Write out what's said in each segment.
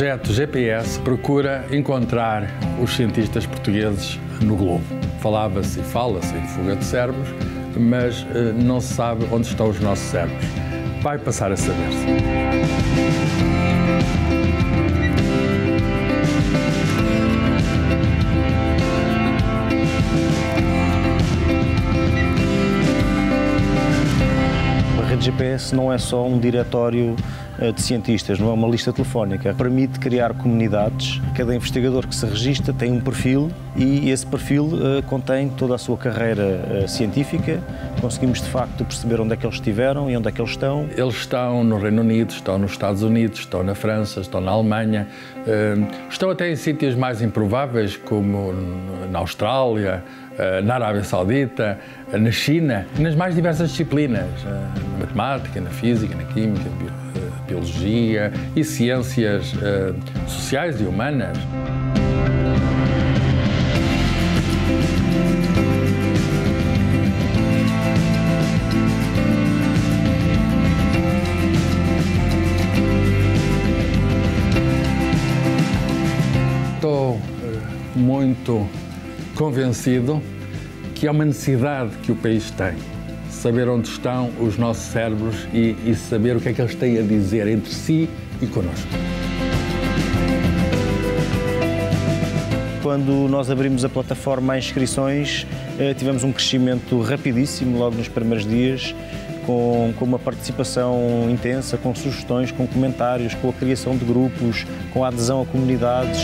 projeto GPS procura encontrar os cientistas portugueses no globo. Falava-se e fala-se em fuga de cérebros, mas eh, não se sabe onde estão os nossos cérebros. Vai passar a saber-se. A rede GPS não é só um diretório eh, de cientistas, não é uma lista telefónica. Permite criar comunidades. Cada investigador que se registra tem um perfil e esse perfil uh, contém toda a sua carreira uh, científica. Conseguimos de facto perceber onde é que eles estiveram e onde é que eles estão. Eles estão no Reino Unido, estão nos Estados Unidos, estão na França, estão na Alemanha, uh, estão até em sítios mais improváveis, como na Austrália, na Arábia Saudita, na China, nas mais diversas disciplinas, na matemática, na física, na química, na biologia biologia e ciências uh, sociais e humanas. Estou uh, muito convencido que é uma necessidade que o país tem saber onde estão os nossos cérebros e, e saber o que é que eles têm a dizer entre si e connosco. Quando nós abrimos a plataforma a inscrições, eh, tivemos um crescimento rapidíssimo logo nos primeiros dias, com, com uma participação intensa, com sugestões, com comentários, com a criação de grupos, com a adesão a comunidades.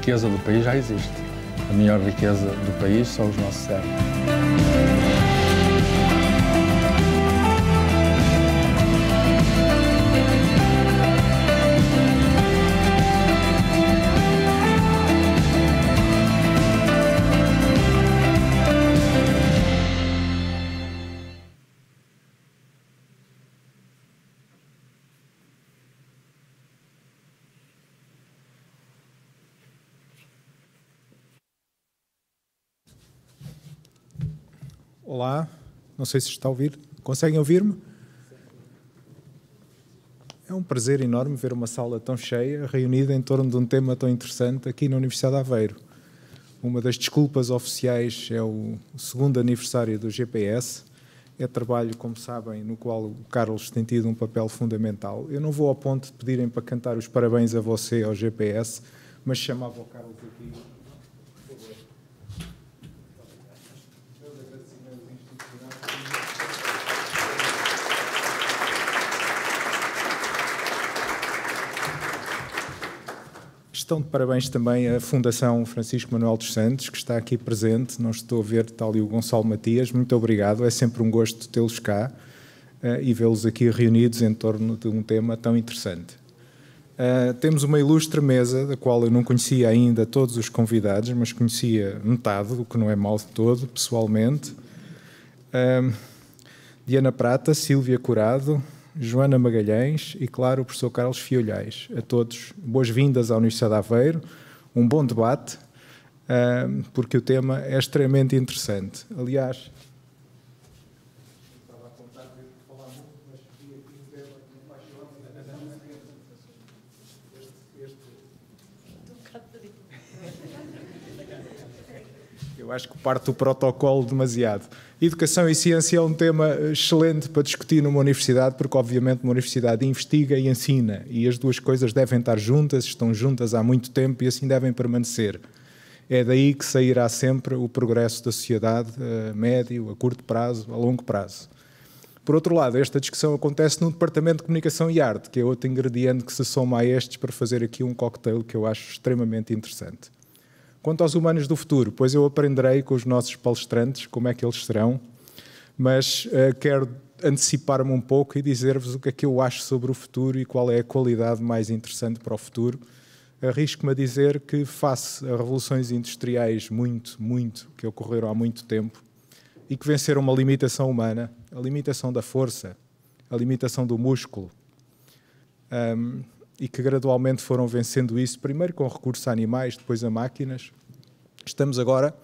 riqueza do país já existe. A maior riqueza do país são os nossos servos. Olá, não sei se está a ouvir. Conseguem ouvir-me? É um prazer enorme ver uma sala tão cheia, reunida em torno de um tema tão interessante aqui na Universidade de Aveiro. Uma das desculpas oficiais é o segundo aniversário do GPS. É trabalho, como sabem, no qual o Carlos tem tido um papel fundamental. Eu não vou ao ponto de pedirem para cantar os parabéns a você, ao GPS, mas chamava o Carlos aqui estão de parabéns também a Fundação Francisco Manuel dos Santos, que está aqui presente. Não estou a ver, está ali o Gonçalo Matias. Muito obrigado, é sempre um gosto tê-los cá uh, e vê-los aqui reunidos em torno de um tema tão interessante. Uh, temos uma ilustre mesa, da qual eu não conhecia ainda todos os convidados, mas conhecia metade, o que não é mal de todo, pessoalmente. Uh, Diana Prata, Silvia Curado, Joana Magalhães e, claro, o professor Carlos Fiolhais. A todos, boas-vindas à Universidade de Aveiro, um bom debate, porque o tema é extremamente interessante. Aliás, Eu acho que parte do protocolo demasiado. Educação e ciência é um tema eh, excelente para discutir numa universidade, porque, obviamente, uma universidade investiga e ensina, e as duas coisas devem estar juntas, estão juntas há muito tempo e assim devem permanecer. É daí que sairá sempre o progresso da sociedade a eh, médio, a curto prazo, a longo prazo. Por outro lado, esta discussão acontece no Departamento de Comunicação e Arte, que é outro ingrediente que se soma a estes para fazer aqui um cocktail que eu acho extremamente interessante. Quanto aos humanos do futuro, pois eu aprenderei com os nossos palestrantes como é que eles serão, mas uh, quero antecipar-me um pouco e dizer-vos o que é que eu acho sobre o futuro e qual é a qualidade mais interessante para o futuro. Arrisco-me a dizer que, face a revoluções industriais muito, muito, que ocorreram há muito tempo e que venceram uma limitação humana, a limitação da força, a limitação do músculo, um, e que gradualmente foram vencendo isso, primeiro com recurso a animais, depois a máquinas. Estamos agora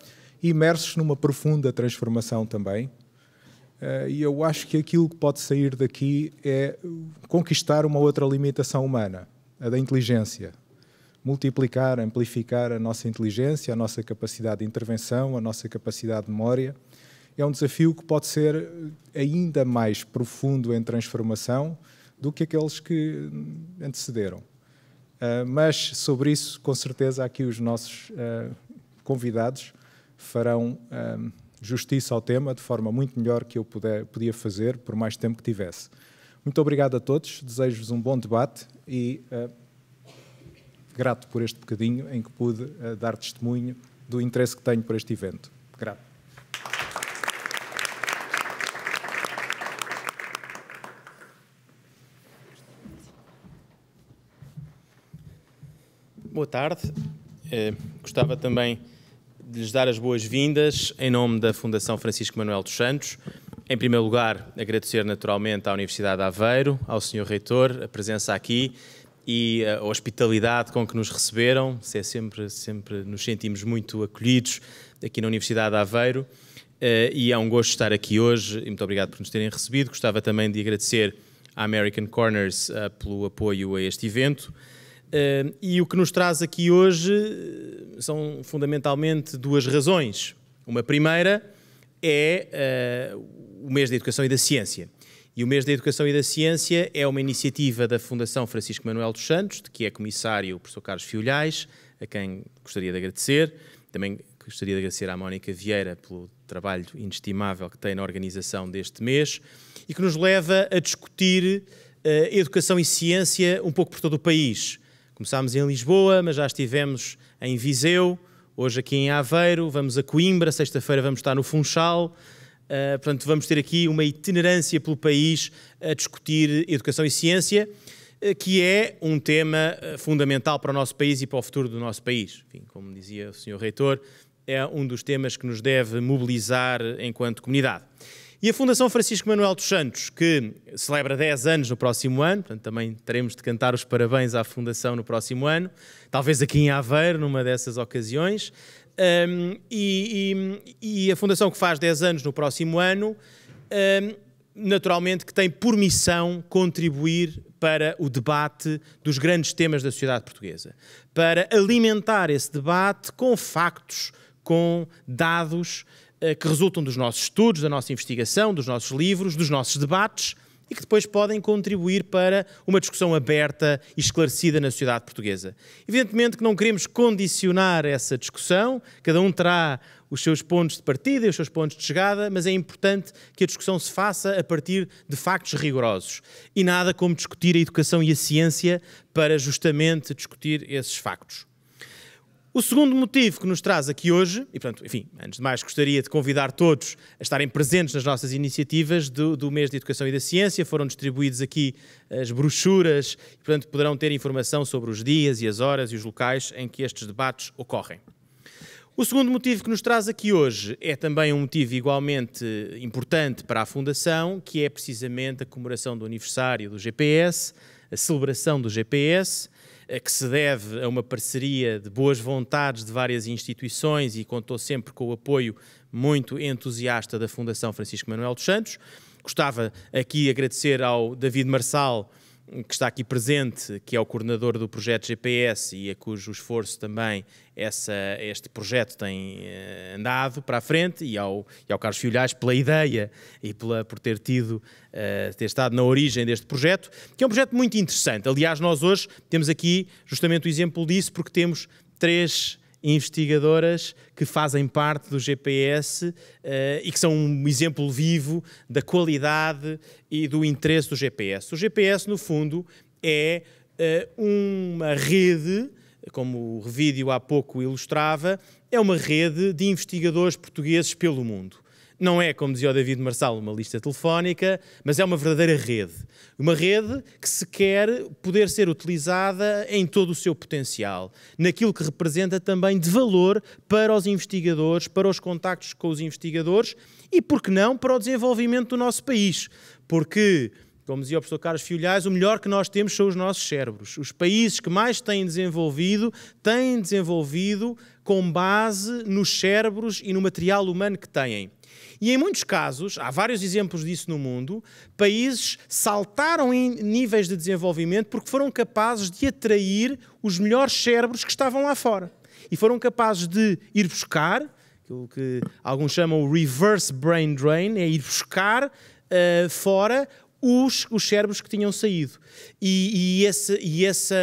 imersos numa profunda transformação também. Eh, e eu acho que aquilo que pode sair daqui é conquistar uma outra limitação humana, a da inteligência. Multiplicar, amplificar a nossa inteligência, a nossa capacidade de intervenção, a nossa capacidade de memória. É um desafio que pode ser ainda mais profundo em transformação do que aqueles que antecederam. Uh, mas sobre isso, com certeza, aqui os nossos uh, convidados farão ah, justiça ao tema de forma muito melhor que eu puder, podia fazer, por mais tempo que tivesse. Muito obrigado a todos, desejo-vos um bom debate e uh, grato por este bocadinho em que pude dar testemunho do interesse que tenho por este evento. Grato. Boa tarde. Eh, gostava também de lhes dar as boas-vindas em nome da Fundação Francisco Manuel dos Santos. Em primeiro lugar, agradecer naturalmente à Universidade de Aveiro, ao Sr. Reitor, a presença aqui e a hospitalidade com que nos receberam. É sempre, sempre nos sentimos muito acolhidos aqui na Universidade de Aveiro. Eh, e é um gosto estar aqui hoje e muito obrigado por nos terem recebido. Gostava também de agradecer à American Corners eh, pelo apoio a este evento e o que nos traz aqui hoje eh, são fundamentalmente duas razões. Uma primeira é eh, o mês da educação e da ciência. E o mês da educação e da ciência é uma iniciativa da Fundação Francisco Manuel dos Santos, de que é comissário o professor Carlos Fiolhais, a quem gostaria de agradecer. Também gostaria de agradecer à Mónica Vieira pelo trabalho inestimável que tem na organização deste mês e que nos leva a discutir uh, educação e ciência um pouco por todo o país. Começámos em Lisboa, mas já estivemos em Viseu, hoje aqui em Aveiro, vamos a Coimbra, sexta-feira vamos estar no Funchal. Uh, portanto, vamos ter aqui uma itinerância pelo país a discutir educação e ciência, ah, que é um tema ah, fundamental para o nosso país e para o futuro do nosso país. Enfim, como dizia o Sr. Reitor, é um dos temas que nos deve mobilizar enquanto comunidade. E a Fundação Francisco Manuel dos Santos, que celebra 10 anos no próximo ano, portanto, também teremos de cantar os parabéns à Fundação no próximo ano, talvez aqui em Aveiro, numa dessas ocasiões. Um, e, e, e, a Fundação que faz 10 anos no próximo ano, um, naturalmente que tem por missão contribuir para o debate dos grandes temas da sociedade portuguesa, para alimentar esse debate com factos, com dados eh, que resultam dos nossos estudos, da nossa investigação, dos nossos livros, dos nossos debates e que depois podem contribuir para uma discussão aberta e esclarecida na sociedade portuguesa. Evidentemente que não queremos condicionar essa discussão, cada um terá os seus pontos de partida e os seus pontos de chegada, mas é importante que a discussão se faça a partir de factos rigorosos. E nada como discutir a educação e a ciência para justamente discutir esses factos. O segundo motivo que nos traz aqui hoje, e pronto, enfim, antes de mais gostaria de convidar todos a estarem presentes nas nossas iniciativas do, do mês de Educação e da Ciência, foram distribuídos aqui eh, as brochuras, e, portanto poderão ter informação sobre os dias e as horas e os locais em que estes debates ocorrem. O segundo motivo que nos traz aqui hoje é também um motivo igualmente importante para a Fundação, que é precisamente a comemoração do aniversário do GPS, a celebração do GPS, eh, que se deve a uma parceria de boas vontades de várias instituições e contou sempre com o apoio muito entusiasta da Fundação Francisco Manuel dos Santos. Gostava aqui agradecer ao David Marçal que está aqui presente, que é o coordenador do projeto GPS e a cujo esforço também essa, este projeto tem uh, andado para a frente, e ao, e ao Carlos Filhais pela ideia e pela, por ter tido, uh, ter estado na origem deste projeto, que é um projeto muito interessante. Aliás, nós hoje temos aqui justamente o exemplo disso, porque temos três investigadoras que fazem parte do GPS uh, eh, e que são um exemplo vivo da qualidade e do interesse do GPS. O GPS, no fundo, é uh, uma rede, como o vídeo há pouco ilustrava, é uma rede de investigadores portugueses pelo mundo. Não é, como dizia o David Marçal, uma lista telefónica, mas é uma verdadeira rede. Uma rede que se quer poder ser utilizada em todo o seu potencial, naquilo que representa também de valor para os investigadores, para os contactos com os investigadores e, por que não, para o desenvolvimento do nosso país. Porque como dizia o professor Carlos Filhais, o melhor que nós temos são os nossos cérebros. Os países que mais têm desenvolvido, têm desenvolvido com base nos cérebros e no material humano que têm. E em muitos casos, há vários exemplos disso no mundo, países saltaram em níveis de desenvolvimento porque foram capazes de atrair os melhores cérebros que estavam lá fora. E foram capazes de ir buscar, aquilo que alguns chamam o reverse brain drain, é ir buscar uh, fora os, os cérebros que tinham saído. E, e, e essa,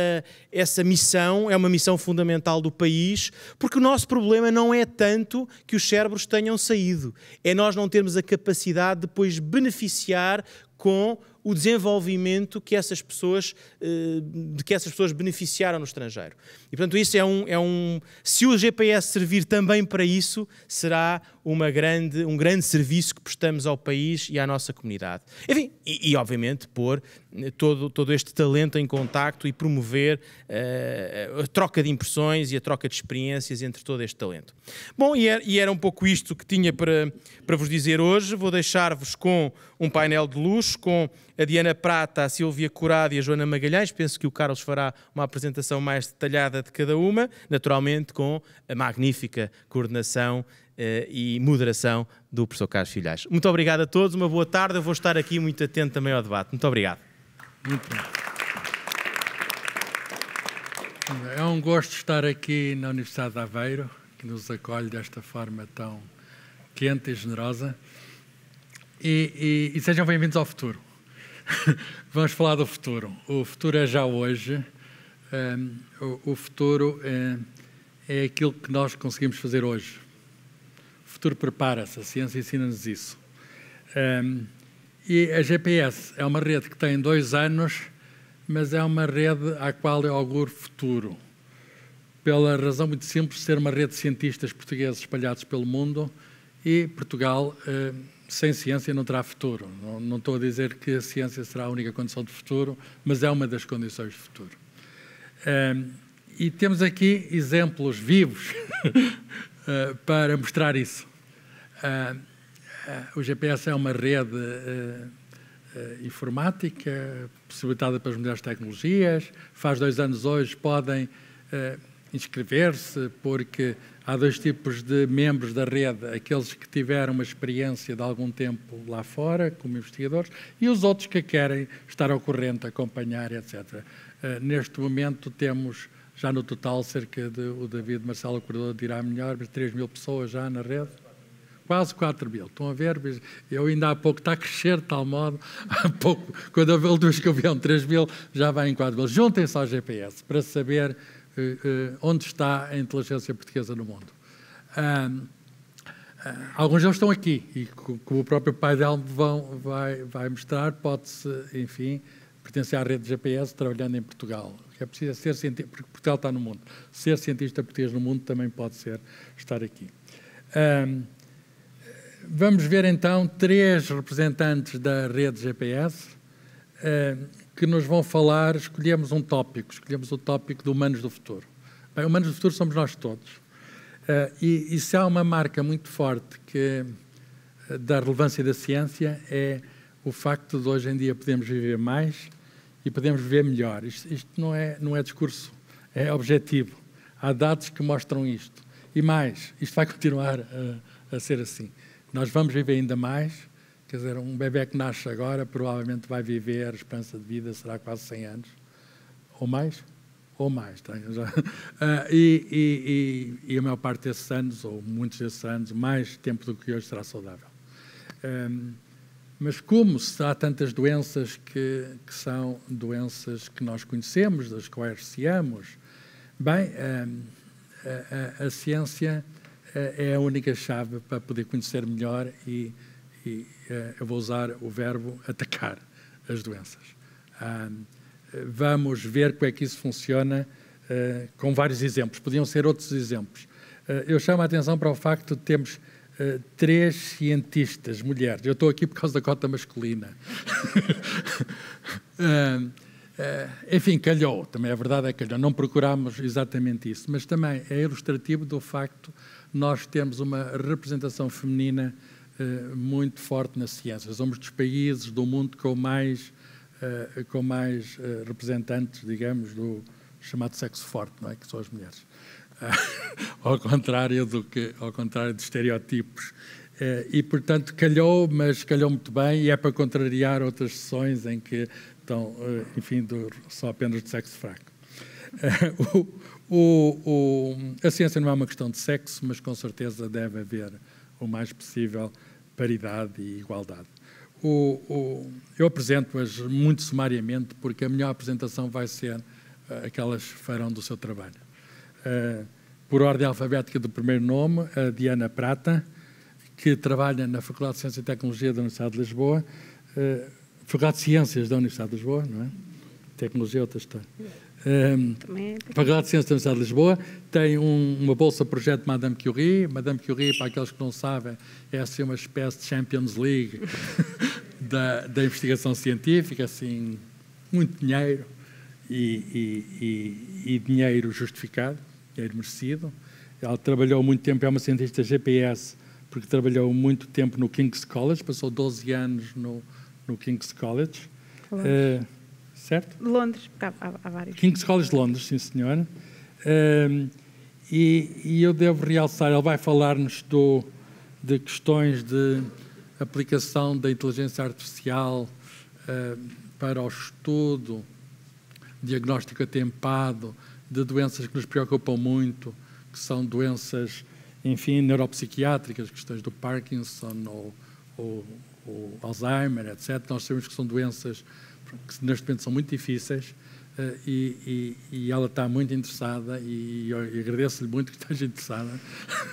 essa missão é uma missão fundamental do país, porque o nosso problema não é tanto que os cérebros tenham saído, é nós não termos a capacidade de depois beneficiar com o desenvolvimento que essas pessoas, eh, de que essas pessoas beneficiaram no estrangeiro. E portanto isso é um, é um... Se o GPS servir também para isso, será uma grande, um grande serviço que prestamos ao país e à nossa comunidade. Enfim, e, e obviamente pôr eh, todo, todo este talento em contacto e promover uh, a troca de impressões e a troca de experiências entre todo este talento. Bom, e era, e era um pouco isto que tinha para, para vos dizer hoje. Vou deixar-vos com um painel de luxo, com a Diana Prata, a Silvia Curado e a Joana Magalhães. Penso que o Carlos fará uma apresentação mais detalhada de cada uma, naturalmente com a magnífica coordenação eh, e moderação do professor Carlos Filhais. Muito obrigado a todos, uma boa tarde. Eu vou estar aqui muito atento também ao debate. Muito obrigado. Muito bem. É um gosto estar aqui na Universidade de Aveiro, que nos acolhe desta forma tão quente e generosa. E, e, e sejam bem-vindos ao futuro. Vamos falar do futuro. O futuro é já hoje. Um, ehm, o, o, futuro é, é aquilo que nós conseguimos fazer hoje futuro prepara-se, a ciência ensina-nos isso. Um, e a GPS é uma rede que tem dois anos, mas é uma rede à qual eu auguro futuro. Pela razão muito simples de ser uma rede de cientistas portugueses espalhados pelo mundo e Portugal, sem ciência, não terá futuro. Não, estou a dizer que a ciência será a única condição de futuro, mas é uma das condições de futuro. e temos aqui exemplos vivos ah, para mostrar isso. Ah, ah, o GPS é uma rede ah, informática possibilitada pelas melhores tecnologias. Faz dois anos hoje podem inscrever-se, porque há dois tipos de membros da rede: aqueles que tiveram uma experiência de algum tempo lá fora, como investigadores, e os outros que querem estar ao corrente, acompanhar, etc. Neste momento temos já no total cerca de, o David Marcelo Corredor dirá melhor, mas 3 mil pessoas já na rede quase 4 mil. Estão a ver? Eu ainda há pouco está a crescer de tal modo, há pouco, quando a Valduz campeão 3 mil, já vai em 4 mil. Juntem-se ao GPS para saber uh, uh, onde está a inteligência portuguesa no mundo. Um, ah, alguns deles estão aqui e, como o próprio pai dela vão, vai, vai mostrar, pode-se, enfim, pertencer à rede de GPS trabalhando em Portugal. É preciso ser cientista, porque Portugal está no mundo. Ser cientista português no mundo também pode ser estar aqui. Um, Vamos ver então três representantes da rede GPS eh, que nos vão falar. Escolhemos um tópico, escolhemos o tópico de humanos do futuro. Bem, humanos do futuro somos nós todos. Eh, e, e se há uma marca muito forte que, eh, da relevância da ciência é o facto de hoje em dia podemos viver mais e podemos viver melhor. Isto, isto não, é, não é discurso, é objetivo. Há dados que mostram isto. E mais, isto vai continuar a, a ser assim. Nós vamos viver ainda mais, quer dizer, um bebê que nasce agora provavelmente vai viver, a esperança de vida será quase 100 anos, ou mais, ou mais. Tá? Ah, e, e, e, e, a maior parte desses anos, ou muitos desses anos, mais tempo do que hoje será saudável. Um, mas como se há tantas doenças que, que, são doenças que nós conhecemos, das quais ciamos, bem, a, a, a ciência é, é a única chave para poder conhecer melhor e, e é, eu vou usar o verbo atacar as doenças. Vamos ver como é que isso funciona eh, com vários exemplos. Podiam ser outros exemplos. Eh, eu chamo a atenção para o facto de termos Uh, três cientistas mulheres. Eu estou aqui por causa da cota masculina. uh, uh, enfim, calhou, também a verdade é que calhou. Não procurámos exatamente isso, mas também é ilustrativo do facto nós temos uma representação feminina eh, muito forte na ciência. Somos dos países do mundo com mais, eh, com mais eh, representantes, digamos, do chamado sexo forte, não é? Que são as mulheres. Ah, ao contrário do que, ao contrário de estereotipos. e portanto calhou, mas calhou muito bem e é para contrariar outras sessões em que estão, enfim, do, só apenas de sexo fraco. O, o, a ciência não é uma questão de sexo, mas com certeza deve haver o mais possível paridade e igualdade. O, o, eu apresento-as muito sumariamente, porque a melhor apresentação vai ser eh, aquelas que farão do seu trabalho. Uh, por ordem alfabética do primeiro nome, a Diana Prata, que trabalha na Faculdade de Ciência e Tecnologia da Universidade de Lisboa, uh, Faculdade de Ciências da Universidade de Lisboa, não é? Tecnologia é outra história. Um, é a Ciência da Universidade de Lisboa tem um, uma bolsa projeto Madame Curie. Madame Curie, para aqueles que não sabem, é assim uma espécie de Champions League da, da investigação científica, assim, muito dinheiro e, e, e, e dinheiro justificado, dinheiro merecido. Ela trabalhou muito tempo, é uma cientista GPS, porque trabalhou muito tempo no King's College, passou 12 anos no, no King's College. Claro. Uh, certo? Londres, porque há, há, vários. King's College de Londres, sim senhor. Um, e, e, eu devo realçar, ele vai falar-nos de questões de aplicação da inteligência artificial uh, para o estudo, diagnóstico atempado de doenças que nos preocupam muito, que são doenças, enfim, neuropsiquiátricas, questões do Parkinson ou, ou, ou Alzheimer, etc. Nós sabemos que são doenças que neste momento são muito difíceis, Uh, e, e, e, ela está muito interessada e, e agradeço-lhe muito que esteja interessada.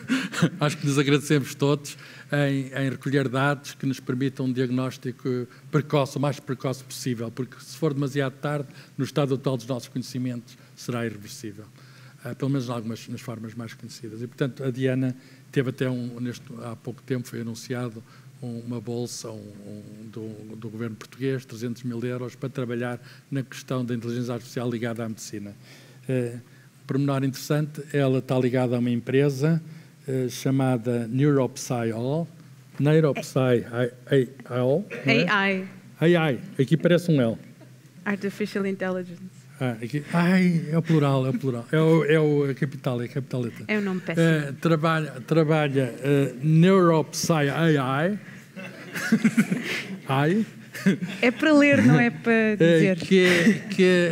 Acho que nos agradecemos todos em, em, recolher dados que nos permitam um diagnóstico precoce, o mais precoce possível, porque se for demasiado tarde, no estado atual dos nossos conhecimentos, será irreversível. Uh, pelo menos em algumas nas formas mais conhecidas. E, portanto, a Diana teve até um, neste, há pouco tempo, foi anunciado uma bolsa um, um, do, do, governo português, 300 mil euros, para trabalhar na questão da inteligência artificial ligada à medicina. Uh, um pormenor interessante, ela está ligada a uma empresa uh, chamada Neuropsy-All. é? AI. AI, aqui parece um L. Artificial Intelligence. Ah, aqui, ai, é o plural, é o plural. É o, é o a capital, é a capitaleta. É o nome eh, péssimo. Uh, trabalha trabalha uh, NeuroPsy AI, Ai. É para ler, não é para é, dizer. que, é, que é,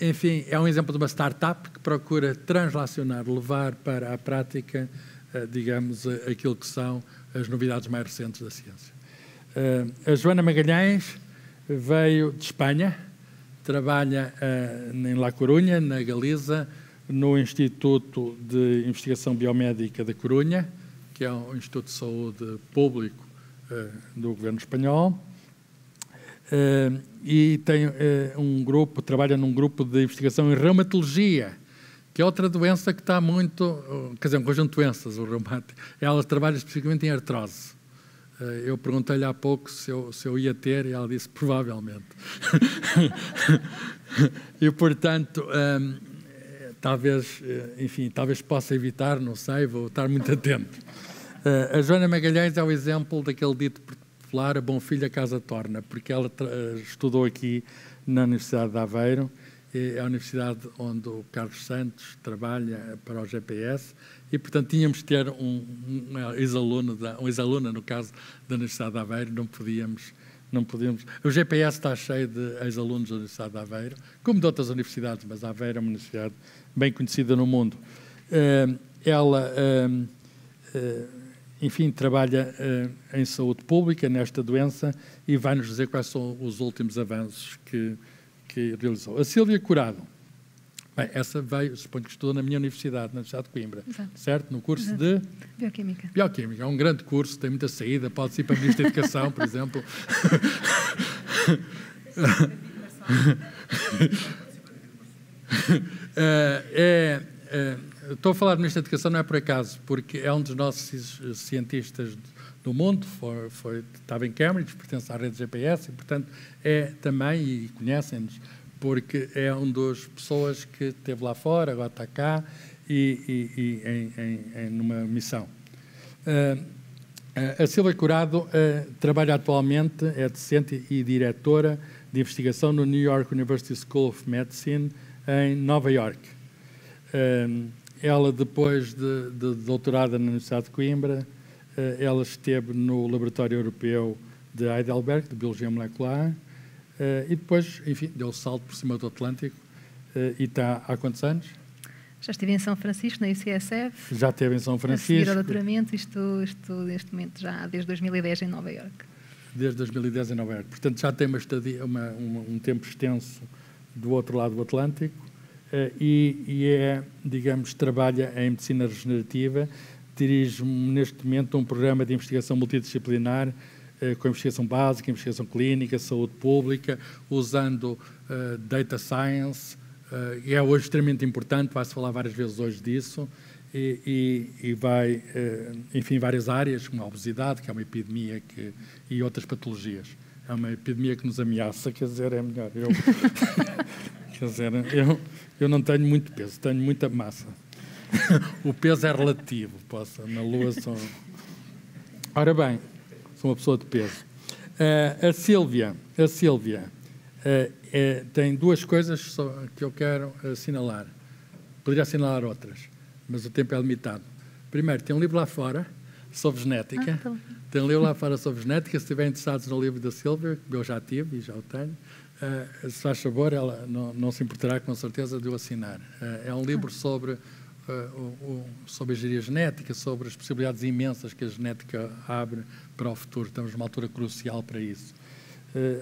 eh, enfim, é um exemplo de uma startup que procura translacionar, levar para a prática, eh, digamos, eh, aquilo que são as novidades mais recentes da ciência. A Joana Magalhães veio de Espanha, trabalha em La Corunha, na Galiza, no Instituto de Investigação Biomédica da Corunha, que é um instituto de saúde público eh, do governo espanhol. Eh, e tem eh, um grupo, trabalha num grupo de investigação em reumatologia, que é outra doença que está muito, quer dizer, um conjunto de doenças, o reumático. Ela trabalha especificamente em artrose. Eu perguntei-lhe há pouco se eu, se eu ia ter e ela disse provavelmente. e portanto, talvez, enfim, talvez possa evitar, não sei, vou estar muito atento. Uh, a Joana Magalhães é o exemplo daquele dito popular, a bom filho a casa torna, porque ela eh, estudou aqui na Universidade de Aveiro, é a universidade onde o Carlos Santos trabalha para o GPS, e portanto tínhamos de ter um, um ex-aluno, um ex-aluna no caso da Universidade de Aveiro, não podíamos não podíamos. O GPS está cheio de ex-alunos da Universidade de Aveiro, como de outras universidades, mas Aveiro é uma universidade bem conhecida no mundo. Eh, ela enfim, trabalha eh, em saúde pública nesta doença e vai nos dizer quais são os últimos avanços que, que realizou. A Sílvia Curado. Bem, essa veio, suponho que estudou na minha universidade, na Universidade de Coimbra, Exato. certo? No curso Exato. de... Bioquímica. Bioquímica, é um grande curso, tem muita saída, pode ir para a Ministra da Educação, por exemplo. é, é, é Estou a falar do Ministro da Educação não é por acaso, porque é um dos nossos cientistas do mundo, foi, foi, estava em Cambridge, pertence à rede GPS, e, portanto, é também, e conhecem-nos, porque é um dos pessoas que esteve lá fora, agora está cá, e, e, e em, em, em, numa missão. Uh, a Silvia Curado uh, ah, trabalha atualmente, é docente e diretora de investigação no New York University School of Medicine, em Nova York. Um, ah, ela, depois de, de, doutorada na Universidade de Coimbra, eh, ela esteve no Laboratório Europeu de Heidelberg, de Biologia Molecular, eh, e depois, enfim, deu o salto por cima do Atlântico eh, e está há quantos anos? Já estive em São Francisco, na UCSF. Já esteve em São Francisco. A doutoramento e estou, estou, neste momento, já desde 2010 em Nova Iorque. Desde 2010 em Nova Iorque. Portanto, já tem uma estadia, uma, um tempo extenso do outro lado do Atlântico eh, e, e é, digamos, trabalha em medicina regenerativa, dirige neste momento um programa de investigação multidisciplinar eh, com investigação básica, investigação clínica, saúde pública, usando uh, data science, uh, e é hoje extremamente importante, vai-se falar várias vezes hoje disso, e, e, e vai, uh, enfim, várias áreas, como a obesidade, que é uma epidemia, que, e outras patologias. É uma epidemia que nos ameaça, quer dizer, é melhor eu... quer dizer, eu eu não tenho muito peso, tenho muita massa. o peso é relativo, posso. Na Lua são. Ora bem, sou uma pessoa de peso. Uh, eh, a Sílvia, a Silvia, uh, é, tem duas coisas que eu quero assinalar. Poderia assinalar outras, mas o tempo é limitado. Primeiro, tem um livro lá fora sobre genética. Ah, tá tem um livro lá fora sobre genética. Se estiverem interessados no livro da Silvia, que eu já tive e já o tenho, eh, se faz favor, ela não, não, se importará com certeza de o assinar. Uh, é um livro ah. sobre, uh, o, sobre a engenharia genética, sobre as possibilidades imensas que a genética abre para o futuro. Estamos numa altura crucial para isso.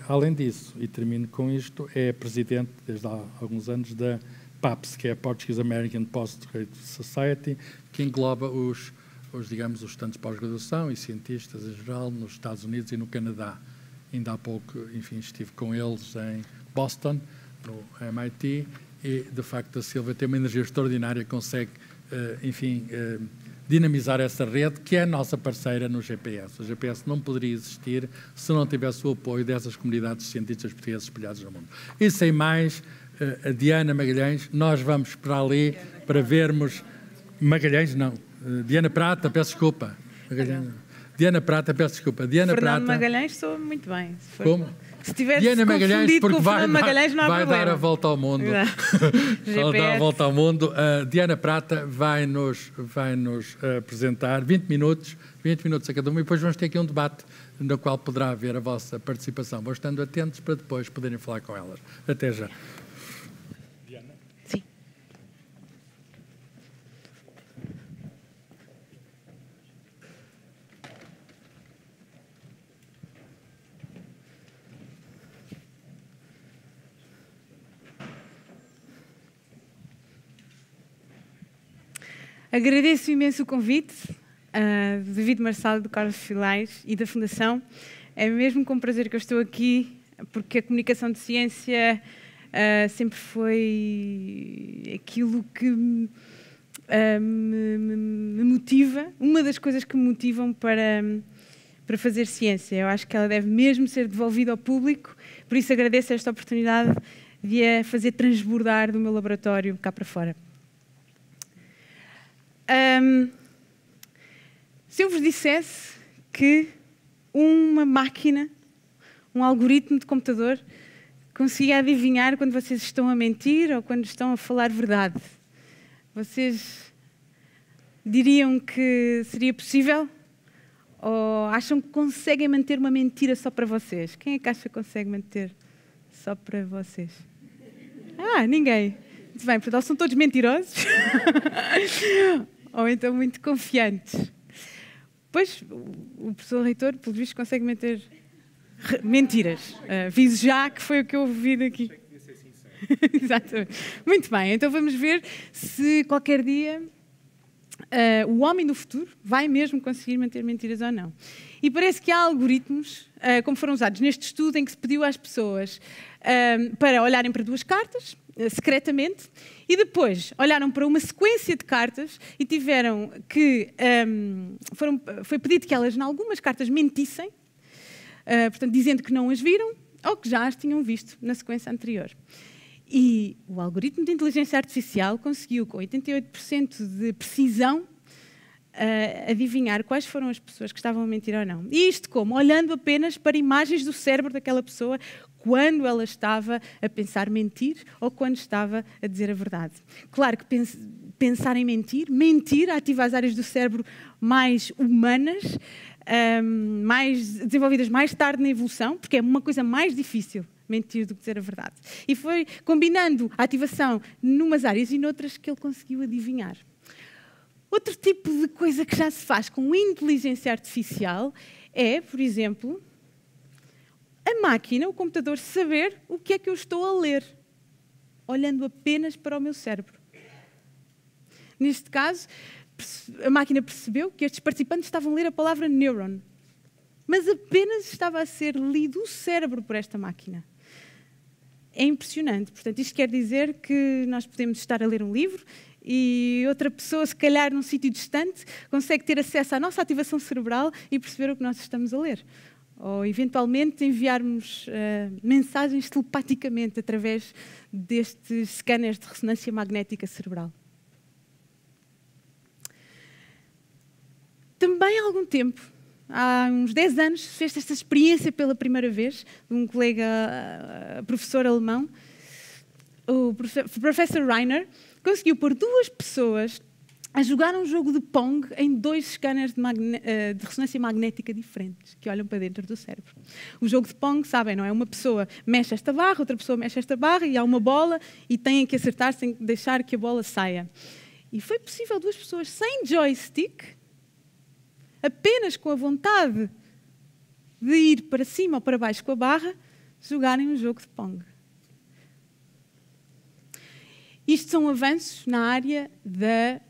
além disso, e termino com isto, é presidente desde há alguns anos da PAPS, que é a Portuguese American Postgraduate Society, que engloba os, os digamos, os estudantes de pós-graduação e cientistas em geral nos Estados Unidos e no Canadá. Ainda há pouco, enfim, estive com eles em Boston, no MIT, e de facto a Silva tem uma energia extraordinária, consegue, eh, enfim, eh, dinamizar essa rede que é a nossa parceira no GPS. O GPS não poderia existir se não tivesse o apoio dessas comunidades de cientistas portugueses espalhados no mundo. E sem mais, eh, a Diana Magalhães, nós vamos para ali para vermos. Magalhães, não. Diana Prata, peço desculpa. Magalhães. Diana Prata, peço desculpa. Diana Fernando Prata. Magalhães, estou muito bem. Como? Se tivesse Diana Magalhães, porque vai, Magalhães, dar, vai dar a volta ao mundo. Ela dá a volta ao mundo. Uh, Diana Prata vai nos, vai nos uh, apresentar 20 minutos, 20 minutos a cada um, e depois vamos ter aqui um debate no qual poderá haver a vossa participação. Vou estando atentos para depois poderem falar com elas. Até já. Agradeço imenso o convite uh, ah, do David Marçal, do Carlos Filais e da Fundação. É mesmo com prazer que eu estou aqui, porque a comunicação de ciência uh, sempre foi aquilo que uh, me, me, me, motiva, uma das coisas que me motivam para, para fazer ciência. Eu acho que ela deve mesmo ser devolvida ao público, por isso agradeço esta oportunidade de a fazer transbordar do meu laboratório cá para fora. Um, se eu vos dissesse que uma máquina, um algoritmo de computador, conseguia adivinhar quando vocês estão a mentir ou quando estão a falar verdade, vocês diriam que seria possível? Ou acham que conseguem manter uma mentira só para vocês? Quem é que acha que consegue manter só para vocês? Ah, ninguém. Muito bem, portanto, são todos mentirosos. ou então muito confiantes. Pois o professor reitor, pelo visto, consegue meter mentiras. Uh, aviso já que foi o que eu ouvi daqui. Exatamente. Muito bem, então vamos ver se qualquer dia uh, o homem do futuro vai mesmo conseguir manter mentiras ou não. E parece que há algoritmos, uh, como foram usados neste estudo, em que se pediu às pessoas para olharem para duas cartas, secretamente, e depois olharam para uma sequência de cartas e tiveram que. Um, foram, foi pedido que elas, em algumas cartas, mentissem, uh, portanto, dizendo que não as viram ou que já as tinham visto na sequência anterior. E o algoritmo de inteligência artificial conseguiu, com 88% de precisão, uh, adivinhar quais foram as pessoas que estavam a mentir ou não. E isto como? Olhando apenas para imagens do cérebro daquela pessoa quando ela estava a pensar mentir ou quando estava a dizer a verdade. Claro que pensar em mentir, mentir ativa as áreas do cérebro mais humanas, um, ehm, mais desenvolvidas mais tarde na evolução, porque é uma coisa mais difícil mentir do que dizer a verdade. E foi combinando a ativação numas áreas e noutras que ele conseguiu adivinhar. Outro tipo de coisa que já se faz com inteligência artificial é, por exemplo, a máquina, o computador, saber o que é que eu estou a ler, olhando apenas para o meu cérebro. Neste caso, a máquina percebeu que estes participantes estavam a ler a palavra neuron, mas apenas estava a ser lido o cérebro por esta máquina. É impressionante. Portanto, isto quer dizer que nós podemos estar a ler um livro e outra pessoa, se calhar num sítio distante, consegue ter acesso à nossa ativação cerebral e perceber o que nós estamos a ler. Ou, eventualmente, enviarmos uh, mensagens telepaticamente através destes scanners de ressonância magnética cerebral. Também há algum tempo, há uns 10 anos, fez esta experiência pela primeira vez, de um colega uh, professor alemão, o Professor Reiner conseguiu pôr duas pessoas a jogar um jogo de Pong em dois scanners de, eh, de, ressonância magnética diferentes, que olham para dentro do cérebro. O jogo de Pong, sabem, não é? Uma pessoa mexe esta barra, outra pessoa mexe esta barra e há uma bola e têm que acertar sem deixar que a bola saia. E foi possível duas pessoas sem joystick, apenas com a vontade de ir para cima ou para baixo com a barra, jogarem um jogo de Pong. Isto são avanços na área da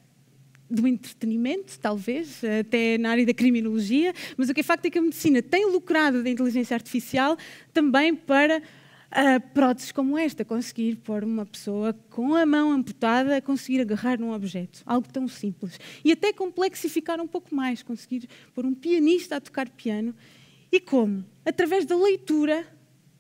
do entretenimento, talvez, até na área da criminologia, mas o que é facto é que a medicina tem lucrado da inteligência artificial também para uh, próteses como esta, conseguir pôr uma pessoa com a mão amputada a conseguir agarrar num objeto, algo tão simples. E até complexificar um pouco mais, conseguir pôr um pianista a tocar piano. E como? Através da leitura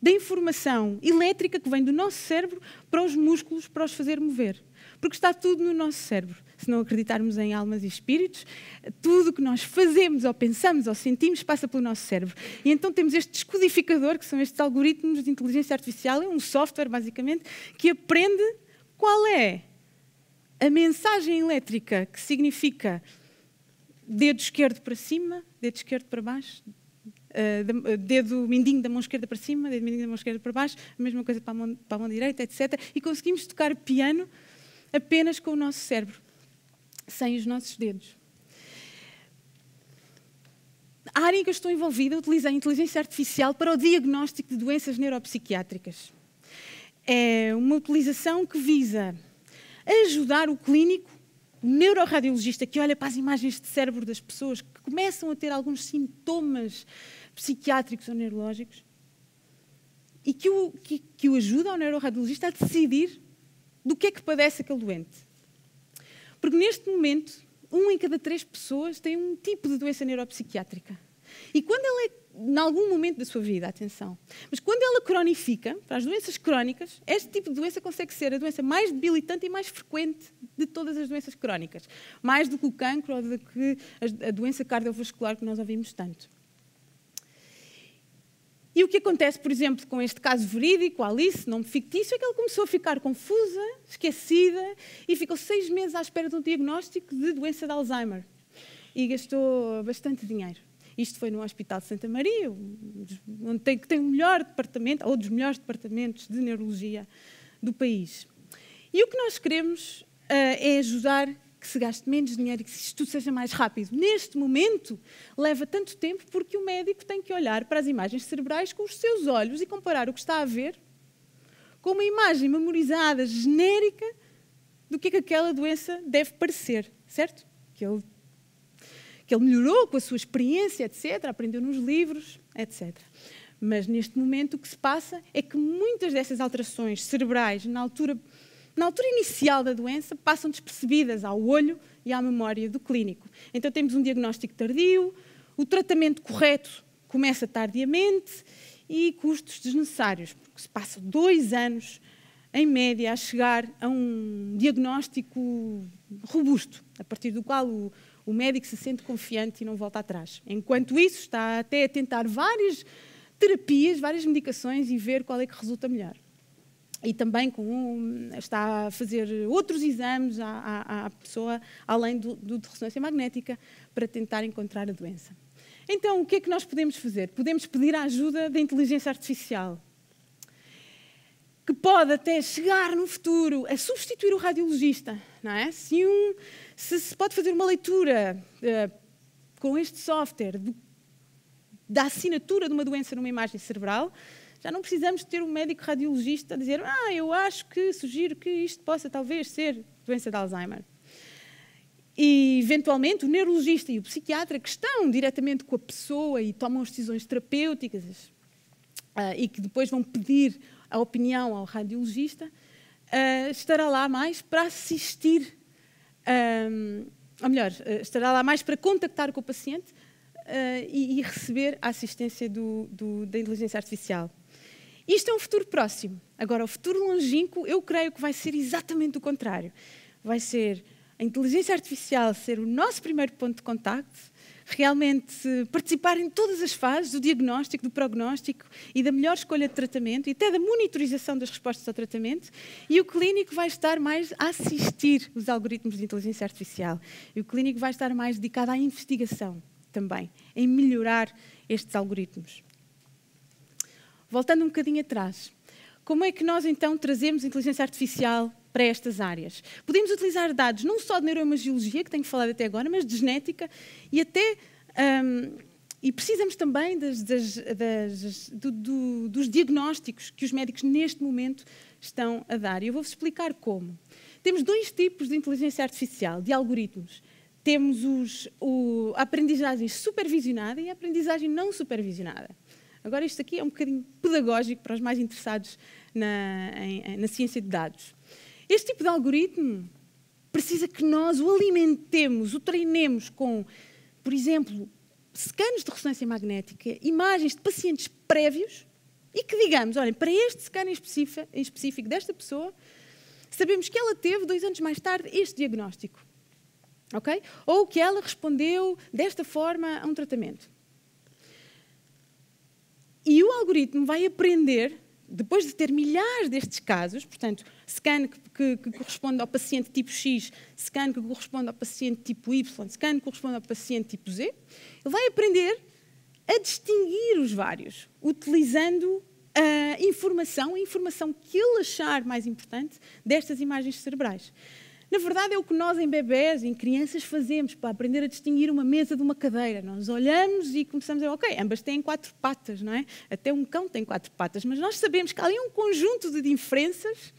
da informação elétrica que vem do nosso cérebro para os músculos, para os fazer mover. Porque está tudo no nosso cérebro. Se não acreditarmos em almas e espíritos, tudo o que nós fazemos, ou pensamos, ou sentimos, passa pelo nosso cérebro. E então temos este descodificador, que são estes algoritmos de inteligência artificial, é um software, basicamente, que aprende qual é a mensagem elétrica que significa dedo esquerdo para cima, dedo esquerdo para baixo, uh, dedo mindinho da mão esquerda para cima, dedo mindinho da mão esquerda para baixo, a mesma coisa para a mão, para a mão direita, etc. E conseguimos tocar piano apenas com o nosso cérebro, sem os nossos dedos. A área em que eu estou envolvida utiliza a inteligência artificial para o diagnóstico de doenças neuropsiquiátricas. É uma utilização que visa ajudar o clínico, o neuroradiologista que olha para as imagens de cérebro das pessoas que começam a ter alguns sintomas psiquiátricos ou neurológicos, e que o, que, que o ajuda ao neuroradiologista a decidir do que é que padece aquele doente. Porque neste momento, um em cada três pessoas tem um tipo de doença neuropsiquiátrica. E quando ela é, em algum momento da sua vida, atenção, mas quando ela cronifica, para as doenças crónicas, este tipo de doença consegue ser a doença mais debilitante e mais frequente de todas as doenças crónicas. Mais do que o cancro ou do que a doença cardiovascular que nós ouvimos tanto. E o que acontece, por exemplo, com este caso verídico, Alice, nome fictício, é que ela começou a ficar confusa, esquecida e ficou seis meses à espera de um diagnóstico de doença de Alzheimer. E gastou bastante dinheiro. Isto foi no Hospital de Santa Maria, onde tem, tem o melhor departamento, ou dos melhores departamentos de neurologia do país. E o que nós queremos uh, é ajudar que se gaste menos dinheiro e que isto seja mais rápido. Neste momento, leva tanto tempo porque o médico tem que olhar para as imagens cerebrais com os seus olhos e comparar o que está a ver com uma imagem memorizada, genérica, do que, é que aquela doença deve parecer, certo? Que ele, que ele melhorou com a sua experiência, etc., aprendeu nos livros, etc. Mas neste momento o que se passa é que muitas dessas alterações cerebrais, na altura na altura inicial da doença, passam despercebidas ao olho e à memória do clínico. Então temos um diagnóstico tardio, o tratamento correto começa tardiamente e custos desnecessários, porque se passa dois anos, em média, a chegar a um diagnóstico robusto, a partir do qual o, o médico se sente confiante e não volta atrás. Enquanto isso, está até a tentar várias terapias, várias medicações e ver qual é que resulta melhor e também com, está a fazer outros exames à, à, à pessoa, além do, do, de ressonância magnética, para tentar encontrar a doença. Então, o que é que nós podemos fazer? Podemos pedir a ajuda da inteligência artificial, que pode até chegar no futuro a substituir o radiologista, não é? Se, um, se se pode fazer uma leitura uh, com este software do, da assinatura de uma doença numa imagem cerebral, já não precisamos ter um médico radiologista a dizer ah, eu acho que sugiro que isto possa talvez ser doença de Alzheimer. E, eventualmente, o neurologista e o psiquiatra que estão diretamente com a pessoa e tomam as decisões terapêuticas uh, e que depois vão pedir a opinião ao radiologista, uh, estará lá mais para assistir, um, ah, ou melhor, estará lá mais para contactar com o paciente uh, e, e, receber a assistência do, do, da inteligência artificial. Isto é um futuro próximo. Agora, o futuro longínquo, eu creio que vai ser exatamente o contrário. Vai ser a inteligência artificial ser o nosso primeiro ponto de contacto, realmente participar em todas as fases do diagnóstico, do prognóstico e da melhor escolha de tratamento e até da monitorização das respostas ao tratamento. E o clínico vai estar mais a assistir os algoritmos de inteligência artificial. E o clínico vai estar mais dedicado à investigação também, em melhorar estes algoritmos. Voltando um bocadinho atrás, como é que nós então trazemos inteligência artificial para estas áreas? Podemos utilizar dados não só de neuroimagiologia, que tenho falado até agora, mas de genética e até. Um, e precisamos também das, das, das, do, do, dos diagnósticos que os médicos neste momento estão a dar. E eu vou-vos explicar como. Temos dois tipos de inteligência artificial, de algoritmos. Temos os, o, a aprendizagem supervisionada e a aprendizagem não supervisionada. Agora, isto aqui é um bocadinho pedagógico para os mais interessados na, em, na ciência de dados. Este tipo de algoritmo precisa que nós o alimentemos, o treinemos com, por exemplo, scanos de ressonância magnética, imagens de pacientes prévios e que digamos, olhem, para este scan em específico, em específico desta pessoa, sabemos que ela teve, dois anos mais tarde, este diagnóstico. Ok? Ou que ela respondeu desta forma a um tratamento. E o algoritmo vai aprender, depois de ter milhares destes casos, portanto, scan que, que, que corresponde ao paciente tipo X, scan que corresponde ao paciente tipo Y, scan que corresponde ao paciente tipo Z, ele vai aprender a distinguir os vários, utilizando a informação, a informação que ele achar mais importante destas imagens cerebrais. Na verdade, é o que nós em bebés, em crianças, fazemos para aprender a distinguir uma mesa de uma cadeira. Nós olhamos e começamos a dizer, ok, ambas têm quatro patas, não é? Até um cão tem quatro patas, mas nós sabemos que há ali um conjunto de diferenças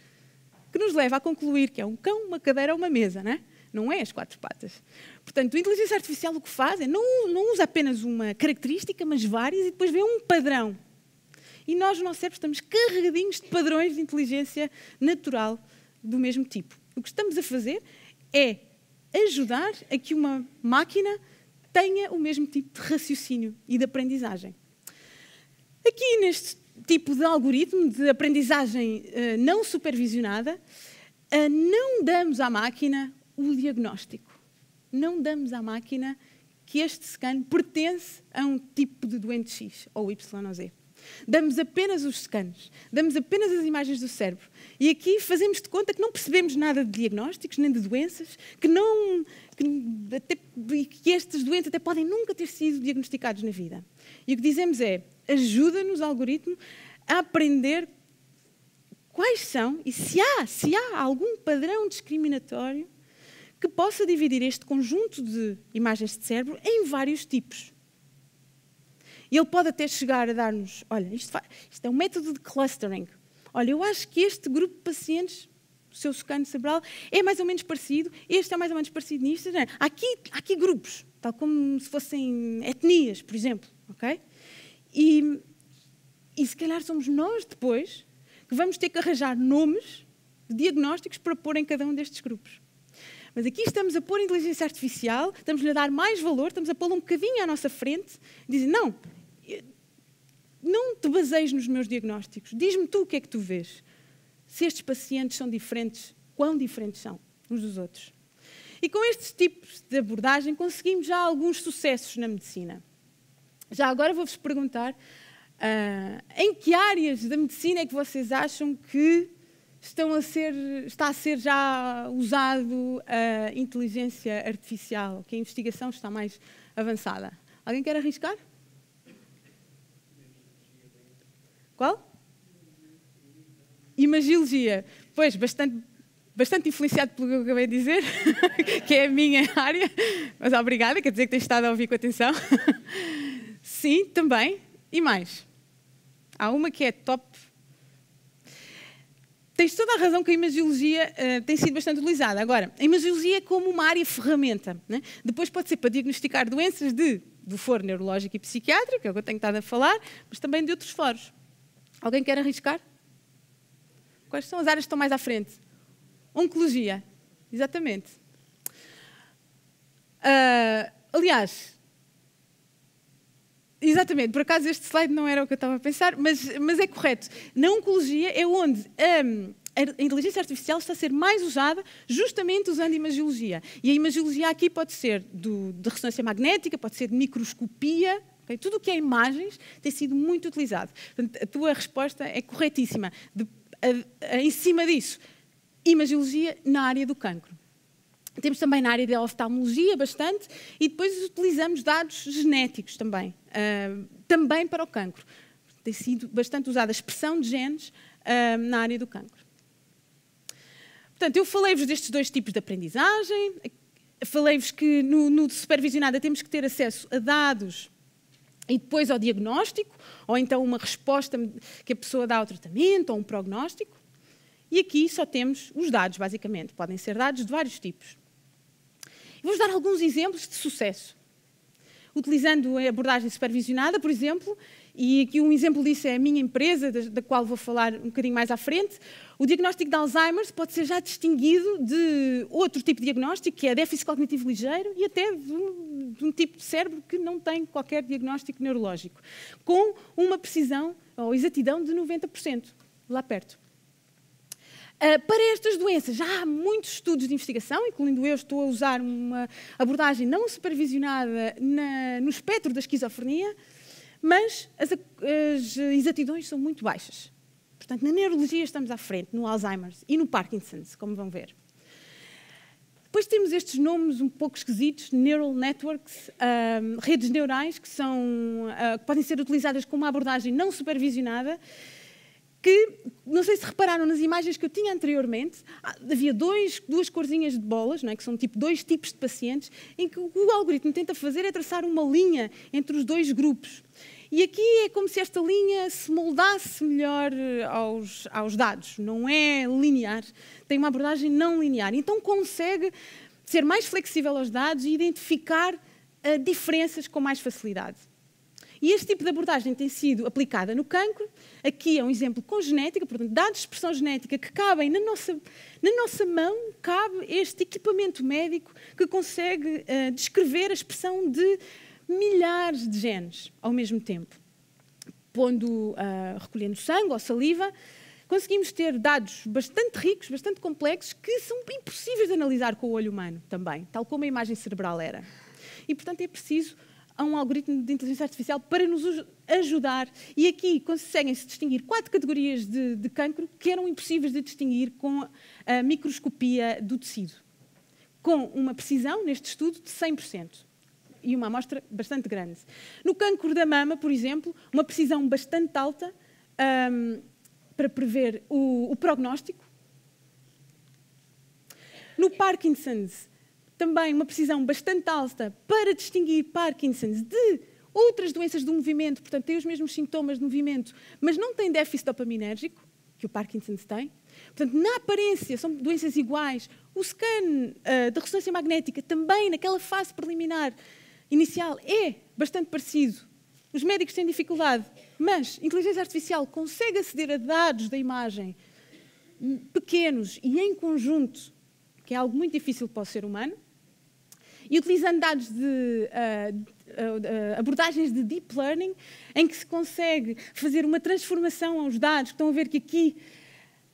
que nos leva a concluir que é um cão, uma cadeira ou uma mesa, não é? Não é as quatro patas. Portanto, a inteligência artificial o que faz é não, não usa apenas uma característica, mas várias, e depois vê um padrão. E nós no nosso cérebro estamos carregadinhos de padrões de inteligência natural do mesmo tipo. O que estamos a fazer é ajudar a que uma máquina tenha o mesmo tipo de raciocínio e de aprendizagem. Aqui neste tipo de algoritmo de aprendizagem eh, não supervisionada, eh, não damos à máquina o diagnóstico. Não damos à máquina que este scan pertence a um tipo de doente X ou Y ou Z. Damos apenas os scans, damos apenas as imagens do cérebro, e aqui fazemos de conta que não percebemos nada de diagnósticos nem de doenças, que não que, até, que estes doentes até podem nunca ter sido diagnosticados na vida. E o que dizemos é: ajuda-nos, algoritmo, a aprender quais são e se há, se há algum padrão discriminatório que possa dividir este conjunto de imagens de cérebro em vários tipos. E ele pode até chegar a dar-nos, olha, isto, isto é um método de clustering, Olha, eu acho que este grupo de pacientes, o seu escândalo cerebral, é mais ou menos parecido, este é mais ou menos parecido nisto. É? Há, aqui, há aqui grupos, tal como se fossem etnias, por exemplo. ok? E, e se calhar somos nós depois que vamos ter que arranjar nomes de diagnósticos para pôr em cada um destes grupos. Mas aqui estamos a pôr inteligência artificial, estamos-lhe a dar mais valor, estamos a pô lo um bocadinho à nossa frente, dizendo não, não te baseies nos meus diagnósticos. Diz-me tu o que é que tu vês. Se estes pacientes são diferentes, quão diferentes são uns dos outros. E com estes tipos de abordagem conseguimos já alguns sucessos na medicina. Já agora vou-vos perguntar uh, em que áreas da medicina é que vocês acham que estão a ser, está a ser já usado a inteligência artificial, que a investigação está mais avançada. Alguém quer arriscar? Qual? Imagiologia. Pois, bastante, bastante influenciado pelo que eu acabei de dizer, que é a minha área, mas obrigada, quer dizer que tens estado a ouvir com atenção. Sim, também. E mais. Há uma que é top. Tens toda a razão que a imagiologia uh, tem sido bastante utilizada. Agora, a imagiologia é como uma área ferramenta. Né? Depois pode ser para diagnosticar doenças de, do foro neurológico e psiquiátrico, que é o que eu tenho estado a falar, mas também de outros foros. Alguém quer arriscar? Quais são as áreas que estão mais à frente? Oncologia, exatamente. Uh, aliás, exatamente, por acaso este slide não era o que eu estava a pensar, mas, mas é correto. Na oncologia é onde um, a inteligência artificial está a ser mais usada justamente usando imagiologia. E a imagiologia aqui pode ser do, de ressonância magnética, pode ser de microscopia, Okay? Tudo o que é imagens tem sido muito utilizado. Portanto, a tua resposta é corretíssima. De, a, a, em cima disso, imagiologia na área do cancro. Temos também na área da oftalmologia bastante e depois utilizamos dados genéticos também, uh, também para o cancro. Tem sido bastante usada a expressão de genes uh, na área do cancro. Portanto, eu falei-vos destes dois tipos de aprendizagem, falei-vos que no, no supervisionada temos que ter acesso a dados e depois ao diagnóstico, ou então uma resposta que a pessoa dá ao tratamento, ou um prognóstico. E aqui só temos os dados, basicamente. Podem ser dados de vários tipos. Vou-vos dar alguns exemplos de sucesso. Utilizando a abordagem supervisionada, por exemplo, e aqui um exemplo disso é a minha empresa, da qual vou falar um bocadinho mais à frente. O diagnóstico de Alzheimer pode ser já distinguido de outro tipo de diagnóstico, que é déficit cognitivo ligeiro e até de um, de um tipo de cérebro que não tem qualquer diagnóstico neurológico, com uma precisão ou exatidão de 90%, lá perto. Ah, para estas doenças já há muitos estudos de investigação, incluindo eu estou a usar uma abordagem não supervisionada na, no espectro da esquizofrenia, mas as, as exatidões são muito baixas. Portanto, na neurologia estamos à frente, no Alzheimer's e no Parkinson's, como vão ver. Depois temos estes nomes um pouco esquisitos, neural networks, redes neurais que, são, uh, que podem ser utilizadas com uma abordagem não supervisionada, que, não sei se repararam nas imagens que eu tinha anteriormente, ah, havia dois, duas corzinhas de bolas, não é, que são tipo dois tipos de pacientes, em que o algoritmo tenta fazer é traçar uma linha entre os dois grupos. E aqui é como se esta linha se moldasse melhor eh, aos, aos dados, não é linear, tem uma abordagem não linear. Então consegue ser mais flexível aos dados e identificar uh, diferenças com mais facilidade. E este tipo de abordagem tem sido aplicada no cancro. Aqui é um exemplo com genética, portanto, dados de expressão genética que cabem na nossa, na nossa mão, cabe este equipamento médico que consegue uh, descrever a expressão de milhares de genes ao mesmo tempo. Pondo, uh, recolhendo sangue ou saliva, conseguimos ter dados bastante ricos, bastante complexos, que são impossíveis de analisar com o olho humano também, tal como a imagem cerebral era. E, portanto, é preciso um algoritmo de inteligência artificial para nos ajudar. E aqui conseguem-se distinguir quatro categorias de, de cancro que eram impossíveis de distinguir com a microscopia do tecido, com uma precisão, neste estudo, de 100% e uma amostra bastante grande. No câncer da mama, por exemplo, uma precisão bastante alta um, para prever o, o prognóstico. No Parkinson's, também uma precisão bastante alta para distinguir Parkinson's de outras doenças do movimento, portanto, têm os mesmos sintomas de movimento, mas não têm déficit dopaminérgico, que o Parkinson's tem. Portanto, na aparência, são doenças iguais. O scan uh, eh, da ressonância magnética, também naquela fase preliminar, inicial é bastante parecido. Os médicos têm dificuldade, mas a inteligência artificial consegue aceder a dados da imagem pequenos e em conjunto, que é algo muito difícil para o ser humano, e utilizando dados de uh, uh, abordagens de deep learning, em que se consegue fazer uma transformação aos dados, que estão a ver que aqui,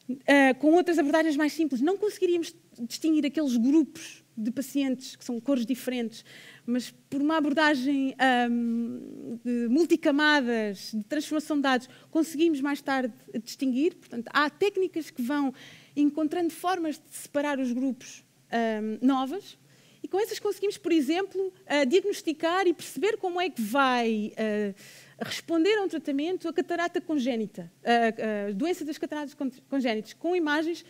uh, com outras abordagens mais simples, não conseguiríamos distinguir aqueles grupos de pacientes que são cores diferentes, mas por uma abordagem hum, de multicamadas, de transformação de dados, conseguimos mais tarde distinguir. Portanto, há técnicas que vão encontrando formas de separar os grupos hum, novas. E com essas conseguimos, por exemplo, diagnosticar e perceber como é que vai eh, responder a um tratamento a catarata congénita, a doença das cataratas congénitas, com imagens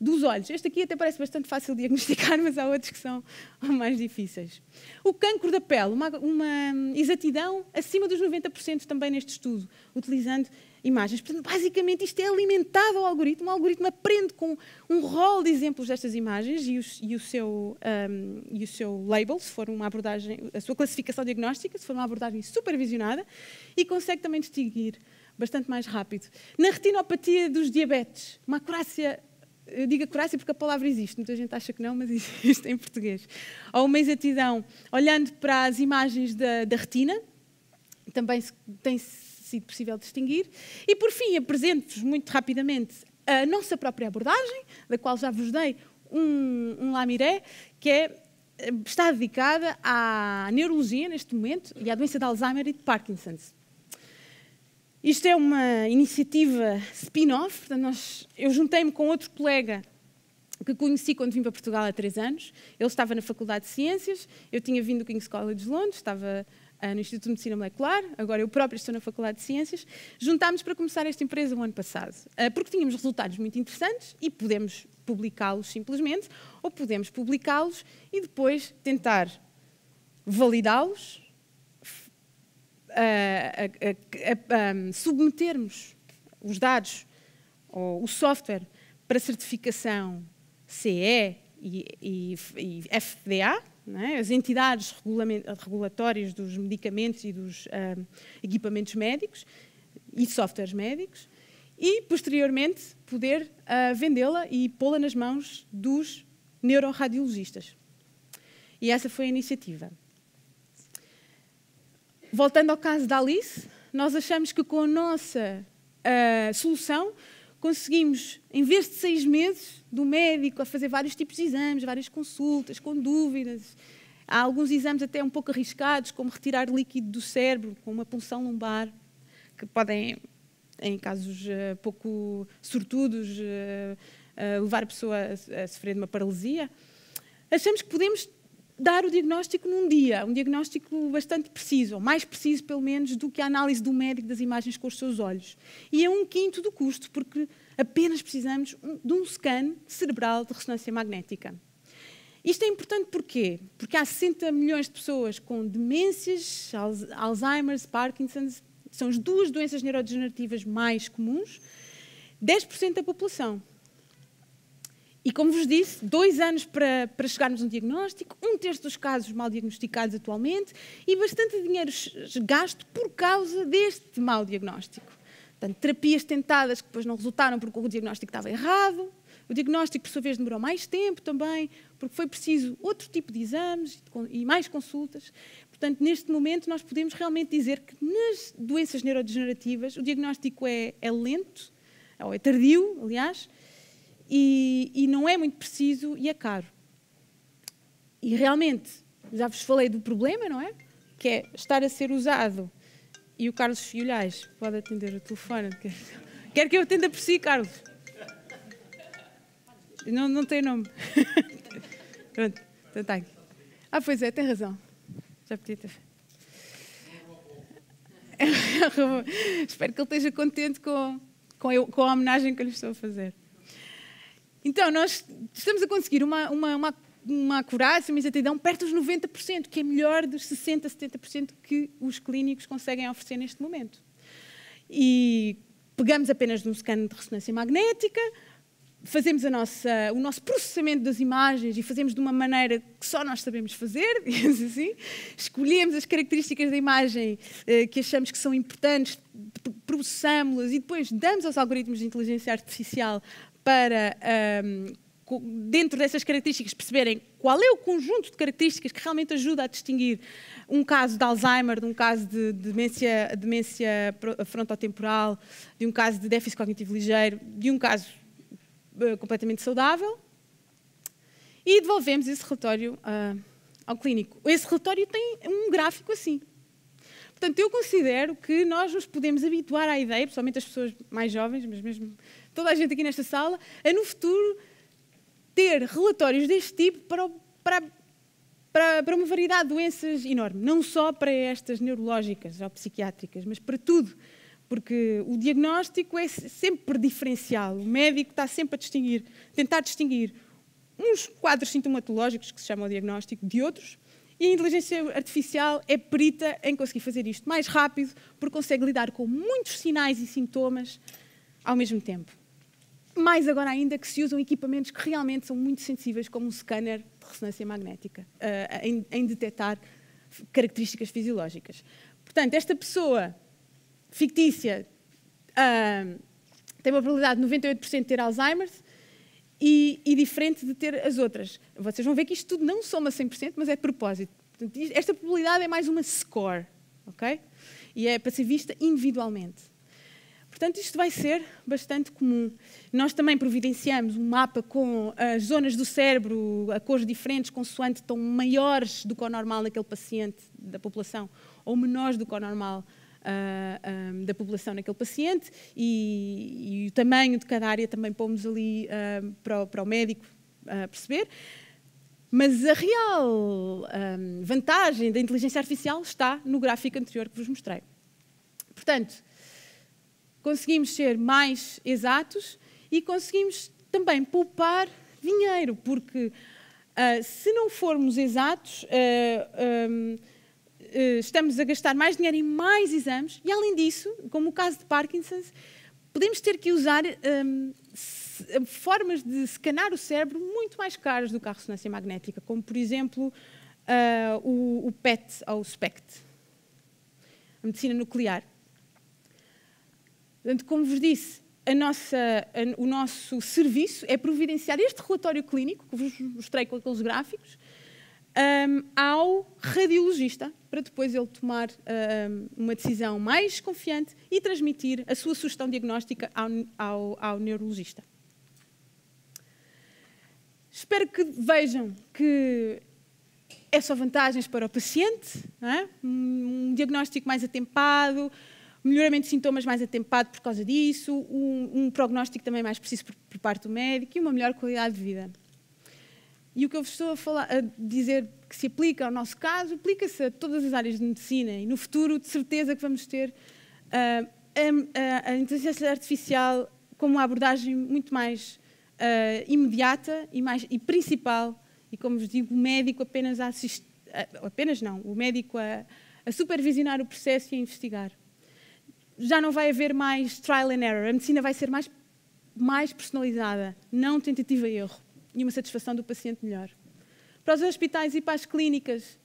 dos olhos. Este aqui até parece bastante fácil de diagnosticar, mas há outros que são mais difíceis. O cancro da pele, uma, uma exatidão acima dos 90% também neste estudo, utilizando imagens. Portanto, basicamente, isto é alimentado ao algoritmo. O algoritmo aprende com um rol de exemplos destas imagens e, e o, seu, um, e o seu label, se for uma abordagem, a sua classificação diagnóstica, se for uma abordagem supervisionada, e consegue também distinguir bastante mais rápido. Na retinopatia dos diabetes, uma acurácia eu digo acurácia porque a palavra existe, muita gente acha que não, mas existe em português. Ou uma exatidão, olhando para as imagens da, da retina, também tem sido possível distinguir. E por fim, apresento-vos muito rapidamente a nossa própria abordagem, da qual já vos dei um, um lamiré, que é, eh, está dedicada à neurologia neste momento e à doença de Alzheimer e de Parkinson's. Isto é uma iniciativa spin-off, eu juntei-me com outro colega que conheci quando vim para Portugal há três anos. Ele estava na Faculdade de Ciências, eu tinha vindo do King's College de Londres, estava ah, no Instituto de Medicina Molecular, agora eu próprio estou na Faculdade de Ciências. Juntámos para começar esta empresa o ano passado, ah, porque tínhamos resultados muito interessantes e podemos publicá-los simplesmente, ou podemos publicá-los e depois tentar validá-los a, a, a, submetermos os dados ou o software para certificação CE e, e, e FDA, é? as entidades regulatórias dos medicamentos e dos equipamentos médicos e softwares médicos, e posteriormente poder uh, vendê-la e pô-la nas mãos dos neuroradiologistas. E essa foi a iniciativa. Voltando ao caso da Alice, nós achamos que com a nossa uh, solução conseguimos, em vez de seis meses, do médico a fazer vários tipos de exames, várias consultas, com dúvidas. Há alguns exames até um pouco arriscados, como retirar líquido do cérebro com uma punção lombar, que podem, em casos uh, pouco sortudos, uh, levar a pessoa a, a sofrer de uma paralisia. Achamos que podemos dar o diagnóstico num dia, um diagnóstico bastante preciso, mais preciso pelo menos do que a análise do médico das imagens com os seus olhos. E é um quinto do custo, porque apenas precisamos de um scan cerebral de ressonância magnética. Isto é importante porquê? Porque há 60 milhões de pessoas com demências, Alzheimer's, Parkinson's, são as duas doenças neurodegenerativas mais comuns, 10% da população. E como vos disse, dois anos para, para chegarmos a um diagnóstico, um terço dos casos mal diagnosticados atualmente e bastante dinheiro gasto por causa deste mau diagnóstico. Portanto, terapias tentadas que depois não resultaram porque o diagnóstico estava errado, o diagnóstico, por sua vez, demorou mais tempo também, porque foi preciso outro tipo de exames e mais consultas. Portanto, neste momento, nós podemos realmente dizer que nas doenças neurodegenerativas o diagnóstico é, é lento, ou é tardio, aliás, e, e não é muito preciso e é caro. E realmente, já vos falei do problema, não é? Que é estar a ser usado. E o Carlos Filhais pode atender o telefone. Quer, que eu atenda por si, Carlos? Não, não tem nome. Pronto, então está aqui. Ah, pois é, tem razão. Já podia ter feito. Espero que ele esteja contente com, com, eu, com a homenagem que eu lhe estou a fazer. Então, nós estamos a conseguir uma, uma, uma, uma acurácia, uma exatidão perto dos 90%, que é melhor dos 60%, 70% que os clínicos conseguem oferecer neste momento. E pegamos apenas num um scan de ressonância magnética, fazemos nossa, o nosso processamento das imagens e fazemos de uma maneira que só nós sabemos fazer, assim. Escolhemos as características da imagem eh, que achamos que são importantes, processamos-las e depois damos aos algoritmos de inteligência artificial para, um, dentro dessas características, perceberem qual é o conjunto de características que realmente ajuda a distinguir um caso de Alzheimer de um caso de demência, demência frontotemporal, de um caso de déficit cognitivo ligeiro, de um caso uh, completamente saudável. E devolvemos esse relatório uh, ao clínico. Esse relatório tem um gráfico assim. Portanto, eu considero que nós nos podemos habituar à ideia, principalmente as pessoas mais jovens, mas mesmo toda a gente aqui nesta sala, a no futuro ter relatórios deste tipo para, para, para, para uma variedade de doenças enorme, não só para estas neurológicas ou psiquiátricas, mas para tudo. Porque o diagnóstico é sempre diferencial, o médico está sempre a distinguir, tentar distinguir uns quadros sintomatológicos, que se chamam diagnóstico, de outros, e a inteligência artificial é perita em conseguir fazer isto mais rápido, porque consegue lidar com muitos sinais e sintomas ao mesmo tempo mais agora ainda que se usam equipamentos que realmente são muito sensíveis, como um scanner de ressonância magnética, uh, em, em detectar características fisiológicas. Portanto, esta pessoa fictícia uh, tem uma probabilidade de 98% de ter Alzheimer e, e, diferente de ter as outras. Vocês vão ver que isto tudo não soma 100%, mas é de propósito. Portanto, esta probabilidade é mais uma score, ok? E é para ser vista individualmente. Portanto, isto vai ser bastante comum. Nós também providenciamos um mapa com as zonas do cérebro a cores diferentes, consoante estão maiores do que o normal naquele paciente da população ou menores do que o normal uh, ah, um, ah, da população naquele paciente e, e, o tamanho de cada área também pomos ali uh, para, o, para, o, médico uh, perceber. Mas a real um, vantagem da inteligência artificial está no gráfico anterior que vos mostrei. Portanto, conseguimos ser mais exatos e conseguimos também poupar dinheiro, porque uh, se não formos exatos, uh, uh, estamos a gastar mais dinheiro em mais exames e, além disso, como o caso de Parkinson's, podemos ter que usar hum, formas de escanar o cérebro muito mais caras do que a ressonância magnética, como, por exemplo, o, o PET ou o SPECT, a medicina nuclear. Portanto, como vos disse, a nossa, a, o nosso serviço é providenciar este relatório clínico, que vos mostrei com aqueles gráficos, um, ao radiologista, para depois ele tomar um, uma decisão mais confiante e transmitir a sua sugestão diagnóstica ao, ao, ao neurologista. Espero que vejam que é só vantagens para o paciente, é? um diagnóstico mais atempado, melhoramento de sintomas mais atempado por causa disso, um, um prognóstico também mais preciso por, por, parte do médico e uma melhor qualidade de vida. E o que eu vos estou a, falar, a dizer que se aplica ao nosso caso, aplica-se a todas as áreas de medicina e no futuro, de certeza, que vamos ter uh, a, a, a, inteligência artificial como uma abordagem muito mais uh, imediata e, mais, e principal. E como vos digo, o médico apenas a assistir, apenas não, o médico a, a supervisionar o processo e a investigar já não vai haver mais trial and error, a medicina vai ser mais, mais personalizada, não tentativa e erro, e uma satisfação do paciente melhor. Para os hospitais e para as clínicas,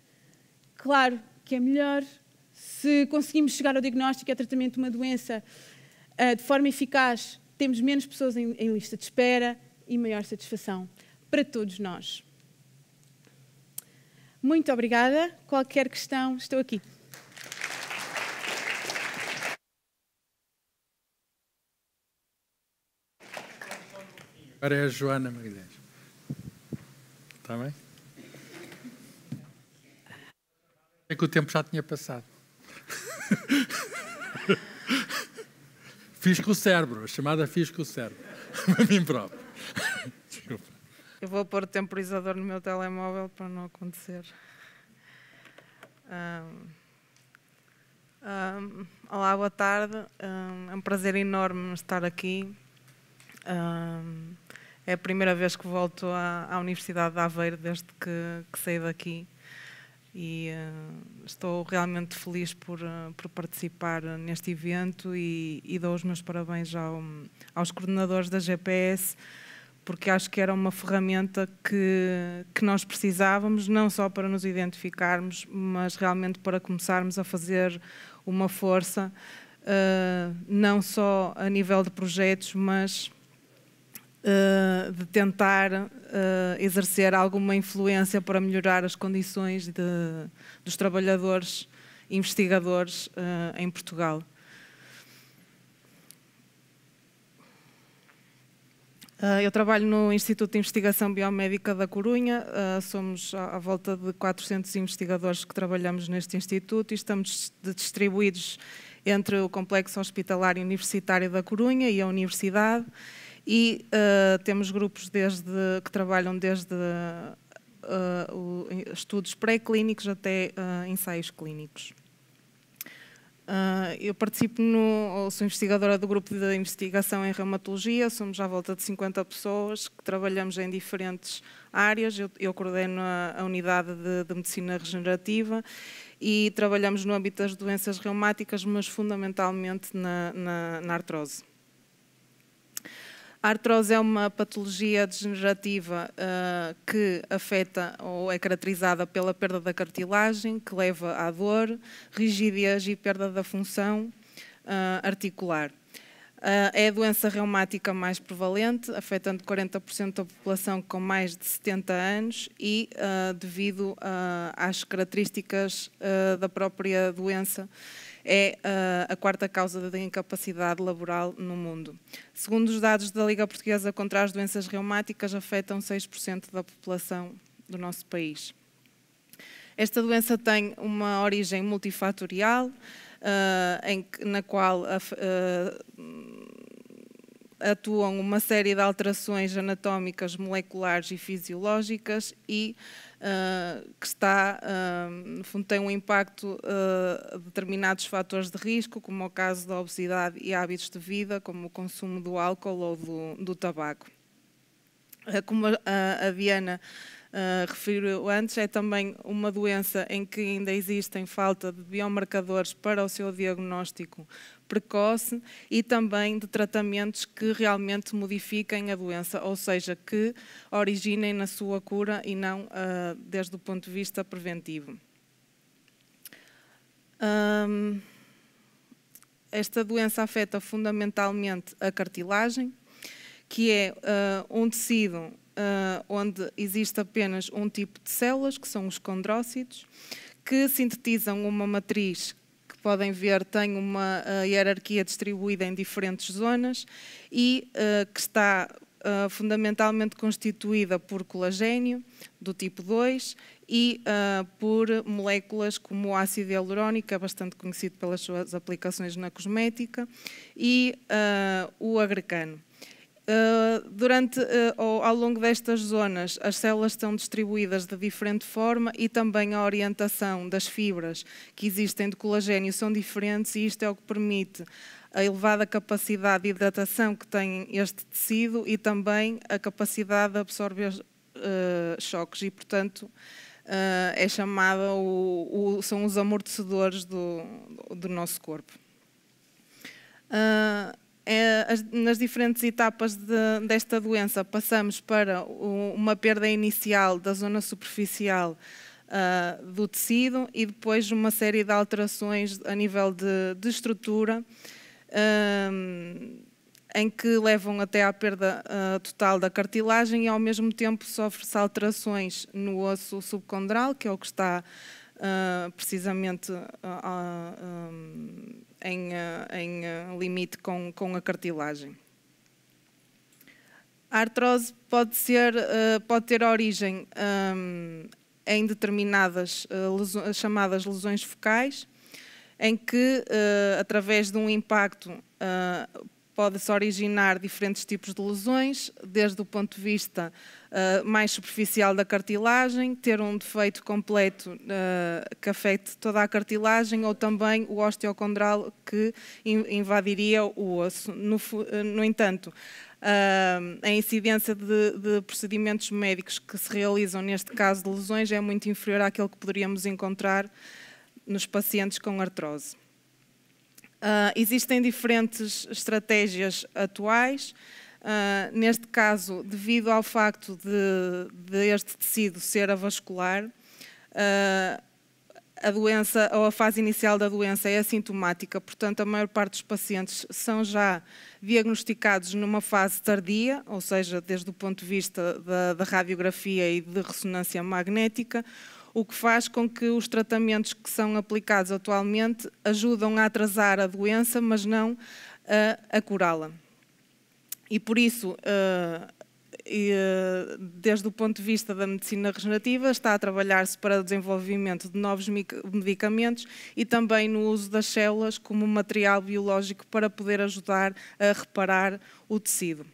claro que é melhor se conseguimos chegar ao diagnóstico e ao tratamento de uma doença uh, de forma eficaz, temos menos pessoas em, em lista de espera e maior satisfação para todos nós. Muito obrigada. Qualquer questão, estou aqui. Agora é a Joana Magalhães. Está bem? É que o tempo já tinha passado. fiz com o cérebro, a chamada fiz com o cérebro. Para mim próprio. Desculpa. Eu vou pôr o temporizador no meu telemóvel para não acontecer. Um, um, olá, boa tarde. Um, é um prazer enorme estar aqui é a primeira vez que volto à, à Universidade de Aveiro desde que, que saí daqui e uh, estou realmente feliz por, uh, por participar neste evento e, e dou os meus parabéns ao, aos coordenadores da GPS porque acho que era uma ferramenta que, que nós precisávamos, não só para nos identificarmos, mas realmente para começarmos a fazer uma força, uh, não só a nível de projetos, mas eh, de tentar uh, exercer alguma influência para melhorar as condições de, dos trabalhadores investigadores eh, em Portugal. Eu trabalho no Instituto de Investigação Biomédica da Corunha, somos à volta de 400 investigadores que trabalhamos neste instituto e estamos distribuídos entre o Complexo Hospitalar Universitário da Corunha e a Universidade e uh, temos grupos desde, que trabalham desde uh, o, estudos pré-clínicos até uh, ensaios clínicos. eu participo no, sou investigadora do grupo de investigação em reumatologia, somos à volta de 50 pessoas que trabalhamos em diferentes áreas. Eu, eu coordeno a, a unidade de, de medicina regenerativa e trabalhamos no âmbito das doenças reumáticas, mas fundamentalmente na, na, na artrose. A artrose é uma patologia degenerativa uh, que afeta ou é caracterizada pela perda da cartilagem, que leva à dor, rigidez e perda da função uh, articular. Uh, é a doença reumática mais prevalente, afetando 40% da população com mais de 70 anos e, uh, devido uh, às características da própria doença, é ah, a quarta causa de incapacidade laboral no mundo. Segundo os dados da Liga Portuguesa contra as Doenças Reumáticas, afetam 6% da população do nosso país. Esta doença tem uma origem multifatorial, uh, em, na qual uh, atuam uma série de alterações anatómicas, moleculares e fisiológicas e uh, que está, uh, fundo, tem um impacto uh, determinados fatores de risco, como o caso da obesidade e hábitos de vida, como o consumo do álcool ou do, do tabaco. Como a, a Diana Uh, referiu antes, é também uma doença em que ainda existem falta de biomarcadores para o seu diagnóstico precoce e também de tratamentos que realmente modifiquem a doença, ou seja, que originem na sua cura e não uh, desde o ponto de vista preventivo. Um, esta doença afeta fundamentalmente a cartilagem, que é uh, um tecido uh, onde existe apenas um tipo de células, que são os condrócitos, que sintetizam uma matriz podem ver, tem uma eh, hierarquia distribuída em diferentes zonas e eh, que está Uh, fundamentalmente constituída por colagênio do tipo 2 e uh, por moléculas como o ácido hialurónico, é bastante conhecido pelas suas aplicações na cosmética, e uh, o agrecano. Ah, durante uh, ou ao longo destas zonas, as células estão distribuídas de diferente forma e também a orientação das fibras que existem de colagênio são diferentes e isto é o que permite a elevada capacidade de hidratação que tem este tecido e também a capacidade de absorver uh, choques e, portanto, é chamada o, o, são os amortecedores do, do nosso corpo. Uh, é, nas diferentes etapas de, desta doença, passamos para uma perda inicial da zona superficial uh, do tecido e depois uma série de alterações a nível de, de estrutura, um, ah, em que levam até à perda uh, total da cartilagem e ao mesmo tempo sofre-se alterações no osso subcondral, que é o que está uh, precisamente. Um, em, eh, em eh, limite com, com a cartilagem. A artrose pode, ser, eh, pode ter origem ehm, em determinadas lesões, chamadas lesões focais, em que, através de um impacto, pode-se originar diferentes tipos de lesões, desde o ponto de vista uh, mais superficial da cartilagem, ter um defeito completo uh, que afete toda a cartilagem ou também o osteocondral que invadiria o osso. No, no entanto, Uh, a incidência de, de, procedimentos médicos que se realizam neste caso de lesões é muito inferior àquele que poderíamos encontrar nos pacientes com artrose. Uh, existem diferentes estratégias atuais. Uh, neste caso, devido ao facto de, de este tecido ser avascular, uh, a doença ou a fase inicial da doença é assintomática, portanto, a maior parte dos pacientes são já diagnosticados numa fase tardia, ou seja, desde o ponto de vista da, da radiografia e de ressonância magnética, o que faz com que os tratamentos que são aplicados atualmente ajudam a atrasar a doença, mas não a, eh, a curá-la. E por isso, eh, eh, desde o ponto de vista da medicina regenerativa, está a trabalhar-se para o desenvolvimento de novos medicamentos e também no uso das células como material biológico para poder ajudar a reparar o tecido.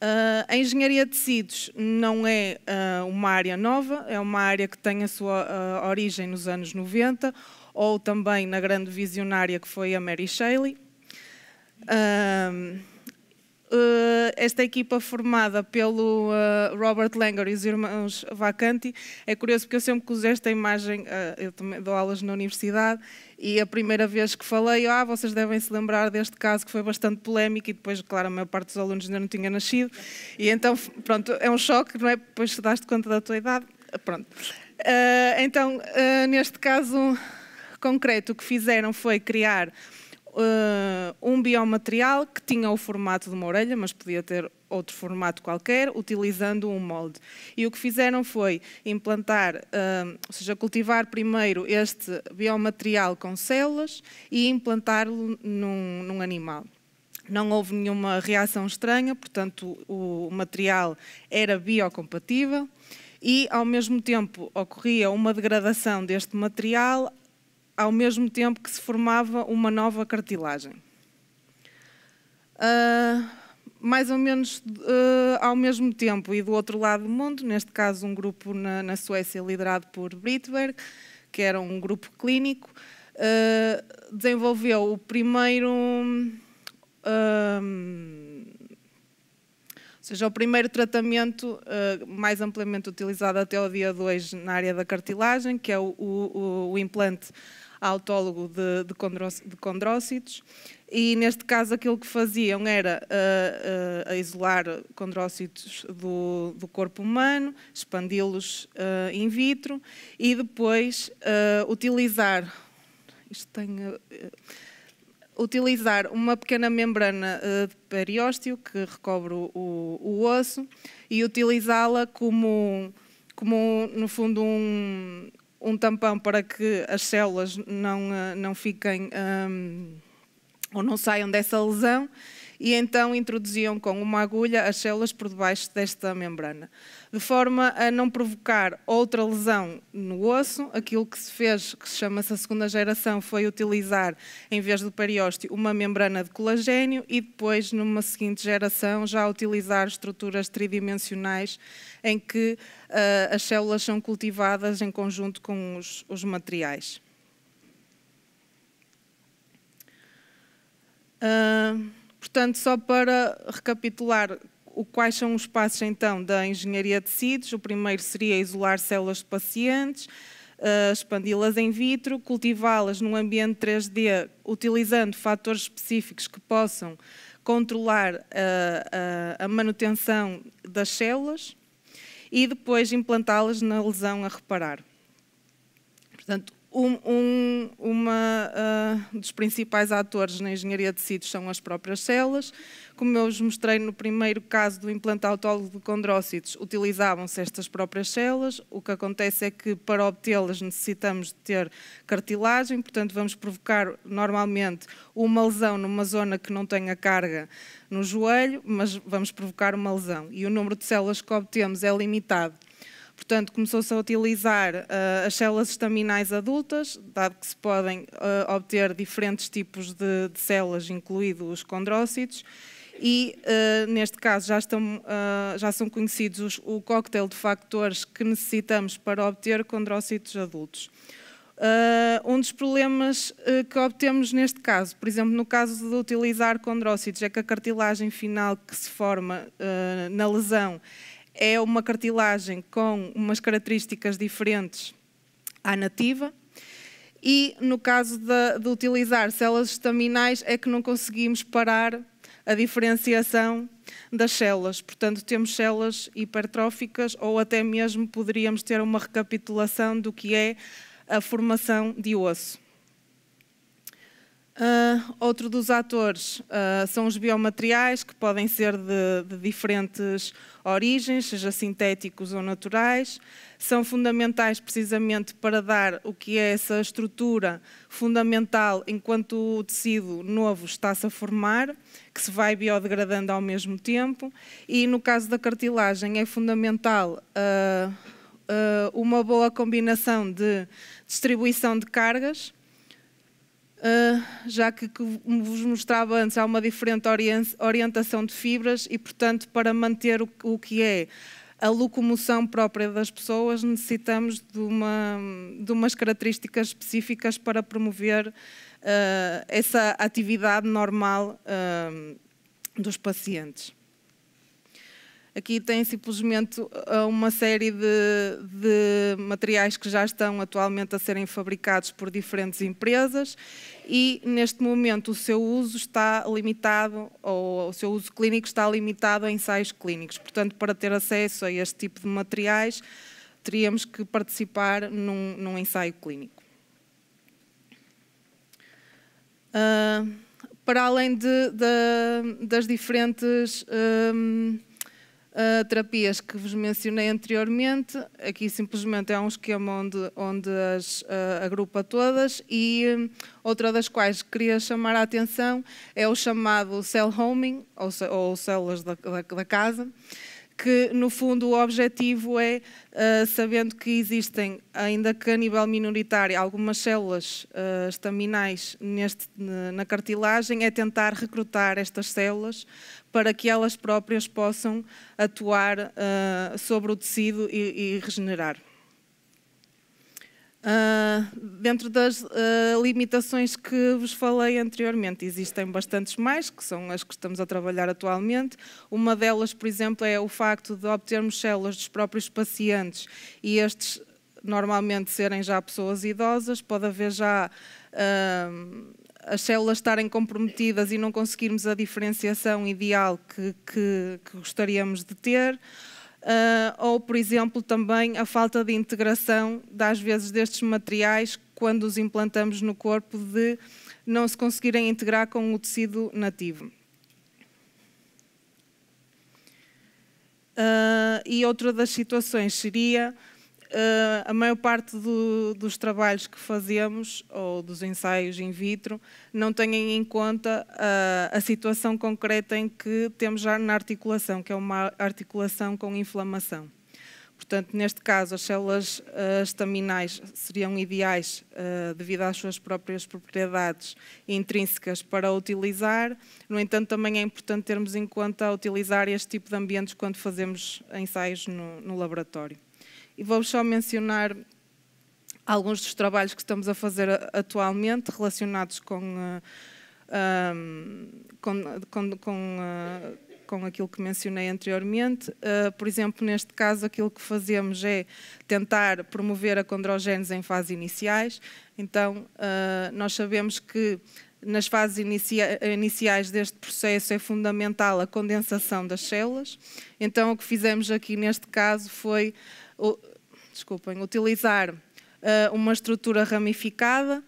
Uh, a engenharia de tecidos não é uh, uma área nova, é uma área que tem a sua uh, origem nos anos 90, ou também na grande visionária que foi a Mary Shelley. Uh, esta equipa formada pelo uh, Robert Langer e os irmãos Vacanti. É curioso porque eu sempre usei esta imagem, uh, eu também dou aulas na universidade, e a primeira vez que falei, ah, vocês devem se lembrar deste caso que foi bastante polémico, e depois, claro, a maior parte dos alunos ainda não tinha nascido, e então, pronto, é um choque, não é? Depois te das conta da tua idade, pronto. então, neste caso concreto, o que fizeram foi criar uh, um biomaterial que tinha o formato de uma orelha, mas podia ter outro formato qualquer, utilizando um molde. E o que fizeram foi implantar, uh, ou seja, cultivar primeiro este biomaterial com células e implantá-lo num, num animal. Não houve nenhuma reação estranha, portanto, o material era biocompatível e, ao mesmo tempo, ocorria uma degradação deste material ao mesmo tempo que se formava uma nova cartilagem. Uh, mais ou menos uh, ao mesmo tempo, e do outro lado do mundo, neste caso um grupo na, na Suécia liderado por Britberg, que era um grupo clínico, uh, desenvolveu o primeiro. ou seja, o primeiro tratamento mais amplamente utilizado até o dia de hoje na área da cartilagem, que é o, o, o implante autólogo de, de, de condrócitos, e neste caso aquilo que faziam era uh, uh, isolar condrócitos do, do corpo humano, expandi-los uh, in vitro e depois utilizar, isto tem, utilizar uma pequena membrana de periósteo que recobre o, o osso e utilizá-la como, como, no fundo, um, um tampão para que as células não, eh, não fiquem um, ou não saiam dessa lesão e então introduziam com uma agulha as células por debaixo desta membrana, de forma a não provocar outra lesão no osso. Aquilo que se fez, que se chama-se a segunda geração, foi utilizar, em vez do periósteo, uma membrana de colagênio e depois, numa seguinte geração, já utilizar estruturas tridimensionais em que uh, as células são cultivadas em conjunto com os, os materiais. Uh... Portanto, só para recapitular, o, quais são os passos então da engenharia de tecidos? O primeiro seria isolar células de pacientes, eh, expandi-las in vitro, cultivá-las num ambiente 3D, utilizando fatores específicos que possam controlar eh, eh, a manutenção das células e depois implantá-las na lesão a reparar. Portanto, um, um uma, uh, dos principais atores na engenharia de sítios são as próprias células. Como eu vos mostrei no primeiro caso do implante autólogo de condrócitos, utilizavam-se estas próprias células. O que acontece é que para obtê-las necessitamos de ter cartilagem, portanto vamos provocar normalmente uma lesão numa zona que não tenha carga no joelho, mas vamos provocar uma lesão. E o número de células que obtemos é limitado. Portanto, começou-se a utilizar uh, as células estaminais adultas, dado que se podem uh, obter diferentes tipos de, de células, incluindo os condrócitos, e uh, neste caso já, estão, uh, já são conhecidos os, o cocktail de factores que necessitamos para obter condrócitos adultos. Uh, um dos problemas que obtemos neste caso, por exemplo, no caso de utilizar condrócitos, é que a cartilagem final que se forma na lesão é uma cartilagem com umas características diferentes à nativa. E no caso de, de utilizar células estaminais é que não conseguimos parar a diferenciação das células. Portanto, temos células hipertróficas ou até mesmo poderíamos ter uma recapitulação do que é a formação de osso. Uh, outro dos atores uh, são os biomateriais, que podem ser de, de, diferentes origens, seja sintéticos ou naturais. São fundamentais precisamente para dar o que é essa estrutura fundamental enquanto o tecido novo está-se a formar, que se vai biodegradando ao mesmo tempo. E no caso da cartilagem, é fundamental. Uh, uma boa combinação de distribuição de cargas, Uh, já que, como vos mostrava antes, há uma diferente orientação de fibras e, portanto, para manter o, o que é a locomoção própria das pessoas, necessitamos de, uma, de umas características específicas para promover uh, essa atividade normal uh, dos pacientes. Aqui tem simplesmente ah, uma série de, de, materiais que já estão atualmente a serem fabricados por diferentes empresas e neste momento o seu uso está limitado, ou o seu uso clínico está limitado a ensaios clínicos. Portanto, para ter acesso a este tipo de materiais, teríamos que participar num, num ensaio clínico. Uh, para além de, de, das diferentes. Hum, Uh, terapias que vos mencionei anteriormente, aqui simplesmente é um esquema onde, onde as uh, agrupa todas e hum, outra das quais queria chamar a atenção é o chamado cell homing, ou, ou células da, da, da casa, que no fundo o objetivo é, uh, sabendo que existem, ainda que a nível minoritário, algumas células estaminais neste, na cartilagem, é tentar recrutar estas células para que elas próprias possam atuar uh, sobre o tecido e, e regenerar. Uh, dentro das uh, limitações que vos falei anteriormente, existem bastantes mais, que são as que estamos a trabalhar atualmente. Uma delas, por exemplo, é o facto de obtermos células dos próprios pacientes e estes normalmente serem já pessoas idosas, pode haver já uh, as células estarem comprometidas e não conseguirmos a diferenciação ideal que, que, que gostaríamos de ter. Uh, ou, por exemplo, também a falta de integração, das vezes, destes materiais quando os implantamos no corpo, de não se conseguirem integrar com o tecido nativo. Uh, e outra das situações seria Uh, a maior parte do, dos trabalhos que fazemos, ou dos ensaios in vitro, não têm em conta uh, a situação concreta em que temos já na articulação, que é uma articulação com inflamação. Portanto, neste caso, as células uh, estaminais seriam ideais devido às suas próprias propriedades intrínsecas para utilizar. No entanto, também é importante termos em conta utilizar este tipo de ambientes quando fazemos ensaios no, no laboratório e vou só mencionar alguns dos trabalhos que estamos a fazer atualmente relacionados com, eh, com, com, com, eh, com aquilo que mencionei anteriormente. Eh, por exemplo, neste caso, aquilo que fazemos é tentar promover a condrogênese em fases iniciais. Então, nós sabemos que nas fases iniciais deste processo é fundamental a condensação das células. Então, o que fizemos aqui neste caso foi desculpem, utilizar uh, uma estrutura ramificada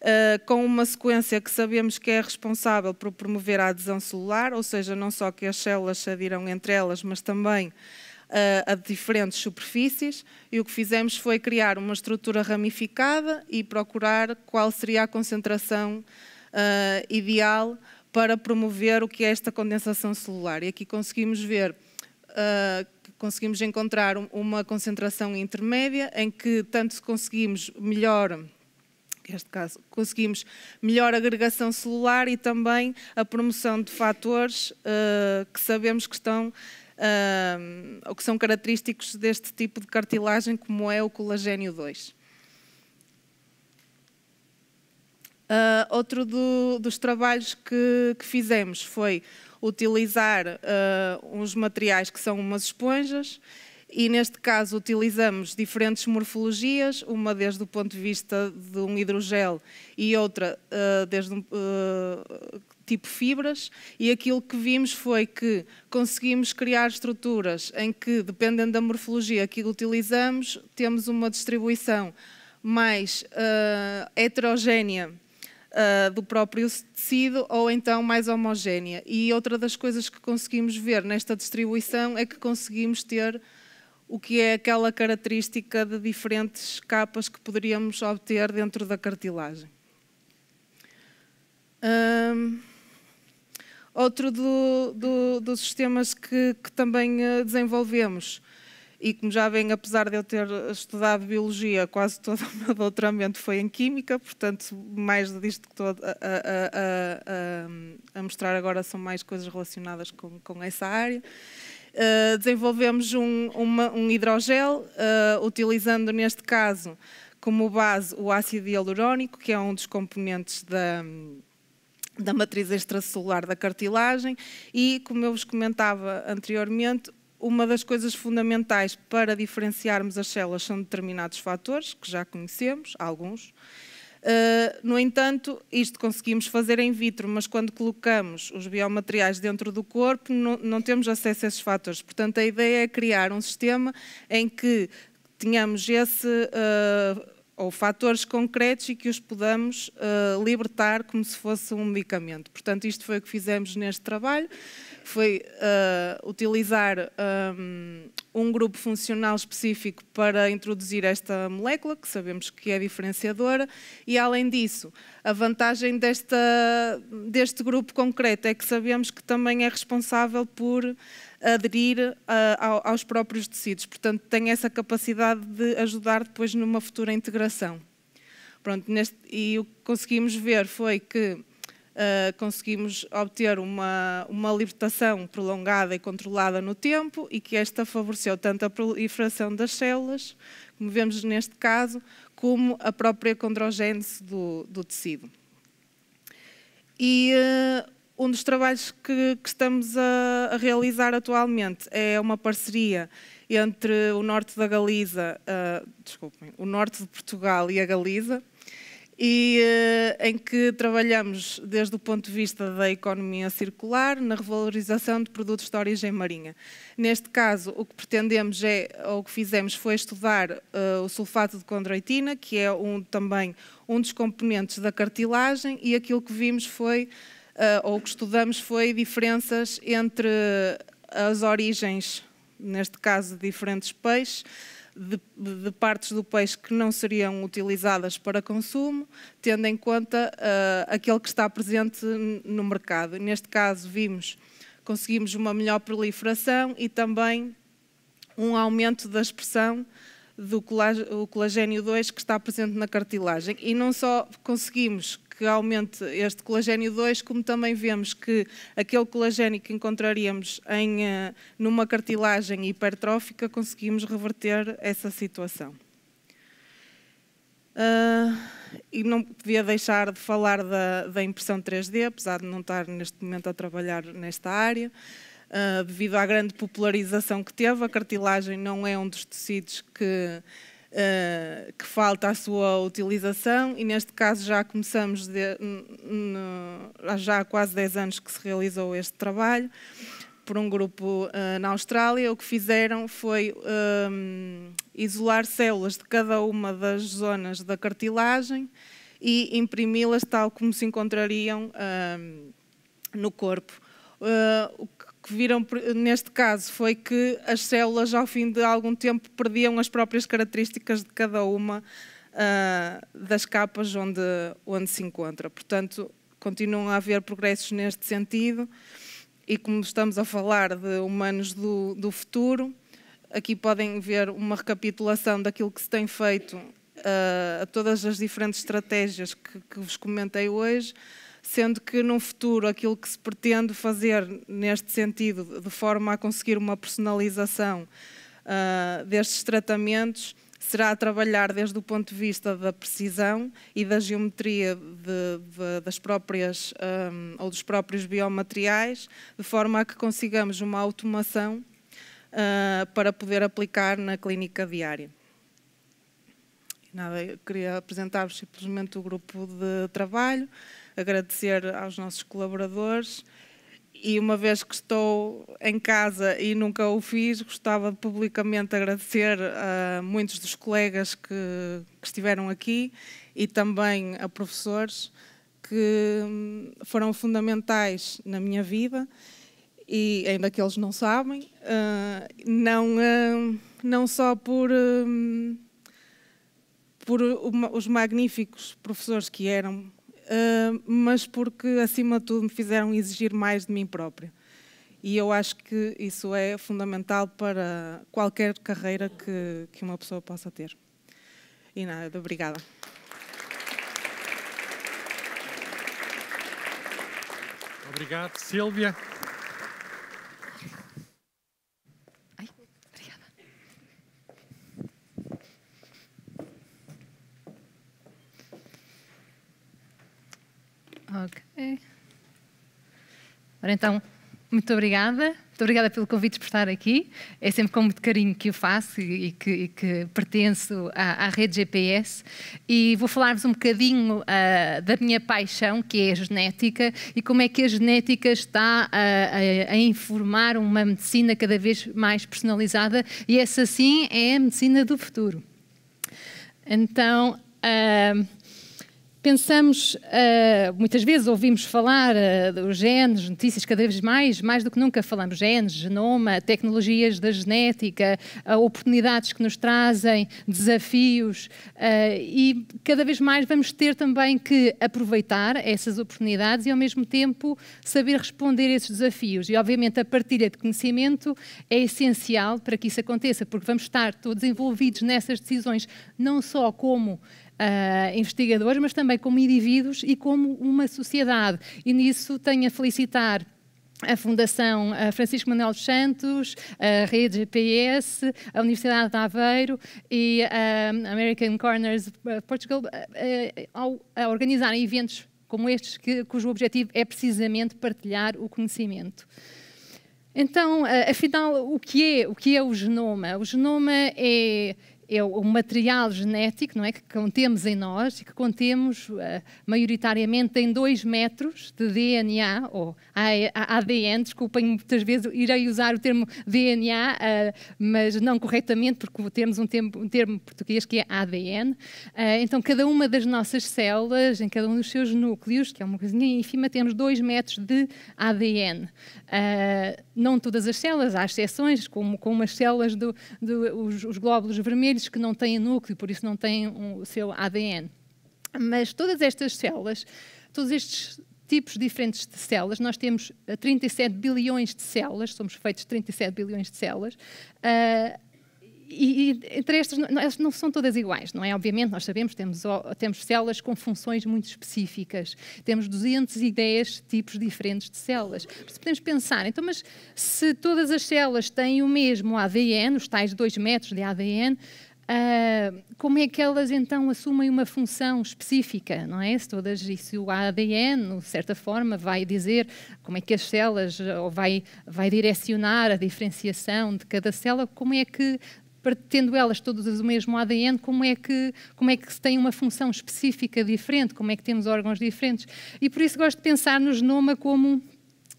uh, com uma sequência que sabemos que é responsável por promover a adesão celular, ou seja, não só que as células se adiram entre elas, mas também eh, a diferentes superfícies e o que fizemos foi criar uma estrutura ramificada e procurar qual seria a concentração uh, ideal para promover o que é esta condensação celular. E aqui conseguimos ver uh, conseguimos encontrar uma concentração intermédia em que tanto conseguimos melhor neste caso, conseguimos melhor agregação celular e também a promoção de fatores uh, que sabemos que estão uh, ou que são característicos deste tipo de cartilagem, como é o colagênio 2. Uh, eh, outro do, dos trabalhos que, que fizemos foi utilizar uh, uns materiais que são umas esponjas e neste caso utilizamos diferentes morfologias, uma desde o ponto de vista de um hidrogel e outra uh, desde um uh, tipo fibras e aquilo que vimos foi que conseguimos criar estruturas em que, dependendo da morfologia que utilizamos, temos uma distribuição mais uh, heterogénea uh, do próprio tecido ou então mais homogénea. E outra das coisas que conseguimos ver nesta distribuição é que conseguimos ter o que é aquela característica de diferentes capas que poderíamos obter dentro da cartilagem. Um, outro do, do, dos sistemas que, que também ah, desenvolvemos e como já vem, apesar de eu ter estudado biologia, quase todo o meu doutoramento foi em química, portanto, mais disto que estou a, a, a, a mostrar agora são mais coisas relacionadas com, com essa área. Uh, desenvolvemos um, uma, um hidrogel, uh, utilizando neste caso como base o ácido hialurónico, que é um dos componentes da da matriz extracelular da cartilagem e, como eu vos comentava anteriormente, uma das coisas fundamentais para diferenciarmos as células são determinados fatores, que já conhecemos, alguns. Uh, no entanto, isto conseguimos fazer in vitro, mas quando colocamos os biomateriais dentro do corpo, não, não temos acesso a esses fatores. Portanto, a ideia é criar um sistema em que tenhamos esse. Uh, ou fatores concretos e que os podamos uh, libertar como se fosse um medicamento. Portanto, isto foi o que fizemos neste trabalho foi uh, utilizar um, ah, um, grupo funcional específico para introduzir esta molécula, que sabemos que é diferenciadora, e além disso, a vantagem desta, deste grupo concreto é que sabemos que também é responsável por aderir uh, aos próprios tecidos, portanto, tem essa capacidade de ajudar depois numa futura integração. Pronto, neste, e o que conseguimos ver foi que eh, conseguimos obter uma, uma libertação prolongada e controlada no tempo e que esta favoreceu tanto a proliferação das células, como vemos neste caso, como a própria condrogênese do, do tecido. E uh, um dos trabalhos que, que estamos a, a, realizar atualmente é uma parceria entre o norte da Galiza, uh, desculpem, o norte de Portugal e a Galiza, e uh, em que trabalhamos desde o ponto de vista da economia circular na revalorização de produtos de origem marinha. Neste caso, o que pretendemos é, ou o que fizemos foi estudar uh, o sulfato de condroitina, que é um, também um dos componentes da cartilagem, e aquilo que vimos foi, uh, ou o que estudamos foi diferenças entre as origens, neste caso, de diferentes peixes, de, de, partes do peixe que não seriam utilizadas para consumo, tendo em conta uh, aquele que está presente no mercado. Neste caso, vimos, conseguimos uma melhor proliferação e também um aumento da expressão do colagênio 2 que está presente na cartilagem. E não só conseguimos que aumente este colagênio 2, como também vemos que aquele colagênio que encontraríamos em, eh, numa cartilagem hipertrófica, conseguimos reverter essa situação. Uh, e não podia deixar de falar da, da, impressão 3D, apesar de não estar neste momento a trabalhar nesta área, uh, devido à grande popularização que teve, a cartilagem não é um dos tecidos que uh, que falta a sua utilização e neste caso já começamos, de, no, já há quase 10 anos que se realizou este trabalho por um grupo uh, na Austrália, o que fizeram foi um, ehm, isolar células de cada uma das zonas da cartilagem e imprimi-las tal como se encontrariam um, ehm, no corpo. Uh, o que viram neste caso foi que as células, ao fim de algum tempo, perdiam as próprias características de cada uma uh, das capas onde, onde se encontra. Portanto, continuam a haver progressos neste sentido e, como estamos a falar de humanos do, do futuro, aqui podem ver uma recapitulação daquilo que se tem feito uh, a todas as diferentes estratégias que, que vos comentei hoje sendo que no futuro aquilo que se pretende fazer neste sentido, de forma a conseguir uma personalização uh, destes tratamentos, será trabalhar desde o ponto de vista da precisão e da geometria de, de, das próprias um, ah, ou dos próprios biomateriais, de forma a que consigamos uma automação uh, para poder aplicar na clínica diária. Nada, eu queria apresentar-vos simplesmente o grupo de trabalho agradecer aos nossos colaboradores e uma vez que estou em casa e nunca o fiz, gostava de publicamente agradecer a muitos dos colegas que, que estiveram aqui e também a professores que hum, foram fundamentais na minha vida e ainda que eles não sabem, hum, não, hum, não só por, por os magníficos professores que eram ah, mas porque, acima de tudo, me fizeram exigir mais de mim própria. E eu acho que isso é fundamental para qualquer carreira que, que uma pessoa possa ter. E nada, obrigada. Obrigado, Silvia. Ok. Ora então, muito obrigada. Muito obrigada pelo convite por estar aqui. É sempre com muito carinho que o faço e, que, e que, pertenço à, à, rede GPS. E vou falar-vos um bocadinho uh, da minha paixão, que é a genética, e como é que a genética está a, a, a informar uma medicina cada vez mais personalizada, e essa sim é a medicina do futuro. Então. Uh, pensamos, uh, muitas vezes ouvimos falar uh, dos genes, notícias cada vez mais, mais do que nunca falamos genes, genoma, tecnologias da genética, uh, oportunidades que nos trazem, desafios e cada vez mais vamos ter também que aproveitar essas oportunidades e ao mesmo tempo saber responder a esses desafios e obviamente a partilha de conhecimento é essencial para que isso aconteça porque vamos estar todos envolvidos nessas decisões não só como uh, investigadores, mas também como indivíduos e como uma sociedade. E nisso tenho a felicitar a Fundação eh, Francisco Manuel dos Santos, a Rede GPS, a Universidade de Aveiro e a eh, American Corners Portugal ao organizarem eventos como estes, que, cujo objetivo é precisamente partilhar o conhecimento. Então, afinal, o que é o, que é o genoma? O genoma é é o material genético não é, que contemos em nós e que contemos uh, maioritariamente em 2 metros de DNA ou ADN, desculpem, muitas vezes irei usar o termo DNA, uh, eh, mas não corretamente, porque temos um termo, um termo português que é ADN. Uh, eh, então, cada uma das nossas células, em cada um dos seus núcleos, que é uma coisinha ínfima, temos 2 metros de ADN. não todas as células, há exceções, como, como as células dos do, do, os glóbulos vermelhos, países que não têm núcleo, por isso não têm um, o seu ADN. Mas todas estas células, todos estes tipos diferentes de células, nós temos 37 eh, bilhões de células, somos feitos 37 bilhões de células, uh, e, entre estas, elas não são todas iguais, não é? Obviamente, nós sabemos, temos, temos células com funções muito específicas, temos 210 tipos diferentes de células. Podemos pensar, então, mas se todas as células têm o mesmo ADN, os tais 2 metros de ADN, Uh, como é que elas então assumem uma função específica, não é? Se todas isso o ADN, de certa forma, vai dizer como é que as células ou vai vai direcionar a diferenciação de cada célula, como é que tendo elas todas o mesmo ADN, como é que como é que se tem uma função específica diferente, como é que temos órgãos diferentes? E por isso gosto de pensar no genoma como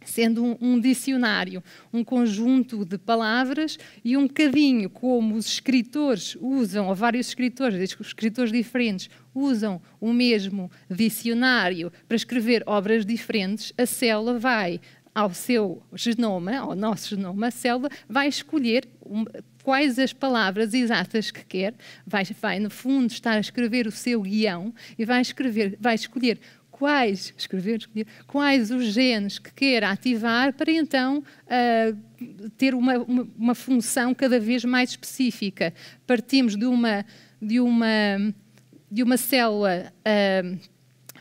sendo um, um, dicionário, um conjunto de palavras e um bocadinho como os escritores usam, ou vários escritores, escritores diferentes, usam o mesmo dicionário para escrever obras diferentes, a célula vai ao seu genoma, ao nosso genoma, a célula vai escolher um, quais as palavras exatas que quer, vai, vai no fundo estar a escrever o seu guião e vai, escrever, vai escolher quais, escrever, escolher, quais os genes que quer ativar para então uh, ter uma, uma, uma, função cada vez mais específica. Partimos de uma, de uma, de uma célula uh,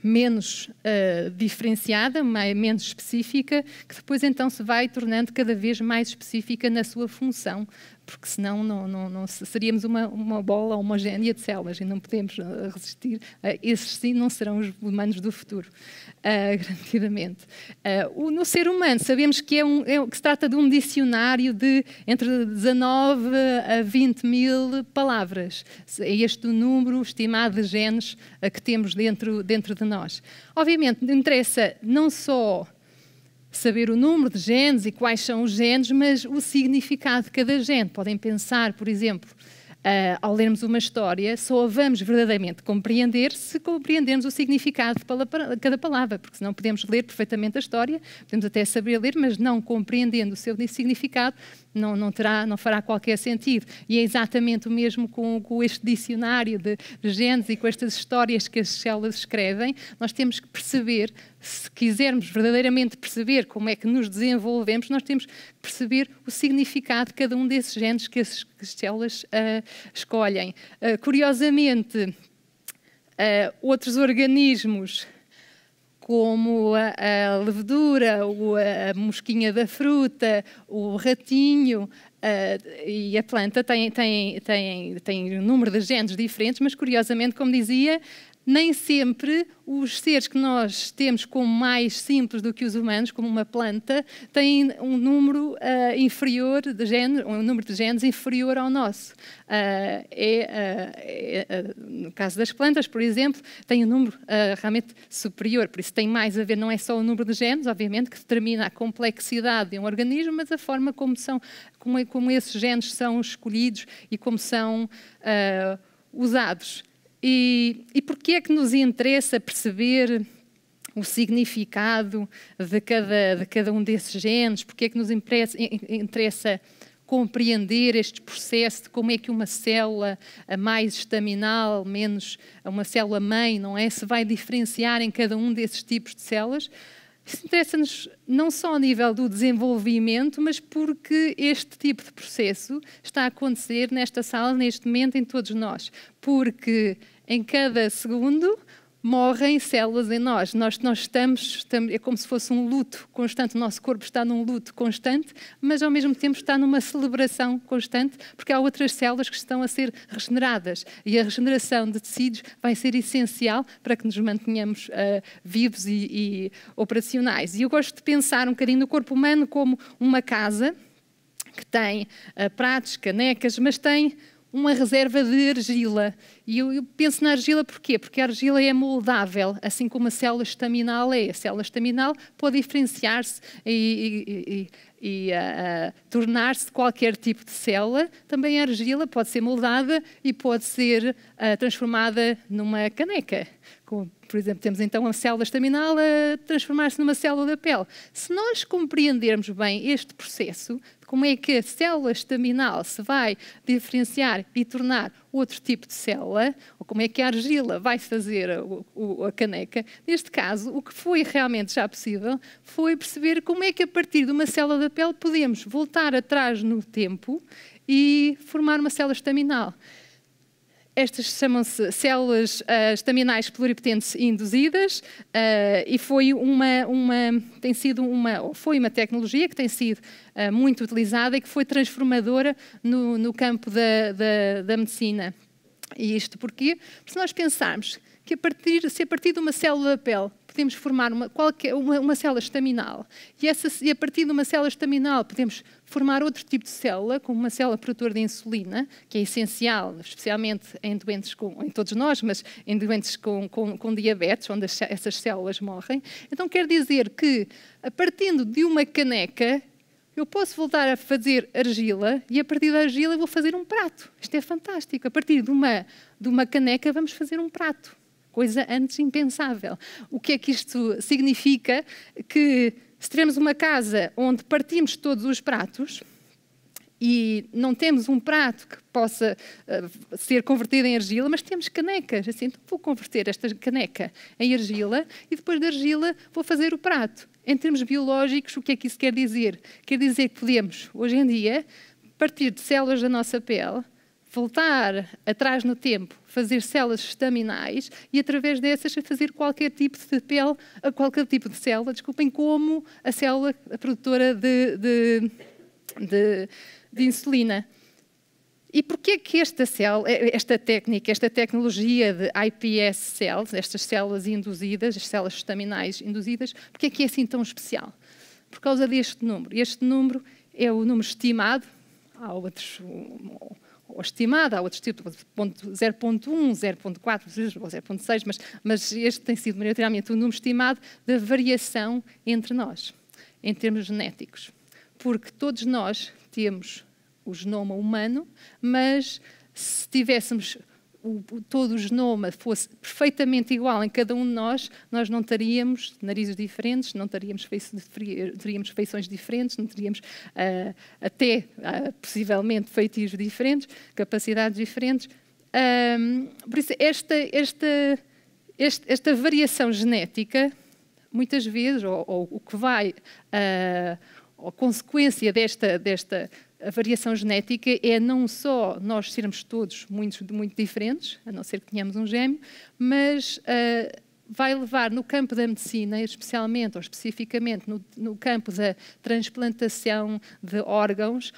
menos uh, diferenciada, mais, menos específica, que depois então se vai tornando cada vez mais específica na sua função porque senão não, não, não seríamos uma, uma bola homogénea de células e não podemos uh, resistir. Uh, esses sim não serão os humanos do futuro, uh, garantidamente. Uh, no ser humano, sabemos que, é um, é, que se trata de um dicionário de entre 19 a 20 mil palavras. É este o número estimado de genes uh, que temos dentro, dentro de nós. Obviamente, interessa não só saber o número de genes e quais são os genes, mas o significado de cada gene. Podem pensar, por exemplo, uh, ao lermos uma história, só a vamos verdadeiramente compreender se compreendermos o significado de cada palavra, porque senão podemos ler perfeitamente a história, podemos até saber ler, mas não compreendendo o seu significado, não, não, terá, não fará qualquer sentido. E é exatamente o mesmo com, com este dicionário de, de genes e com estas histórias que as células escrevem. Nós temos que perceber, se quisermos verdadeiramente perceber como é que nos desenvolvemos, nós temos que perceber o significado de cada um desses genes que as, que as células uh, escolhem. Uh, curiosamente, uh, outros organismos como a, a levedura, a mosquinha da fruta, o ratinho, Uh, e a planta tem, tem, tem, tem um número de genes diferentes, mas curiosamente, como dizia, nem sempre os seres que nós temos como mais simples do que os humanos, como uma planta, têm um número uh, inferior de genes, um número de genes inferior ao nosso. Uh, é, uh, é, no caso das plantas, por exemplo, tem um número realmente superior, por isso tem mais a ver, não é só o número de genes, obviamente, que determina a complexidade de um organismo, mas a forma como, são, como, é, como esses genes são escolhidos e como são usados. E, e porquê é que nos interessa perceber o significado de cada, de cada um desses genes? Porquê é que nos interessa, interessa compreender este processo de como é que uma célula mais estaminal, menos uma célula mãe, não é? Se vai diferenciar em cada um desses tipos de células. Isso interessa-nos não só a nível do desenvolvimento, mas porque este tipo de processo está a acontecer nesta sala, neste momento, em todos nós. Porque em cada segundo morrem células em nós. Nós, nós estamos, estamos, é como se fosse um luto constante, o nosso corpo está num luto constante, mas ao mesmo tempo está numa celebração constante, porque há outras células que estão a ser regeneradas. E a regeneração de tecidos vai ser essencial para que nos mantenhamos uh, vivos e, e operacionais. E eu gosto de pensar um bocadinho no corpo humano como uma casa que tem uh, pratos, canecas, mas tem uma reserva de argila. E eu, eu, penso na argila porquê? Porque a argila é moldável, assim como a célula estaminal é. A célula estaminal pode diferenciar-se e, e, e, e ah, ah, tornar-se qualquer tipo de célula. Também a argila pode ser moldada e pode ser ah, transformada numa caneca, como por exemplo, temos então a célula estaminal a transformar-se numa célula da pele. Se nós compreendermos bem este processo, como é que a célula estaminal se vai diferenciar e tornar outro tipo de célula, ou como é que a argila vai fazer a, a, a, caneca. Neste caso, o que foi realmente já possível foi perceber como é que a partir de uma célula da pele podemos voltar atrás no tempo e formar uma célula estaminal estas chamam-se células uh, estaminais pluripotentes induzidas uh, e foi uma, uma, tem sido uma, foi uma tecnologia que tem sido uh, muito utilizada e que foi transformadora no, no campo da, da, da, medicina. E isto porquê? Porque se nós pensarmos que a partir, se a partir de uma célula da pele podemos formar uma, qualquer, uma, uma célula estaminal. E, essa, e a partir de uma célula estaminal podemos formar outro tipo de célula, como uma célula produtora de insulina, que é essencial, especialmente em doentes com, em todos nós, mas em doentes com, com, com diabetes, onde as, essas células morrem. Então quer dizer que, a partindo de uma caneca, eu posso voltar a fazer argila e a partir da argila vou fazer um prato. Isto é fantástico. A partir de uma, de uma caneca vamos fazer um prato coisa antes impensável. O que é que isto significa? Que se tivermos uma casa onde partimos todos os pratos e não temos um prato que possa uh, ser convertido em argila, mas temos canecas, assim, então vou converter esta caneca em argila e depois da argila vou fazer o prato. Em termos biológicos, o que é que isso quer dizer? Quer dizer que podemos, hoje em dia, partir de células da nossa pele voltar atrás no tempo, fazer células estaminais e através dessas fazer qualquer tipo de pele, qualquer tipo de célula, desculpem, como a célula produtora de, de, de, de insulina. E porquê que esta, célula, eh, esta técnica, esta tecnologia de iPS cells, estas células induzidas, as células estaminais induzidas, porquê que é assim tão especial? Por causa deste número. Este número é o número estimado, há outros estimada, há outros tipos, 0.1, 0.4, 0.6, mas, mas este tem sido maioritariamente o um número estimado da variação entre nós, em termos genéticos. Porque todos nós temos o genoma humano, mas se tivéssemos o, o, todo o genoma fosse perfeitamente igual em cada um de nós, nós não teríamos narizes diferentes, não teríamos, feiço, teríamos feições diferentes, não teríamos uh, até uh, possivelmente feitios diferentes, capacidades diferentes. Um, por isso, esta, esta, esta, esta, variação genética, muitas vezes, ou, ou o que vai, uh, ou consequência desta, desta a variação genética é não só nós sermos todos muito, muito diferentes, a não ser que tenhamos um gêmeo, mas uh, vai levar no campo da medicina, especialmente ou especificamente no, no campo da transplantação de órgãos,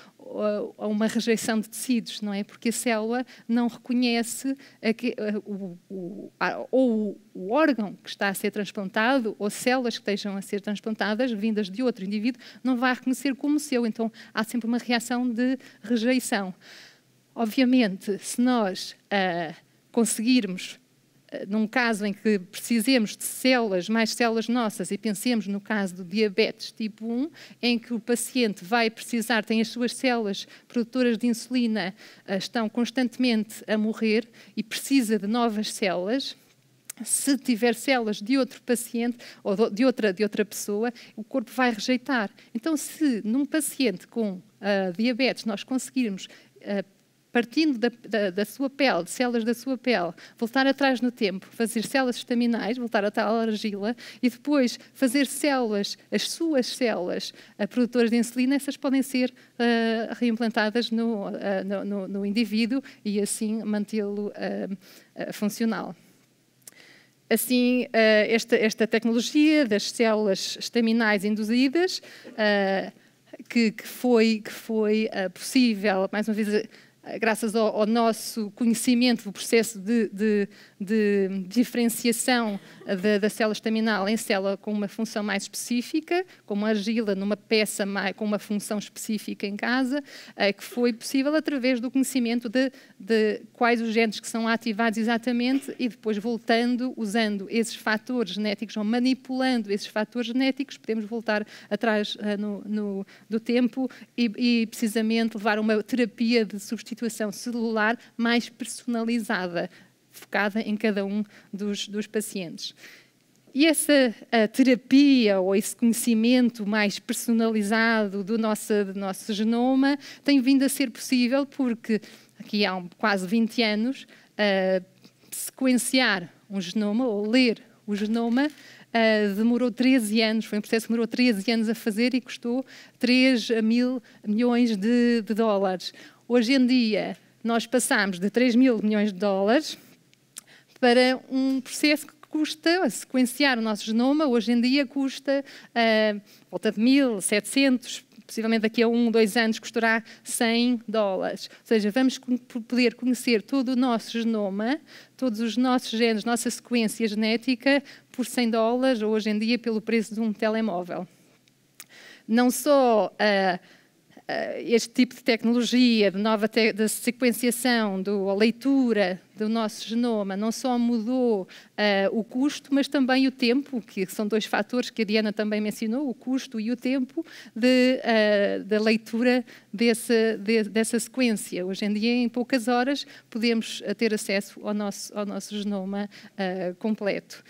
a uma rejeição de tecidos, não é? Porque a célula não reconhece a que, a, o, o, a, ou o órgão que está a ser transplantado ou células que estejam a ser transplantadas vindas de outro indivíduo, não vai reconhecer como seu. Então há sempre uma reação de rejeição. Obviamente, se nós uh, conseguirmos eh, num caso em que precisemos de células, mais células nossas, e pensemos no caso do diabetes tipo 1, em que o paciente vai precisar, tem as suas células produtoras de insulina, eh, estão constantemente a morrer e precisa de novas células, se tiver células de outro paciente ou de outra, de outra pessoa, o corpo vai rejeitar. Então, se num paciente com uh, diabetes nós conseguirmos uh, partindo da, da, da, sua pele, de células da sua pele, voltar atrás no tempo, fazer células estaminais, voltar até à argila, e depois fazer células, as suas células, produtoras de insulina, essas podem ser uh, reimplantadas no, uh, no, no, indivíduo e assim mantê-lo uh, funcional. Assim, esta, esta, tecnologia das células estaminais induzidas, que, que, foi, que foi possível, mais uma vez, eh, graças ao, ao, nosso conhecimento do processo de, de, de diferenciação eh, da, da, célula estaminal em célula com uma função mais específica, como a argila numa peça mais, com uma função específica em casa, é, que foi possível através do conhecimento de, de, quais os genes que são ativados exatamente e depois voltando, usando esses fatores genéticos ou manipulando esses fatores genéticos, podemos voltar atrás no, no, do tempo e, e precisamente levar uma terapia de substituição situação celular mais personalizada, focada em cada um dos, dos pacientes. E essa terapia ou esse conhecimento mais personalizado do nosso, do nosso genoma tem vindo a ser possível porque, aqui há quase 20 anos, sequenciar um genoma ou ler o genoma demorou 13 anos, foi um processo que demorou 13 anos a fazer e custou 3 mil milhões de, de dólares. Hoje em dia, nós passamos de 3 mil milhões de dólares para um processo que custa, sequenciar o nosso genoma, hoje em dia custa uh, volta de 1.700, possivelmente daqui a um, dois anos custará 100 dólares. Ou seja, vamos poder conhecer todo o nosso genoma, todos os nossos genes, nossa sequência genética, por 100 dólares, ou hoje em dia pelo preço de um telemóvel. Não só... Uh, eh, este tipo de tecnologia, de nova te de sequenciação, do, a leitura do nosso genoma, não só mudou uh, o custo, mas também o tempo, que são dois fatores que a Diana também mencionou, o custo e o tempo de, uh, da leitura desse, de, dessa sequência. Hoje em dia, em poucas horas, podemos ter acesso ao nosso, ao nosso genoma uh, completo.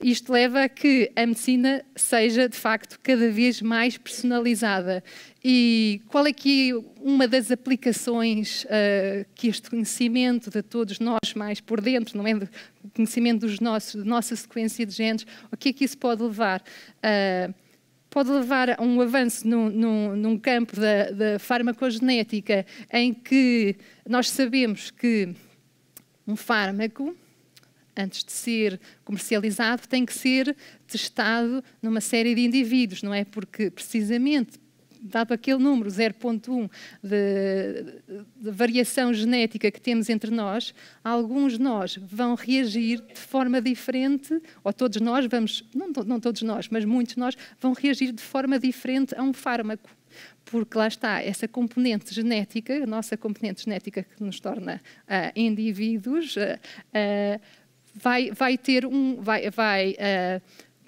Isto leva a que a medicina seja, de facto, cada vez mais personalizada. E qual é que uma das aplicações uh, que este conhecimento de todos nós mais por dentro, não é? O conhecimento dos nossos, da nossa sequência de genes, o que é que isso pode levar? Uh, pode levar a um avanço num, num campo da, da farmacogenética em que nós sabemos que um fármaco, antes de ser comercializado, tem que ser testado numa série de indivíduos, não é? Porque precisamente dado aquele número 0.1 de, de, variação genética que temos entre nós, alguns de nós vão reagir de forma diferente, ou todos nós vamos, não, não todos nós, mas muitos de nós vão reagir de forma diferente a um fármaco porque lá está, essa componente genética, a nossa componente genética que nos torna uh, indivíduos, uh, uh, vai, vai ter um. Vai, vai,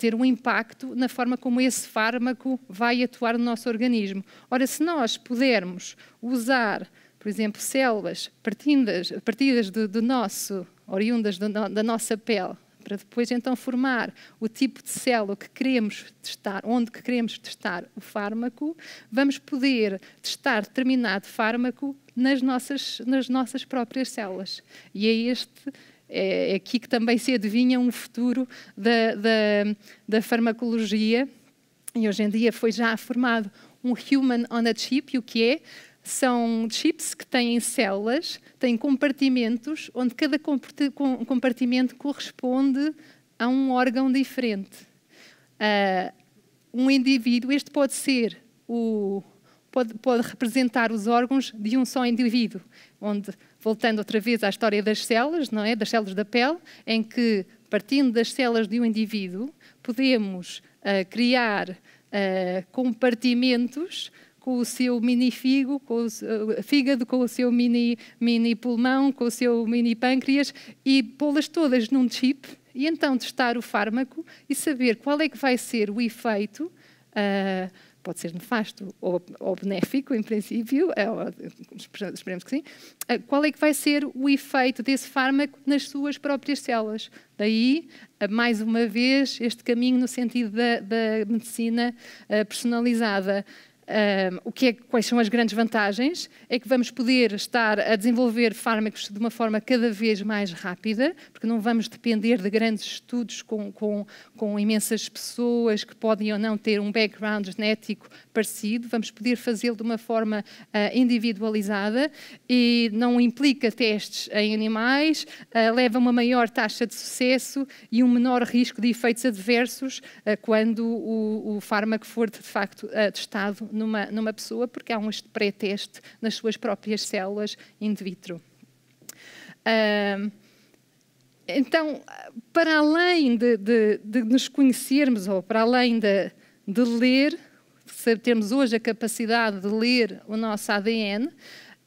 ter um impacto na forma como esse fármaco vai atuar no nosso organismo. Ora, se nós pudermos usar, por exemplo, células partidas, partidas do, do nosso, oriundas do, da nossa pele, para depois então formar o tipo de célula que queremos testar, onde que queremos testar o fármaco, vamos poder testar determinado fármaco nas nossas, nas nossas próprias células. E é este é, é aqui que também se adivinha um futuro da, da, da farmacologia e hoje em dia foi já formado um Human on a Chip, e o que é? São chips que têm células, têm compartimentos, onde cada compartimento corresponde a um órgão diferente. Uh, um indivíduo, este pode ser o. Pode, pode representar os órgãos de um só indivíduo, onde voltando outra vez à história das células, não é? Das células da pele, em que partindo das células de um indivíduo podemos uh, criar uh, compartimentos com o seu mini figo, com o eh, fígado, com o seu mini, mini pulmão, com o seu mini pâncreas e pô-las todas num chip e então testar o fármaco e saber qual é que vai ser o efeito uh, pode ser nefasto ou, ou benéfico, em princípio, é, esperemos que sim, eh, qual é que vai ser o efeito desse fármaco nas suas próprias células? Daí, eh, mais uma vez, este caminho no sentido da, da medicina eh, personalizada um, o que é, quais são as grandes vantagens? É que vamos poder estar a desenvolver fármacos de uma forma cada vez mais rápida, porque não vamos depender de grandes estudos com, com, com imensas pessoas que podem ou não ter um background genético parecido, vamos poder fazê-lo de uma forma uh, individualizada e não implica testes em animais, uh, leva uma maior taxa de sucesso e um menor risco de efeitos adversos uh, quando o, o fármaco for de facto testado numa, numa pessoa porque há um pré-teste nas suas próprias células in vitro. Uh, então, para além de, de, de, nos conhecermos ou para além de, de ler, temos hoje a capacidade de ler o nosso ADN, uh,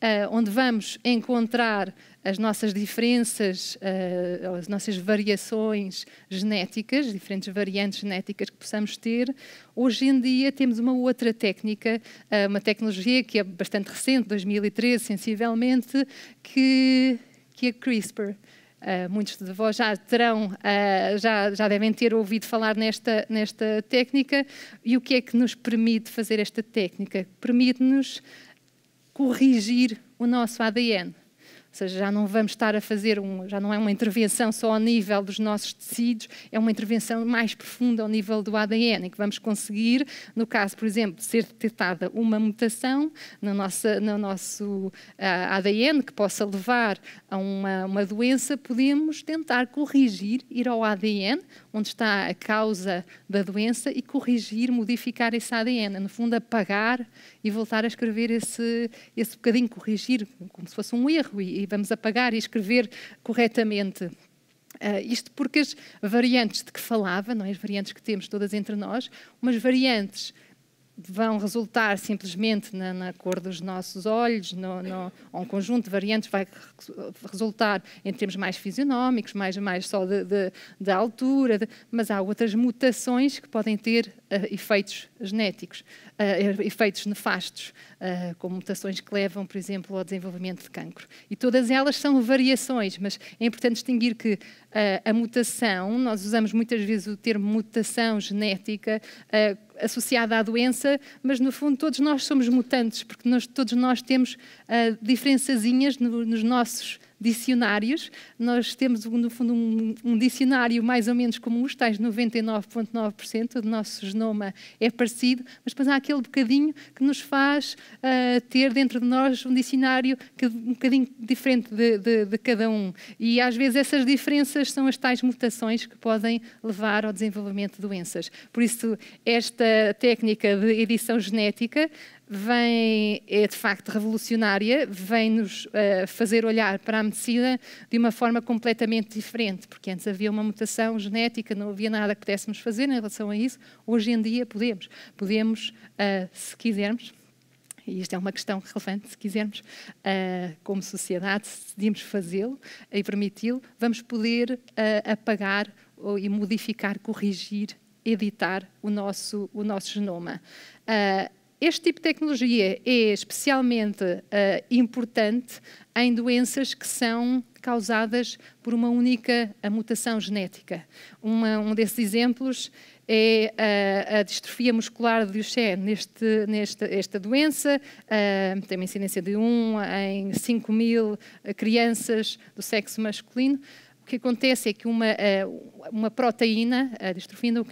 ah, onde vamos encontrar as nossas diferenças, eh, as nossas variações genéticas, diferentes variantes genéticas que possamos ter. Hoje em dia temos uma outra técnica, eh, uma tecnologia que é bastante recente, 2013 sensivelmente, que, que é CRISPR. Uh, muitos de vós já terão, uh, já, já devem ter ouvido falar nesta, nesta técnica. E o que é que nos permite fazer esta técnica? Permite-nos corrigir o nosso ADN. Ou seja, já não vamos estar a fazer, um, já não é uma intervenção só ao nível dos nossos tecidos, é uma intervenção mais profunda ao nível do ADN, em que vamos conseguir, no caso, por exemplo, de ser detectada uma mutação no nosso, no nosso uh, ah, ADN que possa levar a uma, uma doença, podemos tentar corrigir, ir ao ADN, onde está a causa da doença e corrigir, modificar esse ADN, no fundo apagar e voltar a escrever esse, esse bocadinho, corrigir como se fosse um erro e, e vamos apagar e escrever corretamente. Uh, isto porque as variantes de que falava, não é? as variantes que temos todas entre nós, umas variantes vão resultar simplesmente na, na, cor dos nossos olhos, no, no, um conjunto de variantes vai resultar em termos mais fisionómicos, mais, mais só de, de, de altura, de, mas há outras mutações que podem ter uh, efeitos genéticos uh, efeitos nefastos, uh, eh, como mutações que levam, por exemplo, ao desenvolvimento de cancro. E todas elas são variações, mas é importante distinguir que uh, a mutação, nós usamos muitas vezes o termo mutação genética associada à doença, mas no fundo todos nós somos mutantes, porque nós, todos nós temos diferençazinhas no, nos nossos dicionários. Nós temos, no fundo, um, um dicionário mais ou menos como os tais 99,9%, do nosso genoma é parecido, mas depois há aquele bocadinho que nos faz uh, ter dentro de nós um dicionário que, um bocadinho diferente de, de, de cada um. E às vezes essas diferenças são as tais mutações que podem levar ao desenvolvimento de doenças. Por isso, esta técnica de edição genética vem, é de facto revolucionária, vem-nos uh, fazer olhar para a medicina de uma forma completamente diferente, porque antes havia uma mutação genética, não havia nada que pudéssemos fazer em relação a isso, hoje em dia podemos. Podemos, uh, se quisermos, e isto é uma questão relevante, se quisermos, uh, como sociedade, se decidimos fazê-lo e permiti-lo, vamos poder apagar ou, e modificar, corrigir, editar o nosso, o nosso genoma. Uh, este tipo de tecnologia é especialmente uh, importante em doenças que são causadas por uma única mutação genética. Uma, um desses exemplos é a, eh, a distrofia muscular de Duchenne. Neste, esta doença uh, tem uma incidência de 1 em 5 mil crianças do sexo masculino. O que acontece é que uma, uh, uma proteína, a distrofina,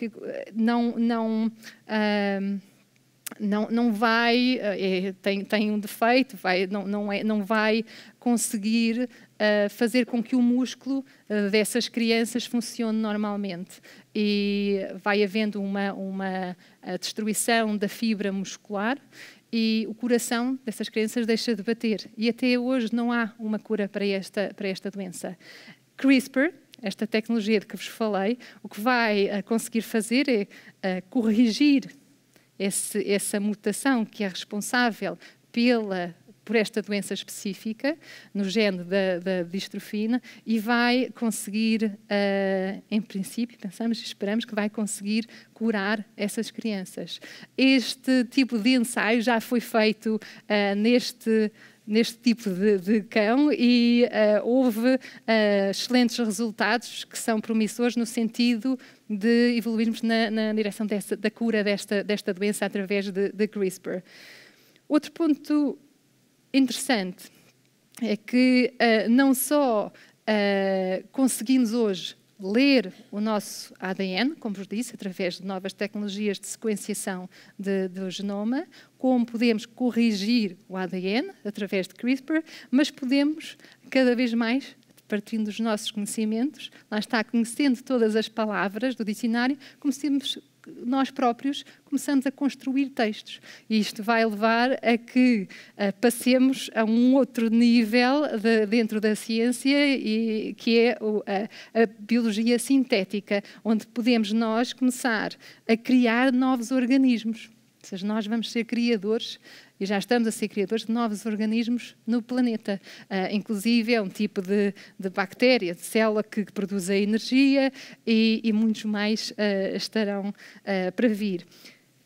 não, não uh, não, não vai, é, tem, tem um defeito, vai, não, não, é, não vai conseguir uh, fazer com que o músculo uh, dessas crianças funcione normalmente. E vai havendo uma, uma destruição da fibra muscular e o coração dessas crianças deixa de bater. E até hoje não há uma cura para esta, para esta doença. CRISPR, esta tecnologia de que vos falei, o que vai conseguir fazer é corrigir esse, essa mutação que é responsável pela por esta doença específica no gene da, da distrofina e vai conseguir, uh, em princípio, pensamos e esperamos que vai conseguir curar essas crianças. Este tipo de ensaio já foi feito uh, neste neste tipo de, de cão e uh, houve excelentes resultados que são promissores no sentido de evoluirmos na, na direção dessa, da cura desta, desta doença através de, de CRISPR. Outro ponto interessante é que uh, não só uh, conseguimos hoje ler o nosso ADN, como vos disse, através de novas tecnologias de sequenciação de, do genoma, como podemos corrigir o ADN através de CRISPR, mas podemos cada vez mais partindo dos nossos conhecimentos, lá está, conhecendo todas as palavras do dicionário, começamos nós próprios começamos a construir textos. E isto vai levar a que uh, passemos a um outro nível de, dentro da ciência, e, que é o, a, a, biologia sintética, onde podemos nós começar a criar novos organismos. Ou seja, nós vamos ser criadores, e já estamos a ser criadores, de novos organismos no planeta. Uh, inclusive, é um tipo de, de, bactéria, de célula que produz a energia e, e muitos mais uh, estarão uh, para vir.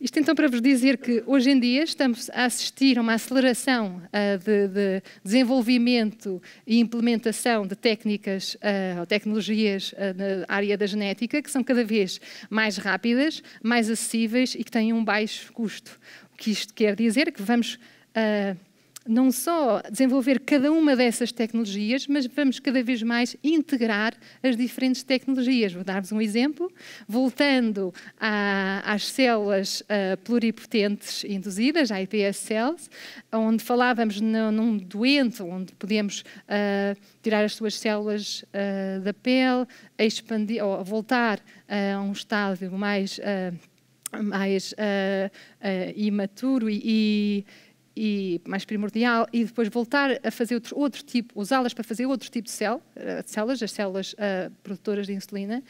Isto então para vos dizer que hoje em dia estamos a assistir a uma aceleração uh, de, de, desenvolvimento e implementação de técnicas uh, ou tecnologias uh, na área da genética que são cada vez mais rápidas, mais acessíveis e que têm um baixo custo. O que isto quer dizer é que vamos não só desenvolver cada uma dessas tecnologias, mas vamos cada vez mais integrar as diferentes tecnologias. Vou dar-vos um exemplo, voltando às células uh, pluripotentes induzidas, IPS cells, onde falávamos no, num doente, onde podemos uh, tirar as suas células uh, da pele, expandir, ou voltar a um estádio mais mais uh, uh, imaturo e, e mais primordial e depois voltar a fazer outro, outro tipo, usá-las para fazer outro tipo de, cel, eh, células, as células uh, produtoras de insulina,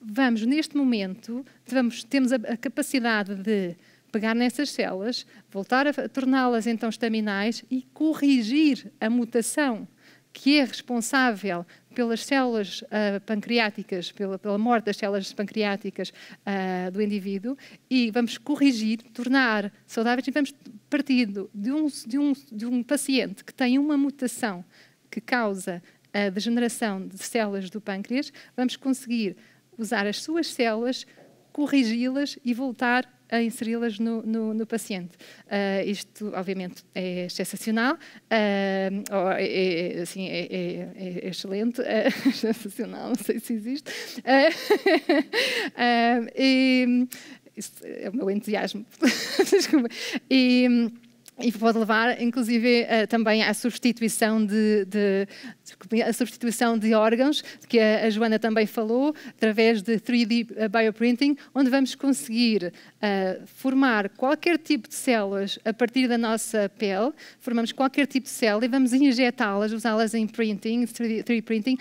vamos neste momento vamos, temos a, a capacidade de pegar nessas células, voltar a torná-las então estaminais e corrigir a mutação que é responsável pelas células uh, pancreáticas, pela, pela, morte das células pancreáticas uh, do indivíduo e vamos corrigir, tornar saudáveis e vamos partindo de um, de um, de um paciente que tem uma mutação que causa a degeneração de células do pâncreas, vamos conseguir usar as suas células, corrigi-las e voltar a inseri-las no, no, no, paciente. Uh, isto, obviamente, é excepcional, uh, é, é, assim, é, é, é excelente, ah, excepcional, não sei se existe. e, é o meu entusiasmo, desculpa. E, e pode levar, inclusive, também à substituição de, de a substituição de órgãos, que a Joana também falou, através de 3D eh, bioprinting, onde vamos conseguir uh, formar qualquer tipo de células a partir da nossa pele, formamos qualquer tipo de célula e vamos injetá-las, usá-las em printing, 3D, 3D printing,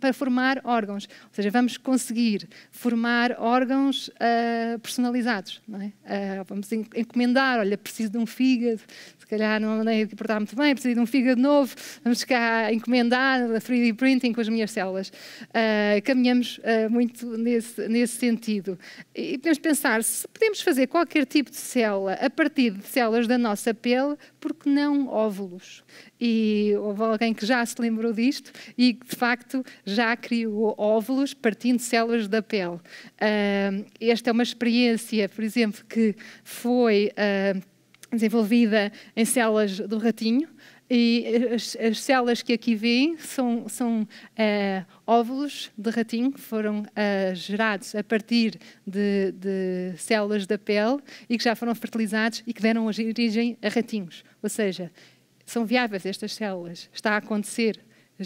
para formar órgãos. Ou seja, vamos conseguir formar órgãos uh, personalizados. É? Uh, vamos encomendar, olha, preciso de um fígado, se calhar não andei é a portar muito bem, preciso de um fígado novo, vamos cá encomendar 3D printing com as minhas células. Uh, caminhamos uh, muito nesse, nesse sentido. E podemos pensar, se podemos fazer qualquer tipo de célula a partir de células da nossa pele, por que não óvulos? E houve alguém que já se lembrou disto e, de facto, já criou óvulos partindo de células da pele. Uh, esta é uma experiência, por exemplo, que foi desenvolvida em células do ratinho, e as, as células que aqui vêem são, são é, óvulos de ratinho que foram é, gerados a partir de, de, células da pele e que já foram fertilizados e que deram origem a ratinhos. Ou seja, são viáveis estas células. Está a acontecer.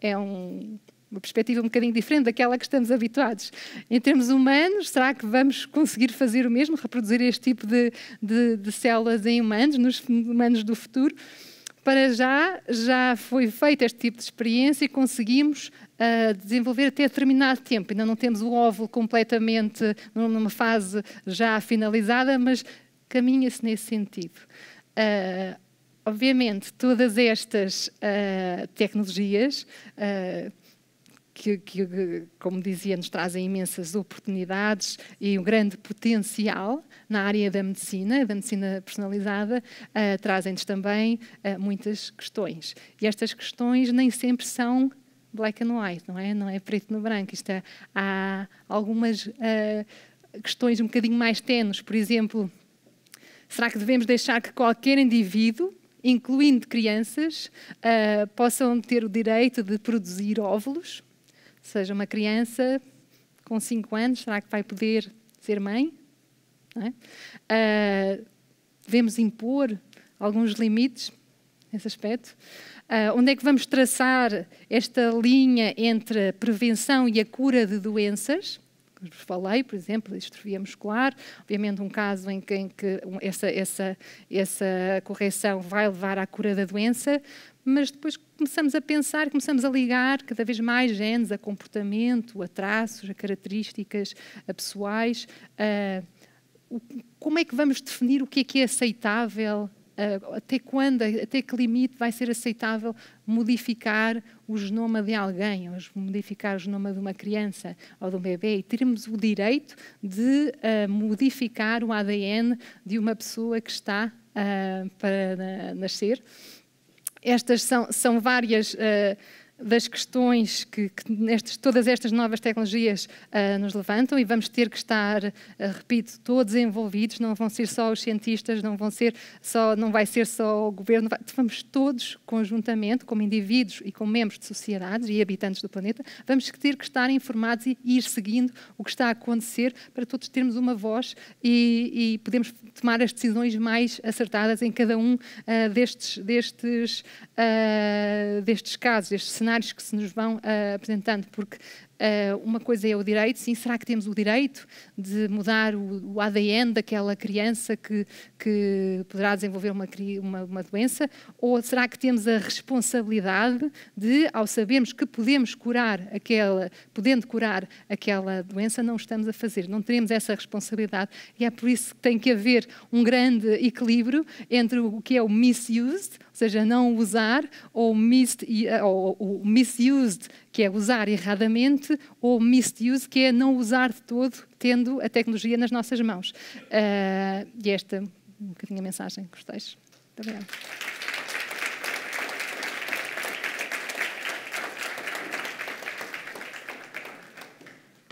é um, uma perspectiva um bocadinho diferente daquela que estamos habituados. Em termos humanos, será que vamos conseguir fazer o mesmo, reproduzir este tipo de, de, de células em humanos, nos humanos do futuro? Para já, já foi feito este tipo de experiência e conseguimos uh, desenvolver até determinado tempo. Ainda não temos o óvulo completamente numa fase já finalizada, mas caminha-se nesse sentido. Uh, obviamente, todas estas uh, tecnologias que, que, como dizia, nos trazem imensas oportunidades e um grande potencial na área da medicina, da medicina personalizada, uh, trazem-nos também uh, muitas questões. E estas questões nem sempre são black and white, não é? Não é preto no branco. Isto é, há algumas uh, questões um bocadinho mais tenues, por exemplo, será que devemos deixar que qualquer indivíduo incluindo crianças, possam ter o direito de produzir óvulos seja, uma criança com 5 anos, será que vai poder ser mãe? É? Uh, devemos impor alguns limites nesse aspecto? Uh, onde é que vamos traçar esta linha entre a prevenção e a cura de doenças? que vos falei, por exemplo, distrofia muscular, obviamente um caso em que, em que essa, essa, essa correção vai levar à cura da doença, mas depois começamos a pensar, começamos a ligar cada vez mais genes a comportamento, a traços, a características a pessoais. A, como é que vamos definir o que é que é aceitável eh, até quando, até que limite vai ser aceitável modificar o genoma de alguém, ou modificar o genoma de uma criança ou de um bebê, e termos o direito de uh, modificar o ADN de uma pessoa que está uh, para nascer. Estas são, são várias. Uh, das questões que, que todas estas novas tecnologias uh, nos levantam e vamos ter que estar, uh, repito, todos envolvidos, não vão ser só os cientistas, não vão ser só, não vai ser só o governo, vai, vamos todos conjuntamente, como indivíduos e como membros de sociedades e habitantes do planeta, vamos ter que estar informados e ir seguindo o que está a acontecer para todos termos uma voz e, e podermos tomar as decisões mais acertadas em cada um uh, destes, destes, destes casos, destes cenários cenários que se nos vão uh, apresentando, porque eh, uma coisa é o direito, sim, será que temos o direito de mudar o, ADN daquela criança que, que poderá desenvolver uma, uma, uma doença? Ou será que temos a responsabilidade de, ao sabermos que podemos curar aquela, podendo curar aquela doença, não estamos a fazer? Não teremos essa responsabilidade e é por isso que tem que haver um grande equilíbrio entre o que é o misused, ou seja, não usar, ou, missed, eh, ou, ou misused que é usar erradamente, ou misuse, que é não usar de todo, tendo a tecnologia nas nossas mãos. Uh, e esta, um bocadinho a mensagem que gostei. Muito obrigada.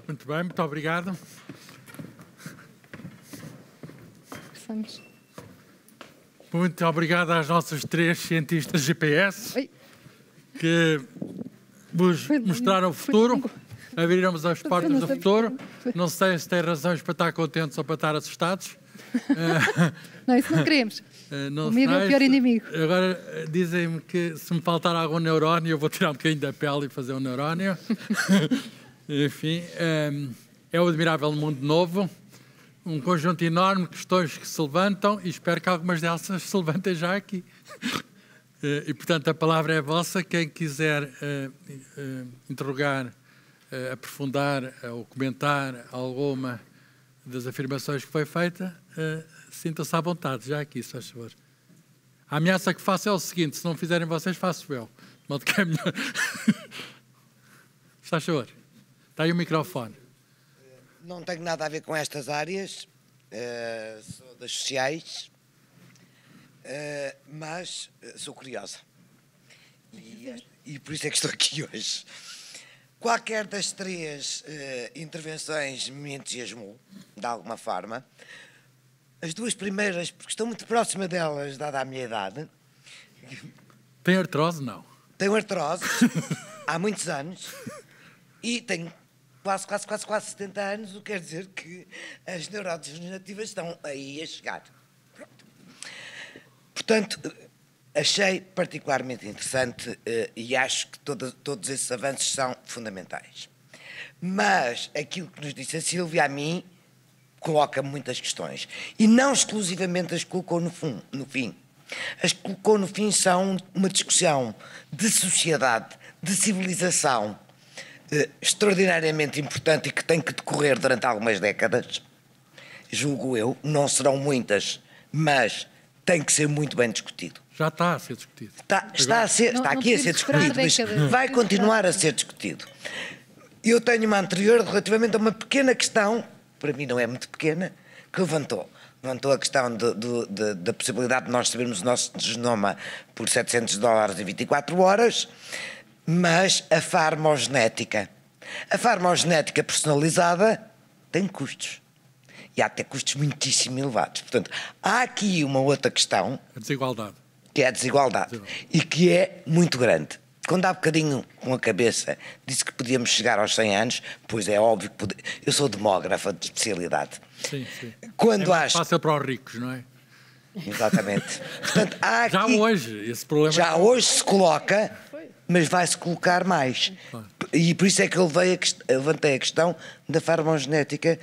Muito bem, muito obrigado. Começamos. Muito obrigado às nossas três cientistas GPS Oi. que vos mostrar o futuro. Abriremos as portas do futuro. Não sei se têm razões para estar contentes ou para estar assustados. não, isso não queremos. Eh, eh, não o amigo é o pior inimigo. Agora eh, dizem-me que se me faltar algum neurónio, eu vou tirar um bocadinho da pele e fazer um neurónio. Enfim, é o admirável mundo novo. Um conjunto enorme de questões que se levantam e espero que algumas delas se levantem já aqui. Eh, e, portanto, a palavra é vossa. Quem quiser uh, uh, interrogar, uh, aprofundar ou comentar alguma das afirmações que foi feita, sinta-se à vontade, já aqui, se faz favor. A ameaça que faço é o seguinte: se não fizerem vocês, faço eu. De modo que é melhor. se faz favor. Está aí o microfone. Não tenho nada a ver com estas áreas, sou das sociais. Eh, mas eh, sou curiosa. E, e, por isso é que estou aqui hoje. Qualquer das três uh, intervenções me entusiasmou, de alguma forma. As duas primeiras, porque estou muito próxima delas, dada a minha idade. Tem artrose? Não. Tenho artrose, há muitos anos. E tenho quase, quase, quase, quase 70 anos, o que quer dizer que as neurodegenerativas estão aí a chegar. Portanto, achei particularmente interessante eh, e acho que todos esses avanços são fundamentais. Mas aquilo que nos disse a Silvia, a mim, coloca muitas questões. E não exclusivamente as colocou no, fun, no fim. As colocou no fim são uma discussão de sociedade, de civilização, eh, extraordinariamente importante e que tem que decorrer durante algumas décadas, julgo eu, não serão muitas, mas tem que ser muito bem discutido. Já está a ser discutido. Está, está, a ser, não, aqui a ser discutido, mas vai continuar a ser discutido. Eu tenho uma anterior relativamente a uma pequena questão, para mim não é muito pequena, que levantou. Levantou a questão de, de, de, da possibilidade de nós sabermos o nosso genoma por 700 dólares em 24 horas, mas a farmogenética, A farmogenética personalizada tem custos e há até custos muitíssimo elevados. Portanto, há aqui uma outra questão. A desigualdade. Que é a desigualdade, desigualdade. e que é muito grande. Quando há bocadinho com a cabeça disse que podíamos chegar aos 100 anos, pois é óbvio que pode... eu sou demógrafa de especialidade. Sim, sim. Quando é acho... fácil para os ricos, não é? Exatamente. Portanto, aqui... já hoje esse problema. Já é hoje se coloca, mas vai-se colocar mais. E por isso é que eu levantei a questão da farmacogenética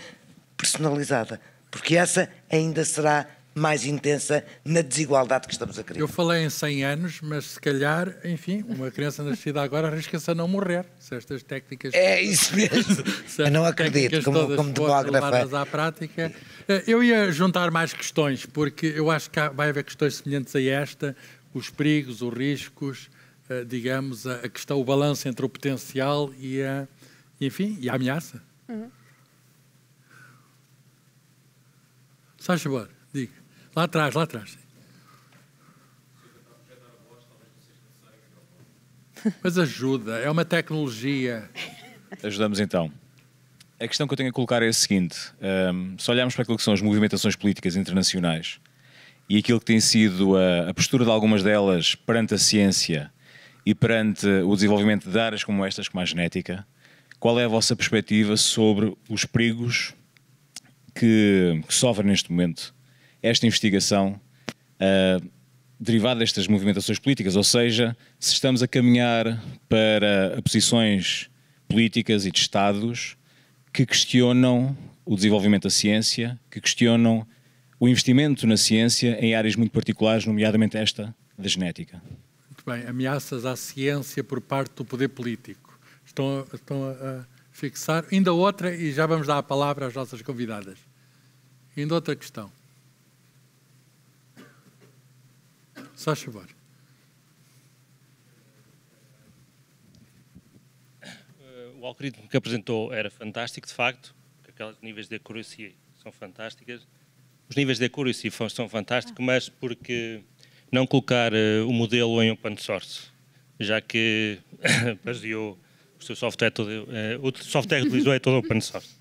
personalizada, porque essa ainda será mais intensa na desigualdade que estamos a criar. Eu falei em 100 anos, mas se calhar, enfim, uma criança nascida agora arrisca-se a não morrer, se estas técnicas... É isso mesmo, eu não acredito, como, como demógrafa. à prática. Eh, eu ia juntar mais questões, porque eu acho que vai haver questões semelhantes a esta, os perigos, os riscos, eh, digamos, a questão, o balanço entre o potencial e a, enfim, e a ameaça. Uhum. Sacha Bar, diga. Lá atrás, lá atrás. Mas ajuda, é uma tecnologia. Ajudamos então. A questão que eu tenho a colocar é a seguinte: um, ehm, se olharmos para aquilo que são as movimentações políticas internacionais e aquilo que tem sido a, a postura de algumas delas perante a ciência e perante o desenvolvimento de áreas como estas, como a genética, qual é a vossa perspectiva sobre os perigos que, que sofre neste momento esta investigação uh, derivada destas movimentações políticas, ou seja, se estamos a caminhar para posições políticas e de Estados que questionam o desenvolvimento da ciência, que questionam o investimento na ciência em áreas muito particulares, nomeadamente esta da genética. Muito bem, ameaças à ciência por parte do poder político. Estão, estão a, a fixar. Ainda outra, e já vamos dar a palavra às nossas convidadas. Ainda outra questão. Só chover. Eh, o algoritmo que apresentou era fantástico, de facto, aqueles níveis de acurácia são fantásticas. Os níveis de acurácia são fantásticos, mas porque não colocar eh, o modelo em open source, já que baseou o seu software é todo, eh, o software utilizou é todo open source.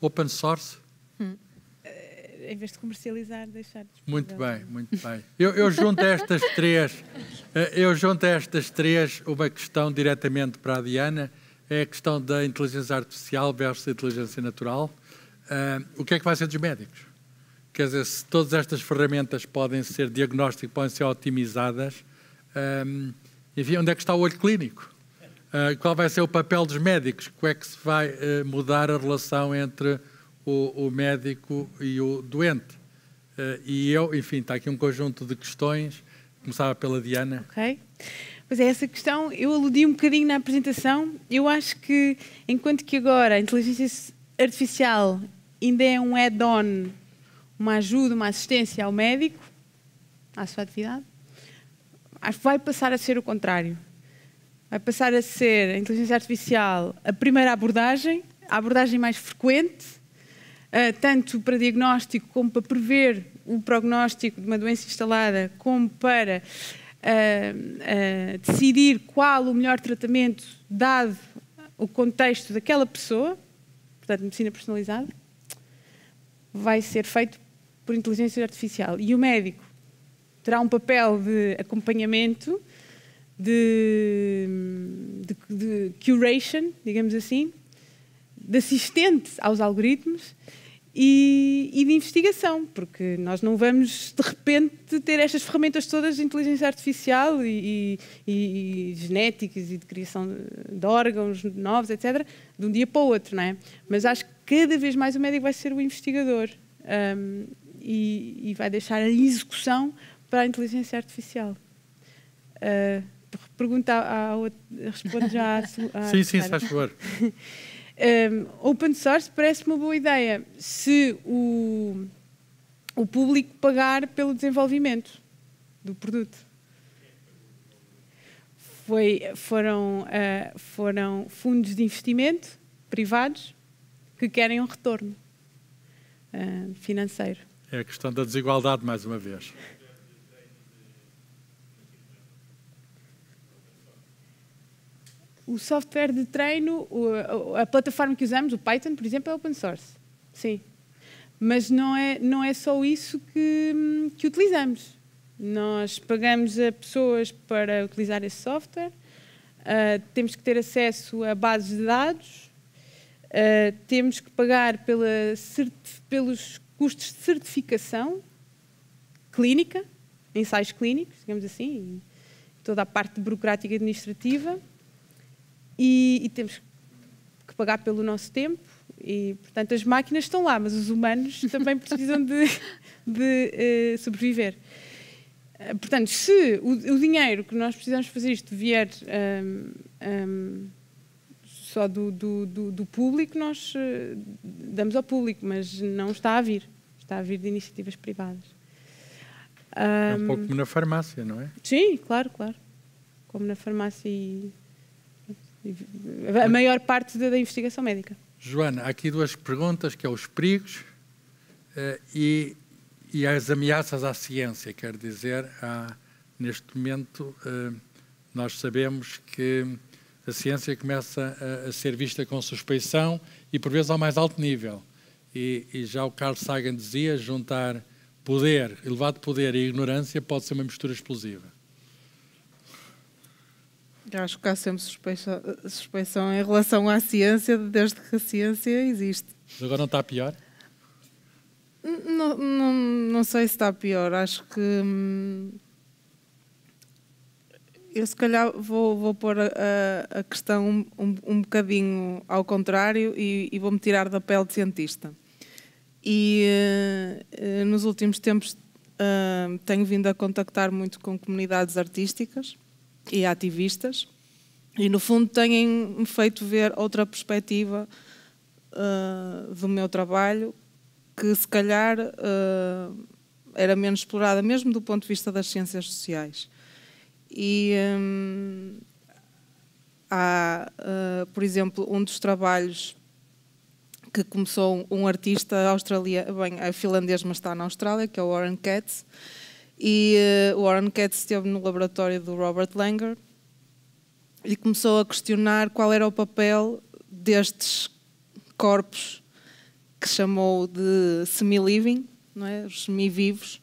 Open source? Hum em vez de comercializar, deixar. Muito bem, muito bem. Eu, eu junto estas três, eh, eu junto estas três uma questão diretamente para a Diana, é a questão da inteligência artificial versus inteligência natural. Uh, o que é que vai ser dos médicos? Quer dizer, se todas estas ferramentas podem ser diagnóstico, podem ser otimizadas, um, eh, enfim, onde é que está o olho clínico? Uh, qual vai ser o papel dos médicos? Como é que se vai uh, mudar a relação entre o, o médico e o doente. Uh, e eu, enfim, está aqui um conjunto de questões, começava pela Diana. Ok. Pois é, essa questão eu aludi um bocadinho na apresentação. Eu acho que, enquanto que agora a inteligência artificial ainda é um add-on, uma ajuda, uma assistência ao médico, à sua atividade, acho que vai passar a ser o contrário. Vai passar a ser a inteligência artificial a primeira abordagem, a abordagem mais frequente, ah, tanto para diagnóstico como para prever o prognóstico de uma doença instalada, como para ah, ah, decidir qual o melhor tratamento dado o contexto daquela pessoa, portanto, medicina personalizada, vai ser feito por inteligência artificial. E o médico terá um papel de acompanhamento, de, de, de curation, digamos assim, de assistente aos algoritmos e, e, de investigação, porque nós não vamos de repente ter estas ferramentas todas de inteligência artificial e, e, e genéticas e de criação de, órgãos novos, etc., de um dia para o outro, não é? Mas acho que cada vez mais o médico vai ser o investigador um, e, vai deixar a execução para a inteligência artificial. Uh, pergunta a, outra responde já à, à Sim, sim, se faz favor. Um, open source parece uma boa ideia se o, o público pagar pelo desenvolvimento do produto. Foi, foram, uh, foram fundos de investimento privados que querem um retorno uh, financeiro. É a questão da desigualdade, mais uma vez. o software de treino, a plataforma que usamos, o Python, por exemplo, é open source. Sim. Mas não é, não é só isso que, que utilizamos. Nós pagamos a pessoas para utilizar esse software, uh, temos que ter acesso a bases de dados, uh, temos que pagar pela, pelos custos de certificação clínica, ensaios clínicos, digamos assim, toda a parte burocrática e administrativa e, e temos que pagar pelo nosso tempo e, portanto, as máquinas estão lá, mas os humanos também precisam de, de uh, sobreviver. Eh, portanto, se o, o, dinheiro que nós precisamos fazer isto vier um, ehm, um, ehm, só do, do, do, do, público, nós uh, damos ao público, mas não está a vir. Está a vir de iniciativas privadas. Um, é um ehm, pouco como na farmácia, não é? Sim, claro, claro. Como na farmácia e a maior parte da, investigação médica. Joana, há aqui duas perguntas, que é os perigos uh, e, e, as ameaças à ciência. Quer dizer, há, neste momento uh, nós sabemos que a ciência começa a, a, ser vista com suspeição e por vezes ao mais alto nível. E, e já o Carlos Sagan dizia, juntar poder, elevado poder e ignorância pode ser uma mistura explosiva. Acho que há sempre suspeição, suspeição em relação à ciência, desde que a ciência existe. Mas agora não está pior? Não, não, não sei se está pior. Acho que. Hum, eu, se calhar, vou, vou pôr a, a questão um, um, um, bocadinho ao contrário e, e vou-me tirar da pele de cientista. E eh, eh, nos últimos tempos hum, tenho vindo a contactar muito com comunidades artísticas e ativistas, e no fundo têm-me feito ver outra perspectiva uh, do meu trabalho que se calhar uh, era menos explorada, mesmo do ponto de vista das ciências sociais. E um, há, uh, por exemplo, um dos trabalhos que começou um artista australiano, bem, é finlandês, mas está na Austrália, que é o Warren Katz, e uh, Warren Katz esteve no laboratório do Robert Langer e começou a questionar qual era o papel destes corpos que chamou de semi-living, não é? os semi-vivos,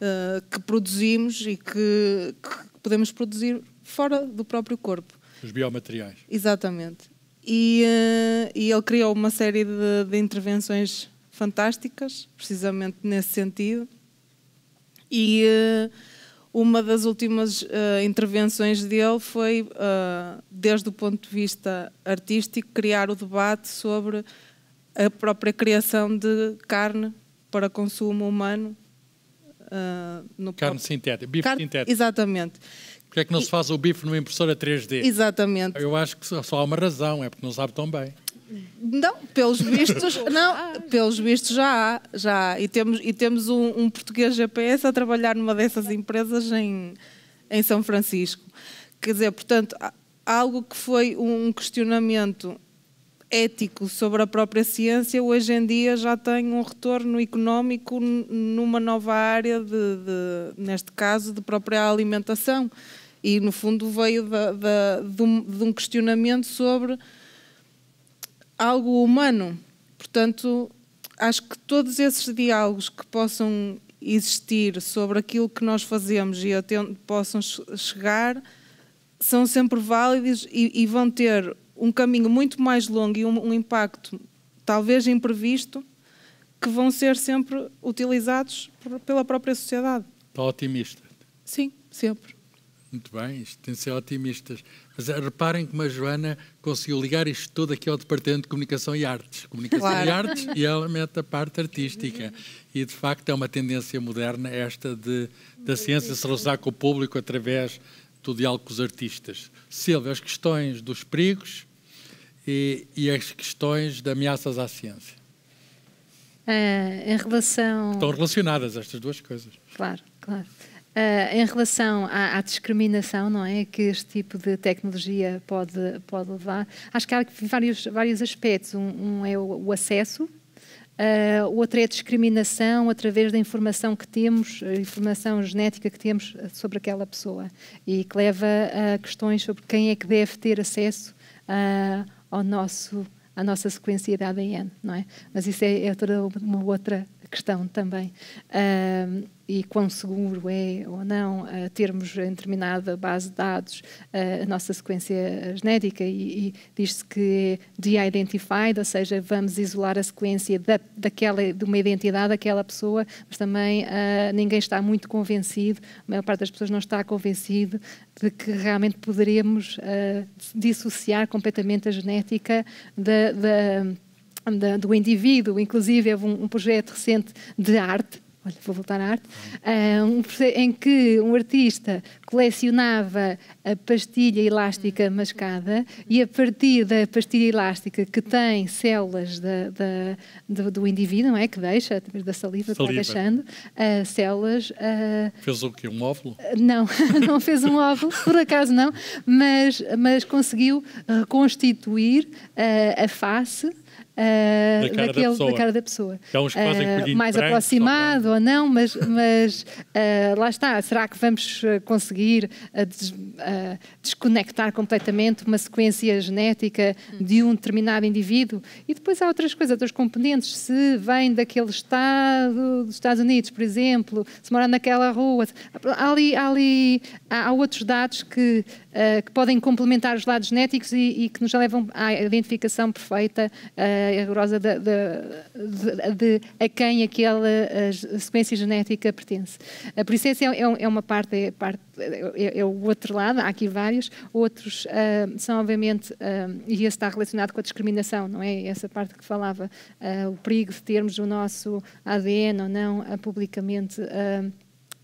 uh, que produzimos e que, que, podemos produzir fora do próprio corpo. Os biomateriais. Exatamente. E, uh, e ele criou uma série de, de intervenções fantásticas, precisamente nesse sentido e eh, uma das últimas uh, intervenções dele foi, uh, desde o ponto de vista artístico, criar o debate sobre a própria criação de carne para consumo humano. Uh, no carne próprio... sintética, bife Car... sintético. Exatamente. Porque é que não se faz o bife numa impressora 3D? Exatamente. Eu acho que só há uma razão, é porque não sabe tão bem. Não, pelos vistos, não, pelos vistos já há, já há. E temos, e temos um, um português GPS a trabalhar numa dessas empresas em, em São Francisco. Quer dizer, portanto, algo que foi um questionamento ético sobre a própria ciência, hoje em dia já tem um retorno económico numa nova área, de, de neste caso, de própria alimentação. E, no fundo, veio de, de, de um questionamento sobre algo humano. Portanto, acho que todos esses diálogos que possam existir sobre aquilo que nós fazemos e até onde possam chegar são sempre válidos e, e, vão ter um caminho muito mais longo e um, um impacto talvez imprevisto que vão ser sempre utilizados por, pela própria sociedade. Está otimista? Sim, sempre. Muito bem, isto tem de ser otimistas. Mas eh, reparem como a Joana conseguiu ligar isto tudo aqui ao Departamento de Comunicação e Artes. Comunicação claro. e Artes e ela mete a parte artística. E de facto é uma tendência moderna esta de da ciência se relacionar com o público através do diálogo com os artistas. Silvia, as questões dos perigos e, e as questões de ameaças à ciência. Uh, em relação. Estão relacionadas estas duas coisas. Claro, claro. Uh, em relação à, à, discriminação, não é, que este tipo de tecnologia pode pode levar, acho que há vários vários aspectos. Um, um é o, o acesso, uh, outro é a discriminação através da informação que temos, a informação genética que temos sobre aquela pessoa e que leva a questões sobre quem é que deve ter acesso uh, ao nosso à nossa sequência de ADN, não é? Mas isso é, é toda uma outra questão também. Uh, e quão seguro é ou não uh, termos em determinada base de dados uh, a nossa sequência genética e, e diz-se que é de-identified, ou seja, vamos isolar a sequência da, daquela, de uma identidade daquela pessoa, mas também uh, ninguém está muito convencido, a maior parte das pessoas não está convencido de que realmente poderemos ah, dissociar completamente a genética da, da da, do indivíduo, inclusive houve um, um projeto recente de arte olha, vou voltar à arte, ah, um, em que um artista colecionava a pastilha elástica mascada e a partir da pastilha elástica que tem células da, da, do, do, indivíduo, não é? Que deixa, através da saliva, saliva. que está deixando, uh, células... Uh, fez o quê? Um óvulo? não, não fez um óvulo, por acaso não, mas, mas conseguiu reconstituir a face Uh, da, cara daquele, da, da, cara da pessoa. que fazem uh, mais branco, aproximado ou não, mas, mas uh, lá está. Será que vamos conseguir des, desconectar completamente uma sequência genética de um determinado indivíduo? E depois há outras coisas, outros componentes. Se vem daquele estado dos Estados Unidos, por exemplo, se mora naquela rua, há ali, há, ali, há outros dados que uh, que podem complementar os lados genéticos e, e, que nos levam à identificação perfeita uh, eh, e rigorosa de, de, de, de, a quem aquela eh, sequência genética pertence. por isso, essa é, é, é uma parte, é, parte é, é, o outro lado, há aqui vários. Outros são, obviamente, e esse está relacionado com a discriminação, não é? Essa parte que falava, o perigo de termos o nosso ADN ou não publicamente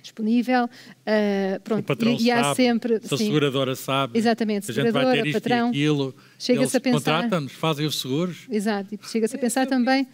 disponível. Uh, pronto, o patrão e, e há sabe, sempre, se a seguradora sabe, exatamente, a gente vai ter isto patrão, e aquilo, se contratam-nos, fazem os seguros. Exato, e chega-se a pensar também...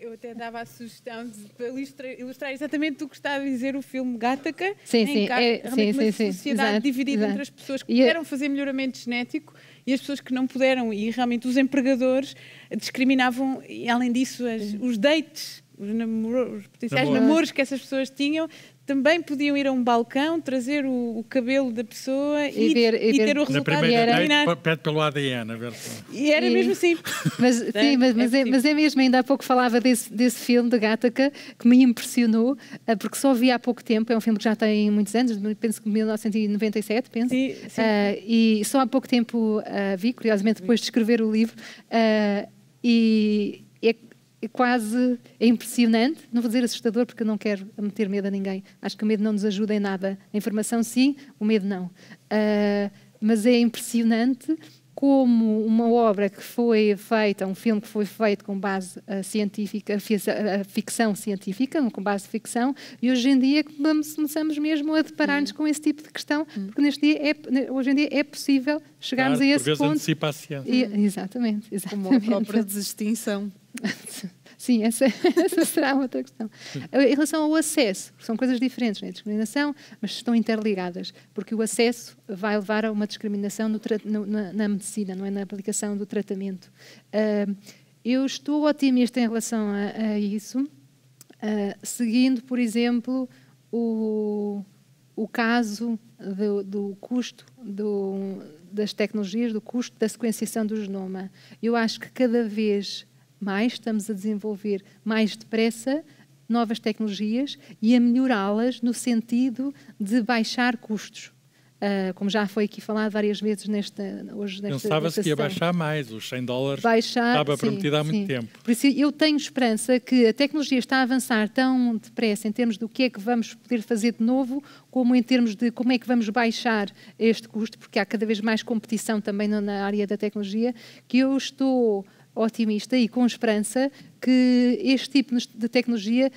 Eu até dava a sugestão de, para ilustrar, ilustrar, exatamente o que está a dizer o filme Gataca, sim, sim, que há é, sim, uma sim, sociedade dividida exato. entre as pessoas que puderam fazer melhoramento genético e as pessoas que não puderam, e realmente os empregadores discriminavam, e além disso, as, os dates os, os potenciais Namor. namoros que essas pessoas tinham também podiam ir a um balcão, trazer o, o cabelo da pessoa e, e, ver, e, ver, e ter o resultado. Na primeira era... pede pelo ADN, a ver E era e... mesmo assim. Mas, sim, mas, mas, é, mas, é, mesmo, ainda há pouco falava desse, desse filme de Gataca que me impressionou, eh, porque só vi há pouco tempo, é um filme que já tem muitos anos, penso que 1997, penso. Sim, eh, sim. Uh, e só há pouco tempo uh, vi, curiosamente depois de escrever o livro, uh, e é é quase é impressionante, não vou dizer assustador porque eu não quero meter medo a ninguém, acho que o medo não nos ajuda em nada, a informação sim, o medo não. Uh, mas é impressionante como uma obra que foi feita, um filme que foi feito com base eh, científica, eh, eh, ficção científica, com base de ficção, e hoje em dia começamos mesmo a deparar-nos hum. com esse tipo de questão, hum. porque neste dia é, hoje em dia é possível chegarmos claro, a esse por vezes ponto. antecipa a ciência. E, exatamente, exatamente. Como a própria desextinção. Sim, essa, essa será outra questão. Em relação ao acesso, são coisas diferentes, né? discriminação, mas estão interligadas, porque o acesso vai levar a uma discriminação no, no, na, na, medicina, não é na aplicação do tratamento. Uh, eu estou otimista em relação a, a isso, uh, seguindo, por exemplo, o, o caso do, do custo do, das tecnologias, do custo da sequenciação do genoma. Eu acho que cada vez mais estamos a desenvolver mais depressa novas tecnologias e a melhorá-las no sentido de baixar custos. Uh, como já foi aqui falado várias vezes nesta, hoje nesta Pensava-se que ia baixar mais, os 100 dólares baixar, estava sim, prometido há sim. muito tempo. Por isso eu tenho esperança que a tecnologia está a avançar tão depressa em termos do que é que vamos poder fazer de novo, como em termos de como é que vamos baixar este custo, porque há cada vez mais competição também na área da tecnologia, que eu estou otimista e com esperança que este tipo de tecnologia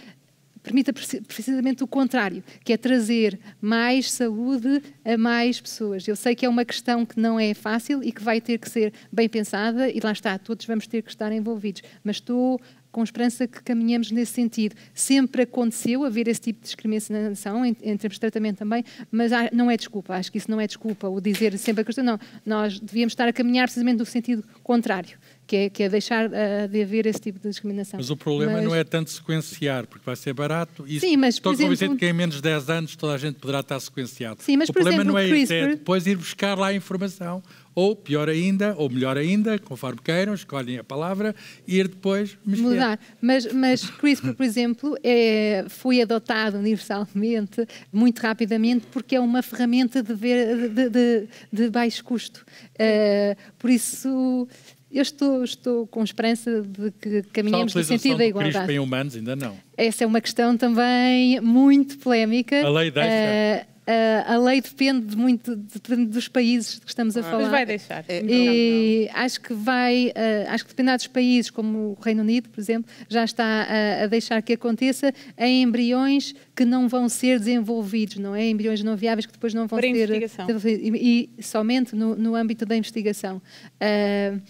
permita precisamente o contrário, que é trazer mais saúde a mais pessoas. Eu sei que é uma questão que não é fácil e que vai ter que ser bem pensada e lá está, todos vamos ter que estar envolvidos, mas estou com esperança que caminhamos nesse sentido. Sempre aconteceu haver esse tipo de discriminação, em, em termos de tratamento também, mas há, não é desculpa, acho que isso não é desculpa, o dizer sempre a questão, não, nós devíamos estar a caminhar precisamente no sentido contrário. Que é, que é deixar uh, de haver esse tipo de discriminação. Mas o problema mas... não é tanto sequenciar, porque vai ser barato e Sim, mas, estou exemplo... convencido que em menos de 10 anos toda a gente poderá estar sequenciado. Sim, mas, o problema exemplo, não é isso, CRISPR... é depois ir buscar lá a informação ou, pior ainda, ou melhor ainda, conforme queiram, escolhem a palavra, ir depois mexer. Mudar. Mas, mas CRISPR, por exemplo, é, foi adotado universalmente, muito rapidamente, porque é uma ferramenta de, ver, de, de, de baixo custo. Eh, por isso, eu estou, estou, com esperança de que caminhemos no sentido da igualdade. CRISPR em humanos ainda não. Essa é uma questão também muito polémica. A lei deixa. Uh, ah, a lei depende muito depende dos países de que estamos a ah, falar. Mas vai deixar. É, e não, não. acho que vai, ah, acho que determinados países, como o Reino Unido, por exemplo, já está a, deixar que aconteça em embriões que não vão ser desenvolvidos, não é? Embriões não viáveis que depois não vão Para ser. Investigação. E, e somente no, no, âmbito da investigação. Uh,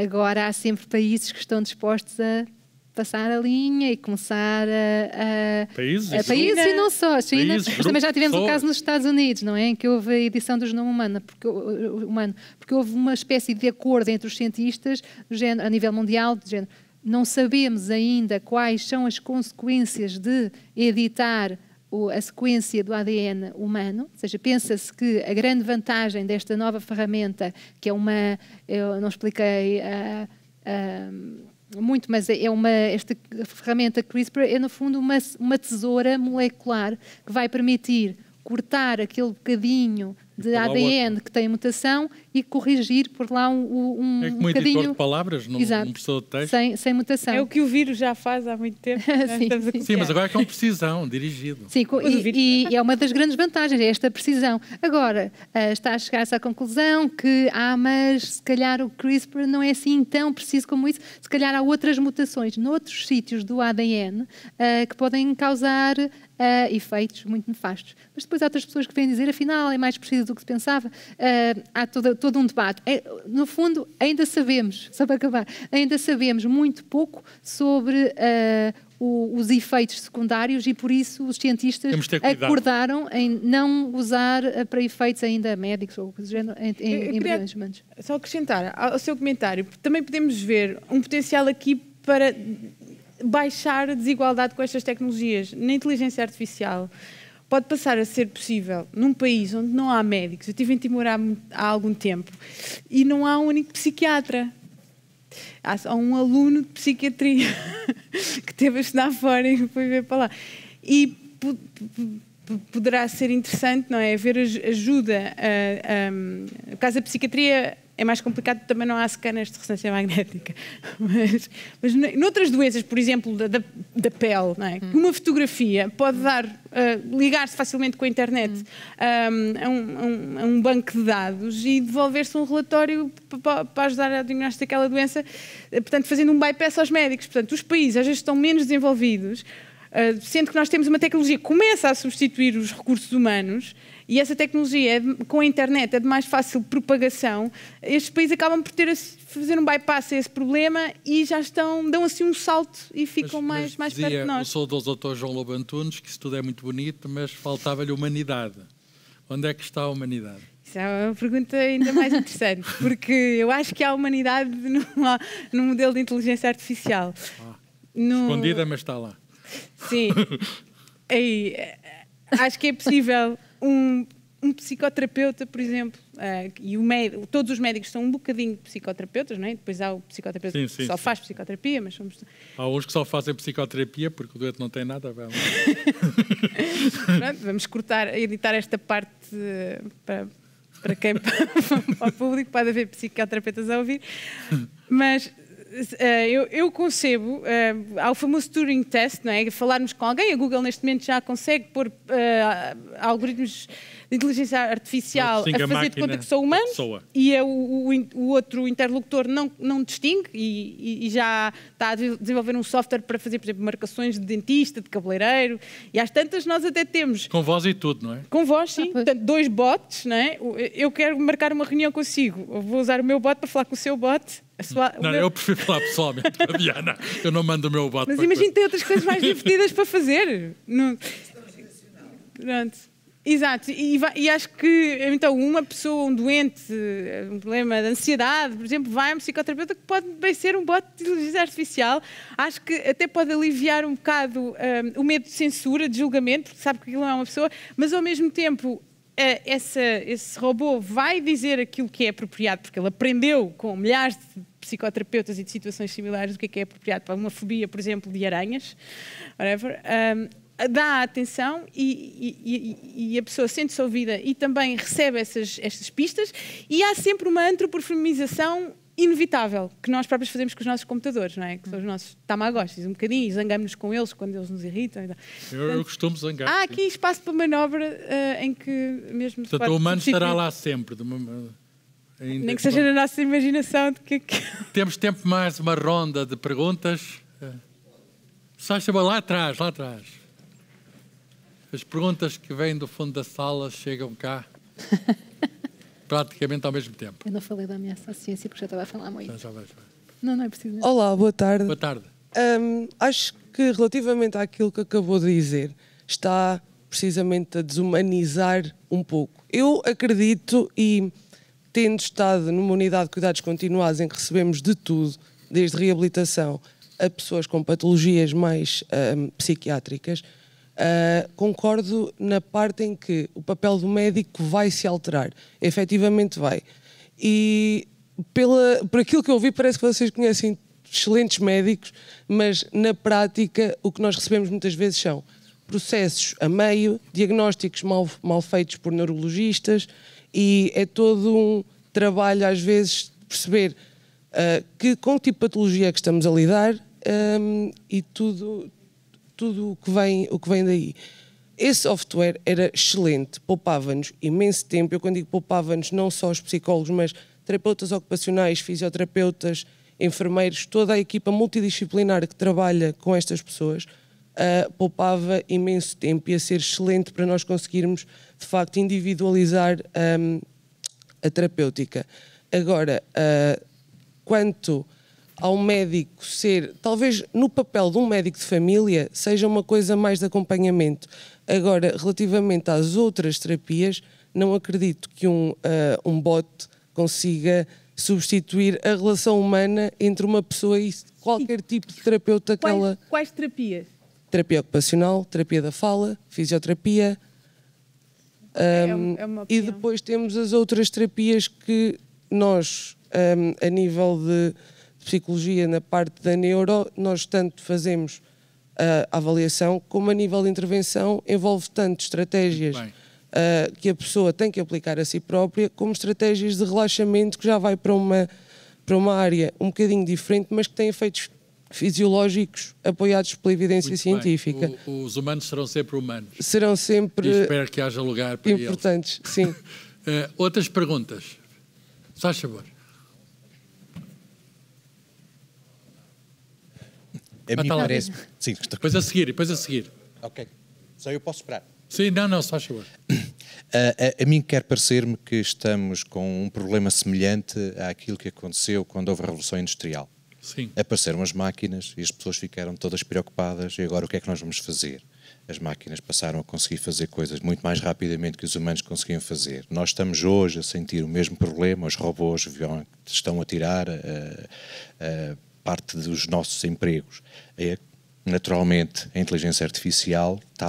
agora há sempre países que estão dispostos a passar a linha e começar a, a países, a países e não só China mas também já tivemos o um caso nos Estados Unidos não é em que houve a edição do genoma humano porque uh, humano porque houve uma espécie de acordo entre os cientistas género, a nível mundial de género não sabemos ainda quais são as consequências de editar a sequência do ADN humano, ou seja, pensa-se que a grande vantagem desta nova ferramenta, que é uma, eu não expliquei, uh, uh, muito, mas é uma, esta ferramenta CRISPR é, no fundo, uma, uma tesoura molecular que vai permitir cortar aquele bocadinho de ADN que tem mutação e corrigir por lá um, um, é como um bocadinho... de palavras, não, Exato. um professor de texto. Sem, sem mutação. É o que o vírus já faz há muito tempo. Né? sim, sim, sim, mas agora é com precisão, dirigido. Sim, com, e, e, é uma das grandes vantagens, é esta precisão. Agora, eh, está a chegar-se à conclusão que, ah, mas se calhar o CRISPR não é assim tão preciso como isso, se calhar há outras mutações noutros sítios do ADN uh, eh, que podem causar uh, efeitos muito nefastos. Mas depois há outras pessoas que vêm dizer, afinal, é mais preciso do que se pensava. Uh, há todo, todo um debate. É, no fundo, ainda sabemos, só para acabar, ainda sabemos muito pouco sobre uh, os efeitos secundários e por isso os cientistas acordaram em não usar ah, para efeitos ainda médicos ou coisa do género em, em, em Só acrescentar ao seu comentário, também podemos ver um potencial aqui para baixar a desigualdade com estas tecnologias. Na inteligência artificial pode passar a ser possível num país onde não há médicos. Eu estive em Timor há, há algum tempo e não há um único psiquiatra. Há só um aluno de psiquiatria que teve a estudar fora e foi ver para lá. E poderá ser interessante, não é? Haver ajuda. A, a, a, caso da psiquiatria, é mais complicado, também não há scanners de ressonância magnética. Mas, mas noutras doenças, por exemplo, da, da, da pele, não é? hum. uma fotografia pode dar, uh, ligar-se facilmente com a internet hum. um, a, um, a, um, banco de dados e devolver-se um relatório para, para ajudar a diagnosticar aquela doença, eh, portanto, fazendo um bypass aos médicos. Portanto, os países às vezes estão menos desenvolvidos, uh, sendo que nós temos uma tecnologia que começa a substituir os recursos humanos. E essa tecnologia, é com a internet, é de mais fácil propagação. Estes países acabam por ter fazer um bypass a esse problema e já estão, dão assim um salto e ficam mas, mais, mas mais dizia, perto de nós. O do doutor João Lobo Antunes, que isso tudo é muito bonito, mas faltava-lhe humanidade. Onde é que está a humanidade? Isso é uma pergunta ainda mais interessante, porque eu acho que há humanidade no, no modelo de inteligência artificial. Ah, no... Escondida, mas está lá. Sim. Aí, eh, acho que é possível um, um psicoterapeuta, por exemplo, uh, e médico, todos os médicos são um bocadinho psicoterapeutas, não é? Depois há o psicoterapeuta sim, que só sim. faz psicoterapia, mas somos... Há uns que só fazem psicoterapia porque o doente não tem nada. Vamos, Pronto, vamos cortar, editar esta parte uh, para, para quem, para, para o público, pode haver psicoterapeutas a ouvir. Mas eh, eu, eu concebo, uh, eh, há o famoso Turing Test, não é? Falarmos com alguém, a Google neste momento já consegue pôr uh, algoritmos inteligência artificial a, fazer de conta que sou humano e é o, o, o, outro interlocutor não, não distingue e, e, já está a desenvolver um software para fazer, por exemplo, marcações de dentista, de cabeleireiro e às tantas nós até temos... Com voz e tudo, não é? Com voz, sim. Ah, Portanto, dois bots, não é? Eu quero marcar uma reunião consigo, eu vou usar o meu bot para falar com o seu bot sua, não, meu... eu prefiro falar pessoalmente com a Diana. Eu não mando o meu bote Mas imagina tem outras coisas mais divertidas para fazer. Não... Pronto. Exato, e, e, acho que então uma pessoa, um doente, um problema de ansiedade, por exemplo, vai a um psicoterapeuta que pode bem ser um bote de inteligência artificial. Acho que até pode aliviar um bocado um, o medo de censura, de julgamento, porque sabe que aquilo não é uma pessoa, mas ao mesmo tempo eh, essa, esse robô vai dizer aquilo que é apropriado, porque ele aprendeu com milhares de psicoterapeutas e de situações similares o que é, que é apropriado para uma fobia, por exemplo, de aranhas, whatever. Um, dá atenção e, e, e, a pessoa sente-se ouvida e também recebe essas, estas pistas e há sempre uma antropofemização inevitável que nós próprios fazemos com os nossos computadores, não é? Que são os nossos tamagostes, um bocadinho, e zangamos-nos com eles quando eles nos irritam. Então. Eu, eu costumo zangar. Há aqui espaço para manobra uh, em que mesmo. Portanto, o humano estará lá sempre. Ainda Nem que seja na nossa imaginação de que. Temos tempo mais uma ronda de perguntas. Eh, Só lá atrás, lá atrás. As perguntas que vêm do fundo da sala chegam cá praticamente ao mesmo tempo. Eu não falei da ameaça à ciência porque já estava a falar muito. Então, já vais. já vai. Não, não é preciso. Olá, boa tarde. Boa tarde. Um, acho que relativamente àquilo que acabou de dizer, está precisamente a desumanizar um pouco. Eu acredito e tendo estado numa unidade de cuidados continuados em que recebemos de tudo, desde reabilitação a pessoas com patologias mais um, psiquiátricas, ah, concordo na parte em que o papel do médico vai se alterar, efetivamente vai. E pela, por aquilo que eu ouvi, parece que vocês conhecem excelentes médicos, mas na prática o que nós recebemos muitas vezes são processos a meio, diagnósticos mal, mal feitos por neurologistas e é todo um trabalho, às vezes, perceber uh, que, com que tipo de patologia é que estamos a lidar um, ah, e tudo, tudo o que vem, o que vem daí. Esse software era excelente, poupava-nos imenso tempo. Eu, quando digo poupava-nos, não só os psicólogos, mas terapeutas ocupacionais, fisioterapeutas, enfermeiros, toda a equipa multidisciplinar que trabalha com estas pessoas, uh, poupava imenso tempo e a ser excelente para nós conseguirmos, de facto, individualizar um, ah, a terapêutica. Agora, uh, quanto ao médico ser, talvez no papel de um médico de família, seja uma coisa mais de acompanhamento. Agora, relativamente às outras terapias, não acredito que um, uh, um bot consiga substituir a relação humana entre uma pessoa e qualquer tipo de terapeuta quais, Quais terapias? Terapia ocupacional, terapia da fala, fisioterapia. É um, é, é e depois temos as outras terapias que nós, um, a nível de psicologia, na parte da neuro, nós tanto fazemos a avaliação, como a nível de intervenção envolve tanto estratégias uh, que a pessoa tem que aplicar a si própria, como estratégias de relaxamento que já vai para uma, para uma área um bocadinho diferente, mas que tem efeitos fisiológicos apoiados pela evidência Muito científica. O, os humanos serão sempre humanos. Serão sempre. E espero que haja lugar para importantes, eles. sim. uh, outras perguntas? Só favor. A mim parece. Sim, está... Depois a seguir, depois a seguir. Ok. Só eu posso esperar. Sim, não, não, só chegou A, a, a, mim quer parecer-me que estamos com um problema semelhante àquilo que aconteceu quando houve a Revolução Industrial. Sim. Apareceram as máquinas e as pessoas ficaram todas preocupadas e agora o que é que nós vamos fazer? As máquinas passaram a conseguir fazer coisas muito mais rapidamente que os humanos conseguiam fazer. Nós estamos hoje a sentir o mesmo problema, os robôs estão a tirar eh, eh, parte dos nossos empregos. É, naturalmente, a inteligência artificial está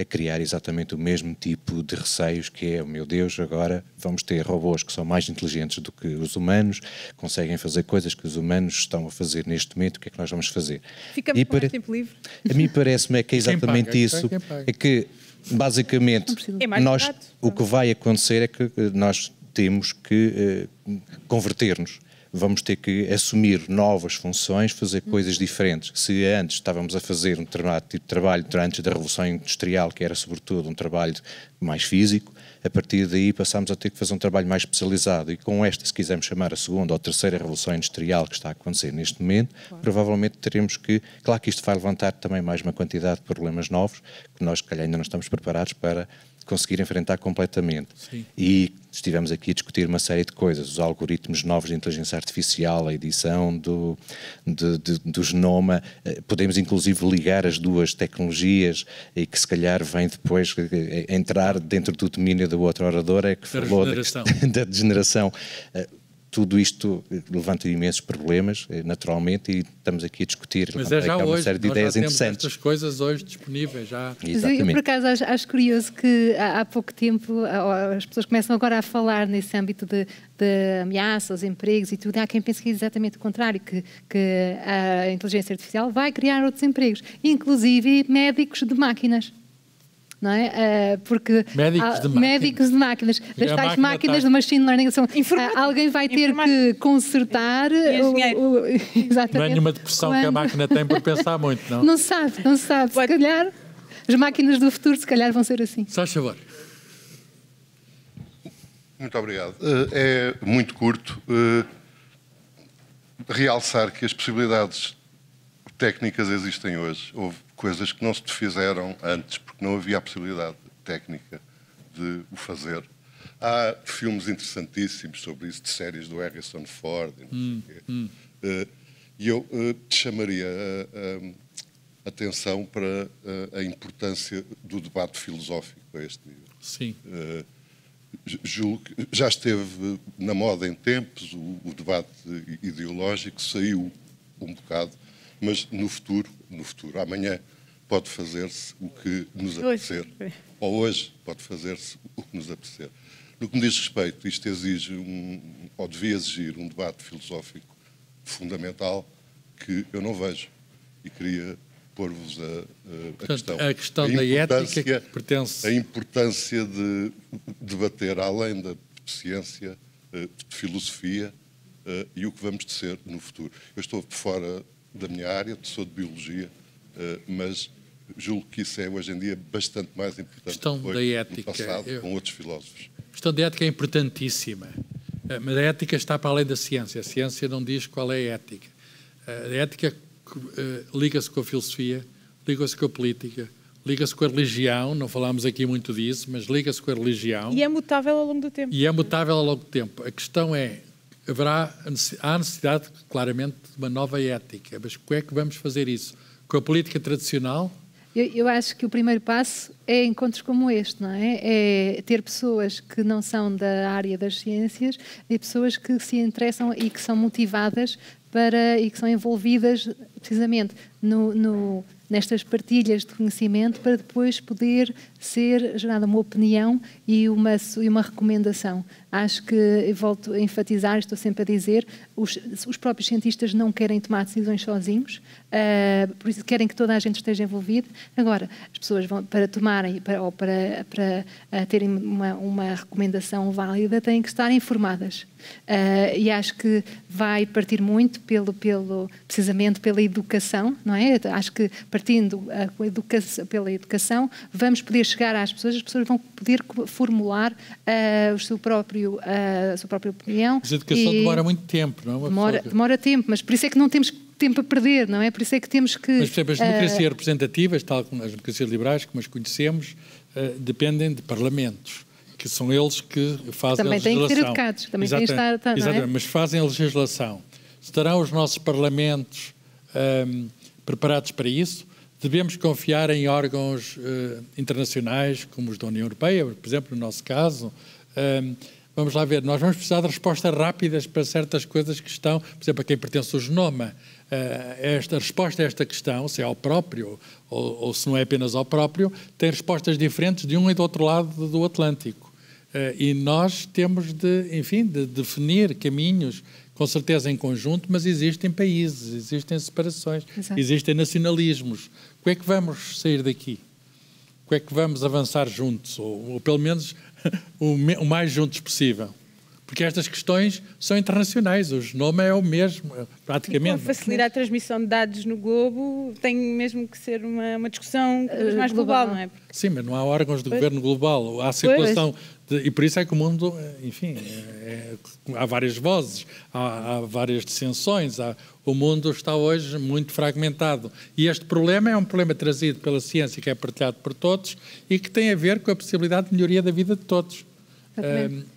a criar exatamente o mesmo tipo de receios que é, oh, meu Deus, agora vamos ter robôs que são mais inteligentes do que os humanos, conseguem fazer coisas que os humanos estão a fazer neste momento, o que é que nós vamos fazer? Ficamos e com tempo livre. A mim parece-me é que é exatamente paga, isso, é que basicamente é nós, barato, o que vai acontecer é que eh, nós temos que uh, converter-nos vamos ter que assumir novas funções, fazer uhum. coisas diferentes. Se antes estávamos a fazer um tipo de trabalho antes da Revolução Industrial, que era sobretudo um trabalho mais físico, a partir daí passámos a ter que fazer um trabalho mais especializado e com esta, se quisermos chamar a segunda ou terceira revolução industrial que está a acontecer neste momento, claro. provavelmente teremos que, claro que isto vai levantar também mais uma quantidade de problemas novos que nós, se calhar, ainda não estamos preparados para conseguir enfrentar completamente. Sim. E estivemos aqui a discutir uma série de coisas, os algoritmos novos de inteligência artificial, a edição do, de, de, do genoma, eh, podemos inclusive ligar as duas tecnologias e que se calhar vem depois eh, eh, entrar dentro do domínio do outro orador é que da falou da, da degeneração tudo isto levanta imensos problemas, eh, naturalmente, e estamos aqui a discutir Mas é já hoje, uma série de ideias já interessantes. Estas coisas hoje disponíveis já. Exatamente. Mas eu, por acaso, acho, acho curioso que há, pouco tempo as pessoas começam agora a falar nesse âmbito de, de empregos e tudo. Há quem pense que é exatamente o contrário, que, que a inteligência artificial vai criar outros empregos, inclusive médicos de máquinas não é? Uh, porque médicos de, médicos de máquinas, das tais máquinas tá... de machine learning. São, Informática. Eh, alguém vai ter que consertar. O, o, exatamente. Não é nenhuma depressão Quando... que a máquina tem por pensar muito, não? Não se sabe, não se sabe. Se calhar, as máquinas do futuro, se calhar, vão ser assim. Só favor. Muito obrigado. Eh, é muito curto. Realçar que as possibilidades técnicas existem hoje. Houve coisas que não se fizeram antes, porque não havia a possibilidade técnica de o fazer. Há filmes interessantíssimos sobre isso, de séries do Harrison Ford e hum, hum. uh, eu uh, te chamaria a, eh, atenção para a, a importância do debate filosófico a este nível. Sim. Uh, julgo que já esteve na moda em tempos o, o debate ideológico, saiu um bocado mas no futuro, no futuro, amanhã pode fazer-se o que nos apetecer, ou hoje pode fazer-se o que nos apetecer. No que me diz respeito, isto exige, um, ou devia exigir, um debate filosófico fundamental que eu não vejo e queria pôr-vos a, a questão. A questão da ética que pertence. A importância de debater, além da ciência, eh, de filosofia eh, e o que vamos ser no futuro. Eu estou por fora da minha área, sou de biologia, eh, mas julgo que isso é hoje em dia bastante mais importante questão que da ética, passado, eu... com outros filósofos. A questão da ética é importantíssima, eh, mas a ética está para além da ciência. A ciência não diz qual é a ética. Eh, a ética liga-se com a filosofia, liga-se com a política, liga-se com a religião, não falámos aqui muito disso, mas liga-se com a religião. E é mutável ao longo do tempo. E é mutável ao longo do tempo. A questão é, haverá a necessidade, claramente, de uma nova ética. Mas como é que vamos fazer isso? Com a política tradicional? Eu, eu acho que o primeiro passo é encontros como este, não é? É ter pessoas que não são da área das ciências e pessoas que se interessam e que são motivadas para e que são envolvidas precisamente no, no, nestas partilhas de conhecimento para depois poder ser gerada uma opinião e uma, e uma recomendação. Acho que, volto a enfatizar, estou sempre a dizer, os, os próprios cientistas não querem tomar decisões sozinhos, uh, por isso querem que toda a gente esteja envolvida. Agora, as pessoas vão, para tomarem para, ou para, para uh, terem uma, uma, recomendação válida têm que estar informadas. Uh, e acho que vai partir muito pelo, pelo, precisamente pela educação, não é? Então, acho que partindo educa pela educação, vamos poder chegar às pessoas, as pessoas vão poder formular o seu próprio próprio, ah, a sua própria opinião. Mas a educação e... demora muito tempo, não é? Demora, demora, tempo, mas por isso é que não temos tempo a perder, não é? Por isso é que temos que... Mas, por exemplo, as ah, democracias uh... representativas, tal como as democracias liberais, como as conhecemos, uh, dependem de parlamentos que são eles que fazem também a legislação. Também têm que ser educados, também exatamente, têm estar... Tá, é? exatamente, mas fazem a legislação. Estarão os nossos parlamentos um, preparados para isso? Devemos confiar em órgãos uh, internacionais, como os da União Europeia, por exemplo, no nosso caso, um, vamos lá ver, nós vamos precisar de respostas rápidas para certas coisas que estão, por exemplo, a quem pertence o genoma. Eh, esta resposta a esta questão, se é ao próprio ou, ou se não é apenas ao próprio, tem respostas diferentes de um e do outro lado do Atlântico. Eh, e nós temos de, enfim, de definir caminhos com certeza em conjunto, mas existem países, existem separações, Exato. existem nacionalismos. Como é que vamos sair daqui? Como é que vamos avançar juntos? Ou, ou pelo menos o mais juntos possível porque estas questões são internacionais, o genoma é o mesmo, é, praticamente. para facilitar a transmissão de dados no globo, tem mesmo que ser uma, uma discussão eh, mais global, global, não é? é? Sim, mas não há órgãos de pois. governo global, há circulação, de, e por isso é que o mundo, eh, enfim, é, é, há várias vozes, há, há várias dissensões, há, o mundo está hoje muito fragmentado. E este problema é um problema trazido pela ciência, que é partilhado por todos, e que tem a ver com a possibilidade de melhoria da vida de todos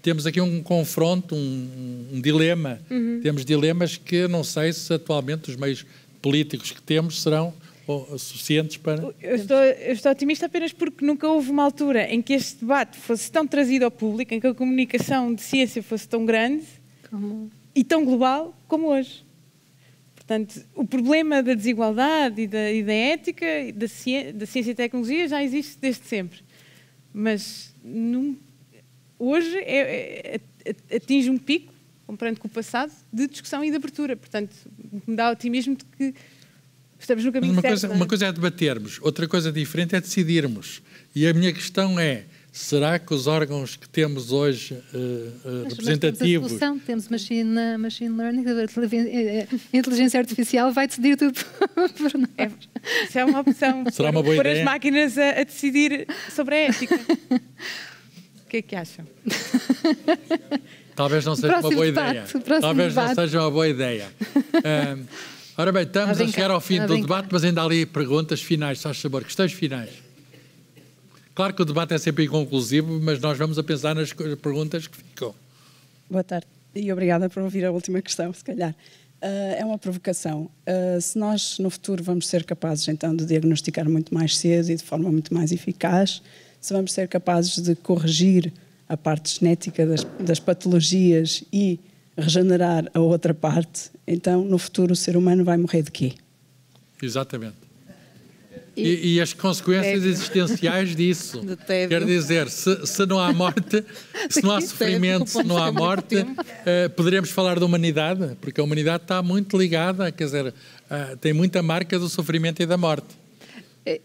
temos aqui um confronto, um, um dilema. Uhum. Temos dilemas que não sei se atualmente os meios políticos que temos serão suficientes para. Eu estou, eu estou, otimista apenas porque nunca houve uma altura em que este debate fosse tão trazido ao público, em que a comunicação de ciência fosse tão grande como... e tão global como hoje. Portanto, o problema da desigualdade e da, e da ética, da, ciência, da ciência e tecnologia já existe desde sempre. Mas nunca hoje é, é, é, atinge um pico, comparando com o passado, de discussão e de abertura. Portanto, me dá otimismo de que estamos no caminho uma certo. Coisa, é? Uma coisa é debatermos, outra coisa diferente é decidirmos. E a minha questão é, Será que os órgãos que temos hoje uh, eh, uh, eh, representativos. Mas temos, a solução, temos machine, machine learning, a eh, inteligência artificial vai decidir tudo por nós. É, isso é uma opção. Será uma boa por, ideia? Pôr as máquinas a, a decidir sobre a ética. que é que acham? Talvez não seja uma boa ideia. Talvez não seja uma boa ideia. Ora bem, estamos a, chegar ao fim do debate, mas ainda há ali perguntas finais, só sabor, questões finais. Claro que o debate é sempre inconclusivo, mas nós vamos a pensar nas perguntas que ficam. Boa tarde e obrigada por ouvir a última questão, se calhar. Uh, é uma provocação. Uh, se nós no futuro vamos ser capazes então de diagnosticar muito mais cedo e de forma muito mais eficaz, se vamos ser capazes de corrigir a parte genética das, das patologias e regenerar a outra parte, então no futuro o ser humano vai morrer de quê? Exatamente. E, e, as consequências existenciais disso. Quer dizer, se, se, não há morte, se não há sofrimento, se não há morte, uh, poderemos falar da humanidade, porque a humanidade está muito ligada, quer dizer, uh, tem muita marca do sofrimento e da morte. Eh,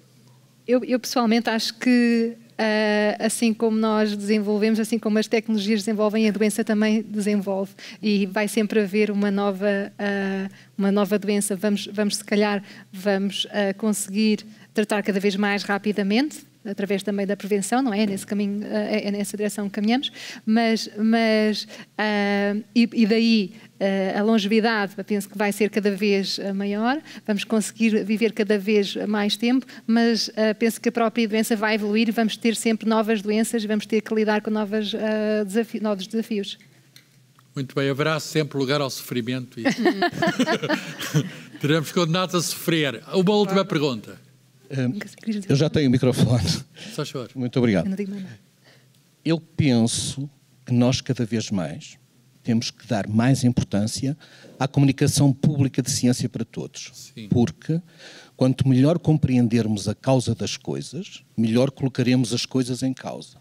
eu, eu pessoalmente acho que ah, assim como nós desenvolvemos, assim como as tecnologias desenvolvem, a doença também desenvolve e vai sempre haver uma nova, uh, uma nova doença. Vamos, vamos se calhar, vamos uh, conseguir tratar cada vez mais rapidamente através também da prevenção, não é? é nesse caminho, eh, é, é nessa direção que caminhamos, mas, mas uh, e, e, daí uh, a longevidade, penso que vai ser cada vez maior, vamos conseguir viver cada vez mais tempo, mas uh, penso que a própria doença vai evoluir e vamos ter sempre novas doenças e vamos ter que lidar com novas, desafi novos desafios. Muito bem, haverá sempre lugar ao sofrimento. E... Teremos condenados a sofrer. Uma última claro. pergunta. Eu já tenho o microfone. Só choro. Muito obrigado. Eu penso que nós cada vez mais temos que dar mais importância à comunicação pública de ciência para todos. Sim. Porque quanto melhor compreendermos a causa das coisas, melhor colocaremos as coisas em causa.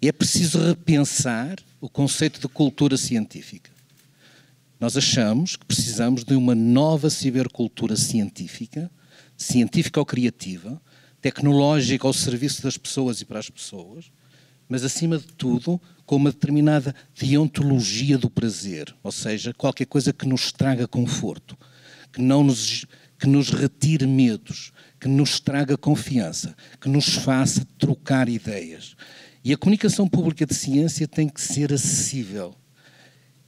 É preciso repensar o conceito de cultura científica. Nós achamos que precisamos de uma nova cibercultura científica científica ou criativa, tecnológica ao serviço das pessoas e para as pessoas, mas acima de tudo com uma determinada deontologia do prazer, ou seja, qualquer coisa que nos traga conforto, que não nos que nos retire medos, que nos traga confiança, que nos faça trocar ideias. E a comunicação pública de ciência tem que ser acessível.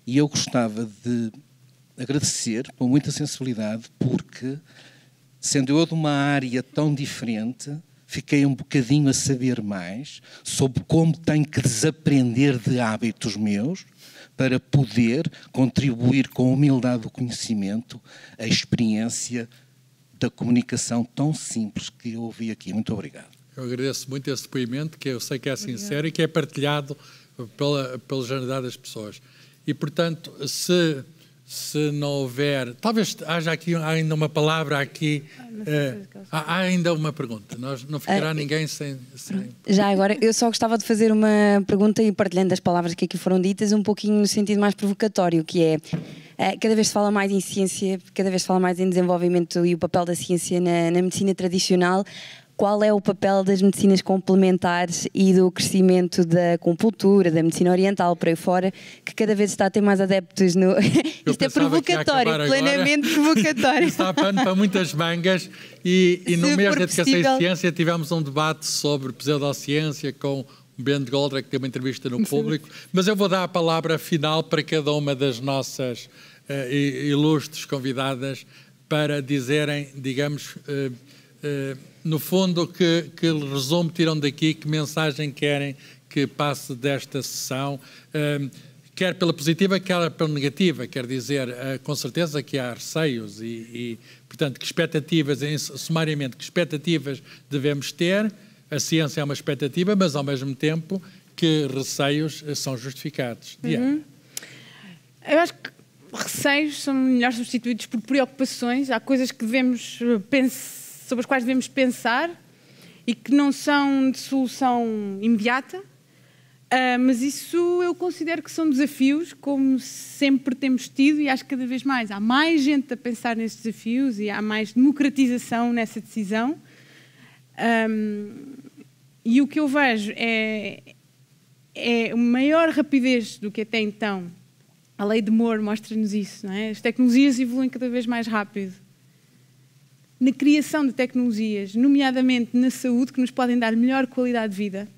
E eu gostava de agradecer com muita sensibilidade porque Sendo eu de uma área tão diferente, fiquei um bocadinho a saber mais sobre como tenho que desaprender de hábitos meus para poder contribuir com a humildade do conhecimento, a experiência da comunicação tão simples que eu ouvi aqui. Muito obrigado. Eu agradeço muito esse depoimento, que eu sei que é sincero obrigado. e que é partilhado pela, pela generalidade das pessoas. E, portanto, se se não houver. Talvez haja aqui ainda uma palavra aqui. Ah, eh, é há ainda uma pergunta. Nós, não ficará ah, ninguém sem, sem, Já agora, eu só gostava de fazer uma pergunta e partilhando as palavras que aqui foram ditas, um pouquinho no sentido mais provocatório, que é. Eh, cada vez se fala mais em ciência, cada vez se fala mais em desenvolvimento e o papel da ciência na, na medicina tradicional qual é o papel das medicinas complementares e do crescimento da compultura, da medicina oriental por aí fora, que cada vez está a ter mais adeptos no. Isto é provocatório, plenamente agora. provocatório. está pano para muitas mangas e, e no mês da Educação e Ciência tivemos um debate sobre pseudociência com o Ben de Goldra, que deu uma entrevista no público, mas eu vou dar a palavra final para cada uma das nossas uh, ilustres convidadas para dizerem, digamos, uh, no fundo, que, que resumo tiram daqui, que mensagem querem que passe desta sessão, um, quer pela positiva, quer pela negativa, quer dizer, uh, com certeza que há receios e, e, portanto, que expectativas, sumariamente, que expectativas devemos ter, a ciência é uma expectativa, mas ao mesmo tempo que receios ah, são justificados. Uhum. Diana. Uhum. Eu acho que receios são melhor substituídos por preocupações, há coisas que devemos ah, pensar sobre os quais devemos pensar e que não são de solução imediata, Uh, mas isso eu considero que são desafios, como sempre temos tido, e acho que cada vez mais. Há mais gente a pensar nesses desafios e há mais democratização nessa decisão. Um, e o que eu vejo é, é maior rapidez do que até então. A lei de Moore mostra-nos isso, não é? As tecnologias evoluem cada vez mais rápido na criação de tecnologias, nomeadamente na saúde, que nos podem dar melhor qualidade de vida.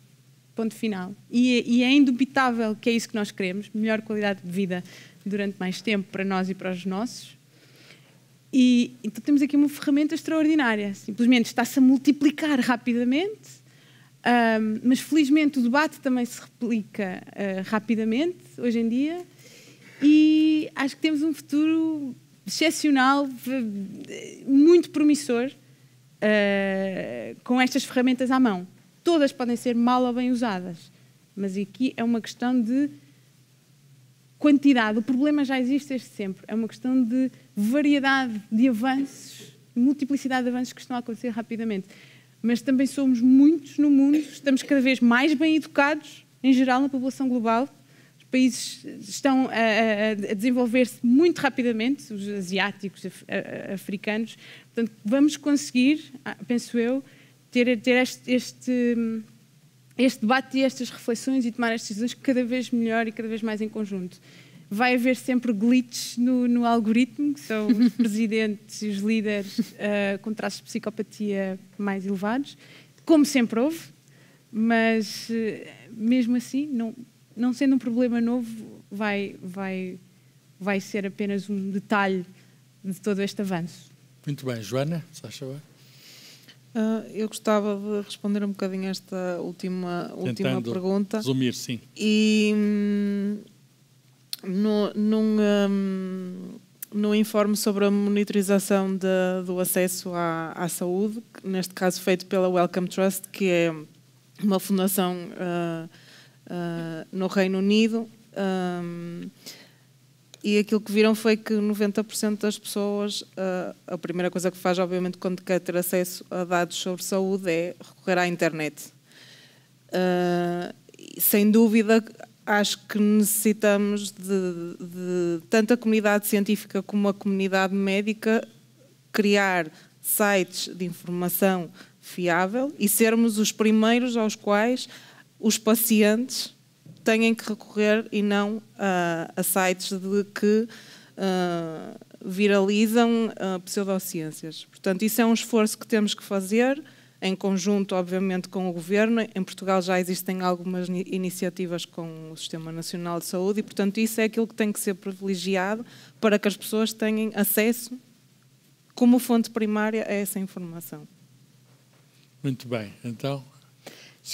Ponto final. E, é, e é indubitável que é isso que nós queremos: melhor qualidade de vida durante mais tempo para nós e para os nossos. E então temos aqui uma ferramenta extraordinária. Simplesmente está-se a multiplicar rapidamente, um, mas felizmente o debate também se replica uh, rapidamente hoje em dia. E acho que temos um futuro excepcional, muito promissor, uh, com estas ferramentas à mão. Todas podem ser mal ou bem usadas, mas aqui é uma questão de quantidade. O problema já existe desde sempre. É uma questão de variedade de avanços, multiplicidade de avanços que estão a acontecer rapidamente. Mas também somos muitos no mundo, estamos cada vez mais bem educados, em geral, na população global, países estão a, a desenvolver-se muito rapidamente, os asiáticos, af, a, africanos. Portanto, vamos conseguir, ah, penso eu, ter, ter este, este, este, debate e estas reflexões e tomar estas decisões cada vez melhor e cada vez mais em conjunto. Vai haver sempre glitches no, no algoritmo, que são os presidentes e os líderes uh, com traços de psicopatia mais elevados, como sempre houve, mas ah, mesmo assim não, não sendo um problema novo, vai, vai, vai ser apenas um detalhe de todo este avanço. Muito bem, Joana, se acha bem? Uh, ah, eu gostava de responder um bocadinho a esta última, última pergunta. Resumir, sim. E hum, no, num, hum, no informe sobre a monitorização de, do acesso à, à saúde, neste caso feito pela Wellcome Trust, que é uma fundação uh, ah, no Reino Unido. Um, ah, e aquilo que viram foi que 90% das pessoas, uh, a primeira coisa que faz, obviamente, quando quer ter acesso a dados sobre saúde é recorrer à internet. Uh, sem dúvida, acho que necessitamos de, de tanto a comunidade científica como a comunidade médica criar sites de informação fiável e sermos os primeiros aos quais os pacientes têm que recorrer e não uh, a sites de que uh, viralizam uh, pseudociências. Portanto, isso é um esforço que temos que fazer em conjunto, obviamente, com o Governo. Em Portugal já existem algumas iniciativas com o Sistema Nacional de Saúde e, portanto, isso é aquilo que tem que ser privilegiado para que as pessoas tenham acesso, como fonte primária, a essa informação. Muito bem. Então,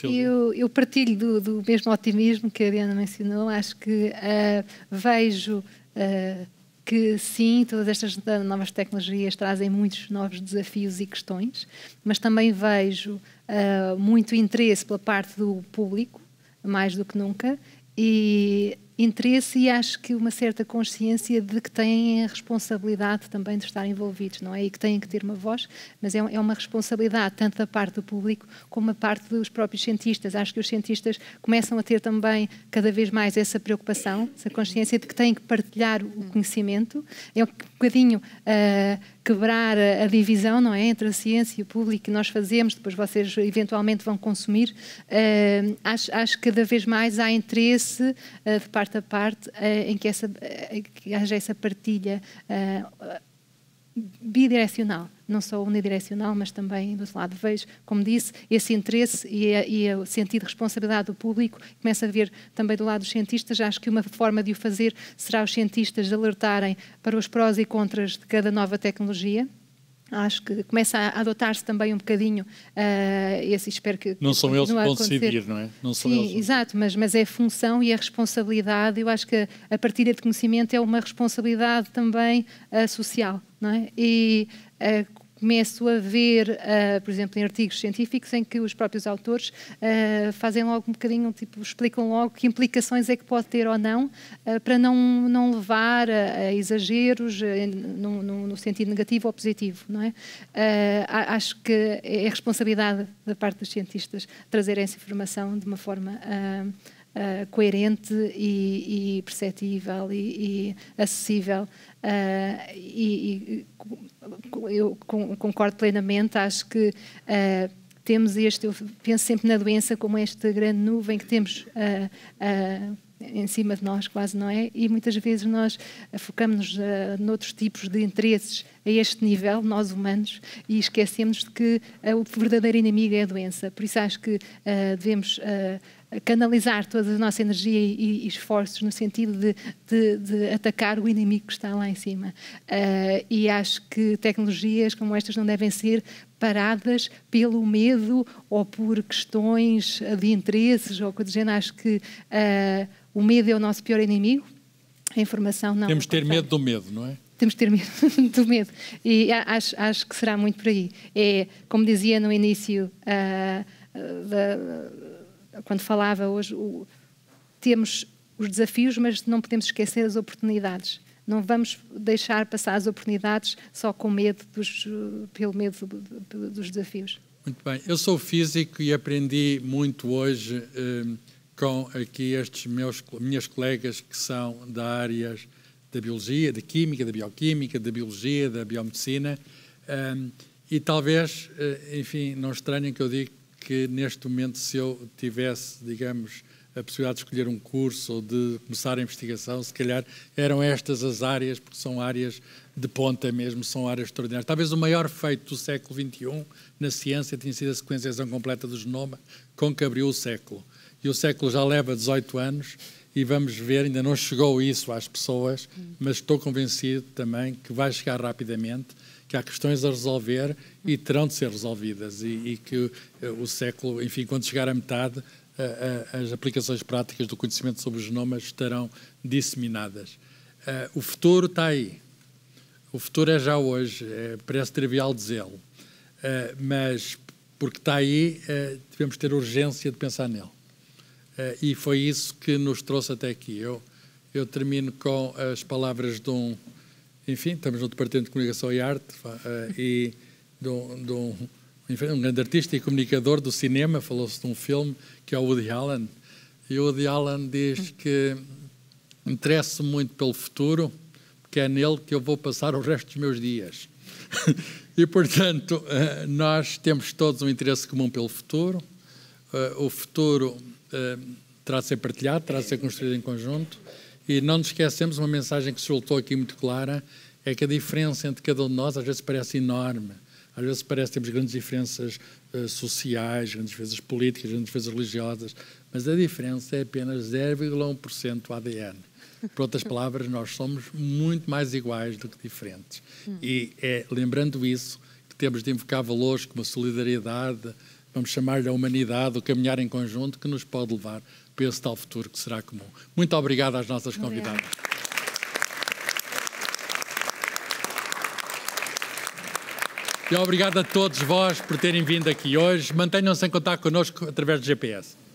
eu, eu, partilho do, do, mesmo otimismo que a Ariana mencionou. Acho que uh, vejo uh, que sim, todas estas novas tecnologias trazem muitos novos desafios e questões, mas também vejo uh, muito interesse pela parte do público, mais do que nunca, e interesse e acho que uma certa consciência de que têm a responsabilidade também de estar envolvidos, não é? E que têm que ter uma voz, mas é, é, uma responsabilidade tanto da parte do público como da parte dos próprios cientistas. Acho que os cientistas começam a ter também cada vez mais essa preocupação, essa consciência de que têm que partilhar o conhecimento. É um bocadinho. Uh, quebrar a, a, divisão não é, entre a ciência e o público que nós fazemos, depois vocês eventualmente vão consumir, uh, acho, acho, que cada vez mais há interesse uh, de parte a parte uh, em que, essa, que haja essa partilha bidirecional não só unidirecional, mas também do outro lado. Vejo, como disse, esse interesse e, eh, e o sentido de responsabilidade do público. Começa a ver também do lado dos cientistas. Acho que uma forma de o fazer será os cientistas alertarem para os prós e contras de cada nova tecnologia. Acho que começa a adotar-se também um bocadinho uh, esse, espero que... Não são eles que vão decidir, não é? Não são Sim, eles. exato, mas, mas é a função e a é responsabilidade, eu acho que a, a partilha de conhecimento é uma responsabilidade também uh, social, não é? E uh, começo a ver, uh, por exemplo, em artigos científicos em que os próprios autores uh, fazem logo um bocadinho, tipo, explicam logo que implicações é que pode ter ou não, uh, para não, não levar a, a exageros no, eh, no, no, sentido negativo ou positivo, não é? acho que é, é responsabilidade da parte dos cientistas trazer essa informação de uma forma coerente e, e perceptível e, e acessível Uh, e, e, eu concordo plenamente, acho que uh, temos este, eu penso sempre na doença como esta grande nuvem que temos uh, em cima de nós, quase, não é? E muitas vezes nós focamos-nos noutros tipos de interesses a este nível, nós humanos, e esquecemos de que o verdadeiro inimigo é a doença. Por isso acho que devemos canalizar toda a nossa energia e, e esforços no sentido de, de, de, atacar o inimigo que está lá em cima. Uh, e acho que tecnologias como estas não devem ser paradas pelo medo ou por questões de interesses ou coisa do género. Acho que uh, o medo é o nosso pior inimigo, a informação não. Temos de ter medo do medo, não é? Temos de ter medo do medo. E acho, acho que será muito por aí. É, como dizia no início. Uh, da, quando falava hoje, o, temos os desafios, mas não podemos esquecer as oportunidades. Não vamos deixar passar as oportunidades só com medo dos, pelo medo dos desafios. Muito bem. Eu sou físico e aprendi muito hoje eh, com aqui estes meus minhas colegas que são da área da biologia, da química, da bioquímica, da biologia, da biomedicina. Ehm, e talvez, eh, enfim, não estranhem que eu diga que neste momento, se eu tivesse, digamos, a possibilidade de escolher um curso ou de começar a investigação, se calhar eram estas as áreas, porque são áreas de ponta mesmo, são áreas extraordinárias. Talvez o maior feito do século XXI na ciência tenha sido a sequenciação completa do genoma, com que abriu o século. E o século já leva 18 anos e vamos ver, ainda não chegou isso às pessoas, hum. mas estou convencido também que vai chegar rapidamente que há questões a resolver e terão de ser resolvidas e, e que eh, o século, enfim, quando chegar à metade, eh, eh, as aplicações práticas do conhecimento sobre os genomas estarão disseminadas. o futuro está aí. O futuro é já hoje. parece trivial dizê-lo. mas porque está aí, devemos ter urgência de pensar nele. e foi isso que nos trouxe até aqui. Eu, eu termino com as palavras de um enfim, estamos no Departamento de Comunicação e Arte eh, e de um, de um, um grande artista e comunicador do cinema, falou-se de um filme que é o Woody Allen. E o Woody Allen diz hum. que interessa muito pelo futuro, porque é nele que eu vou passar o resto dos meus dias. e, portanto, eh, nós temos todos um interesse comum pelo futuro. Eh, o futuro terá de ser partilhado, terá de ser construído em conjunto. E não nos esquecemos, uma mensagem que soltou aqui muito clara, é que a diferença entre cada um de nós às vezes parece enorme. Às vezes parece que temos grandes diferenças uh, sociais, grandes diferenças políticas, grandes diferenças religiosas, mas a diferença é apenas 0,1% do ADN. Por outras palavras, nós somos muito mais iguais do que diferentes. Hum. E é lembrando isso que temos de invocar valores como a solidariedade, vamos chamar-lhe a humanidade, o caminhar em conjunto, que nos pode levar para esse tal futuro que será comum. Muito obrigado às nossas convidadas. E obrigado a todos vós por terem vindo aqui hoje. Mantenham-se em contato connosco através do GPS.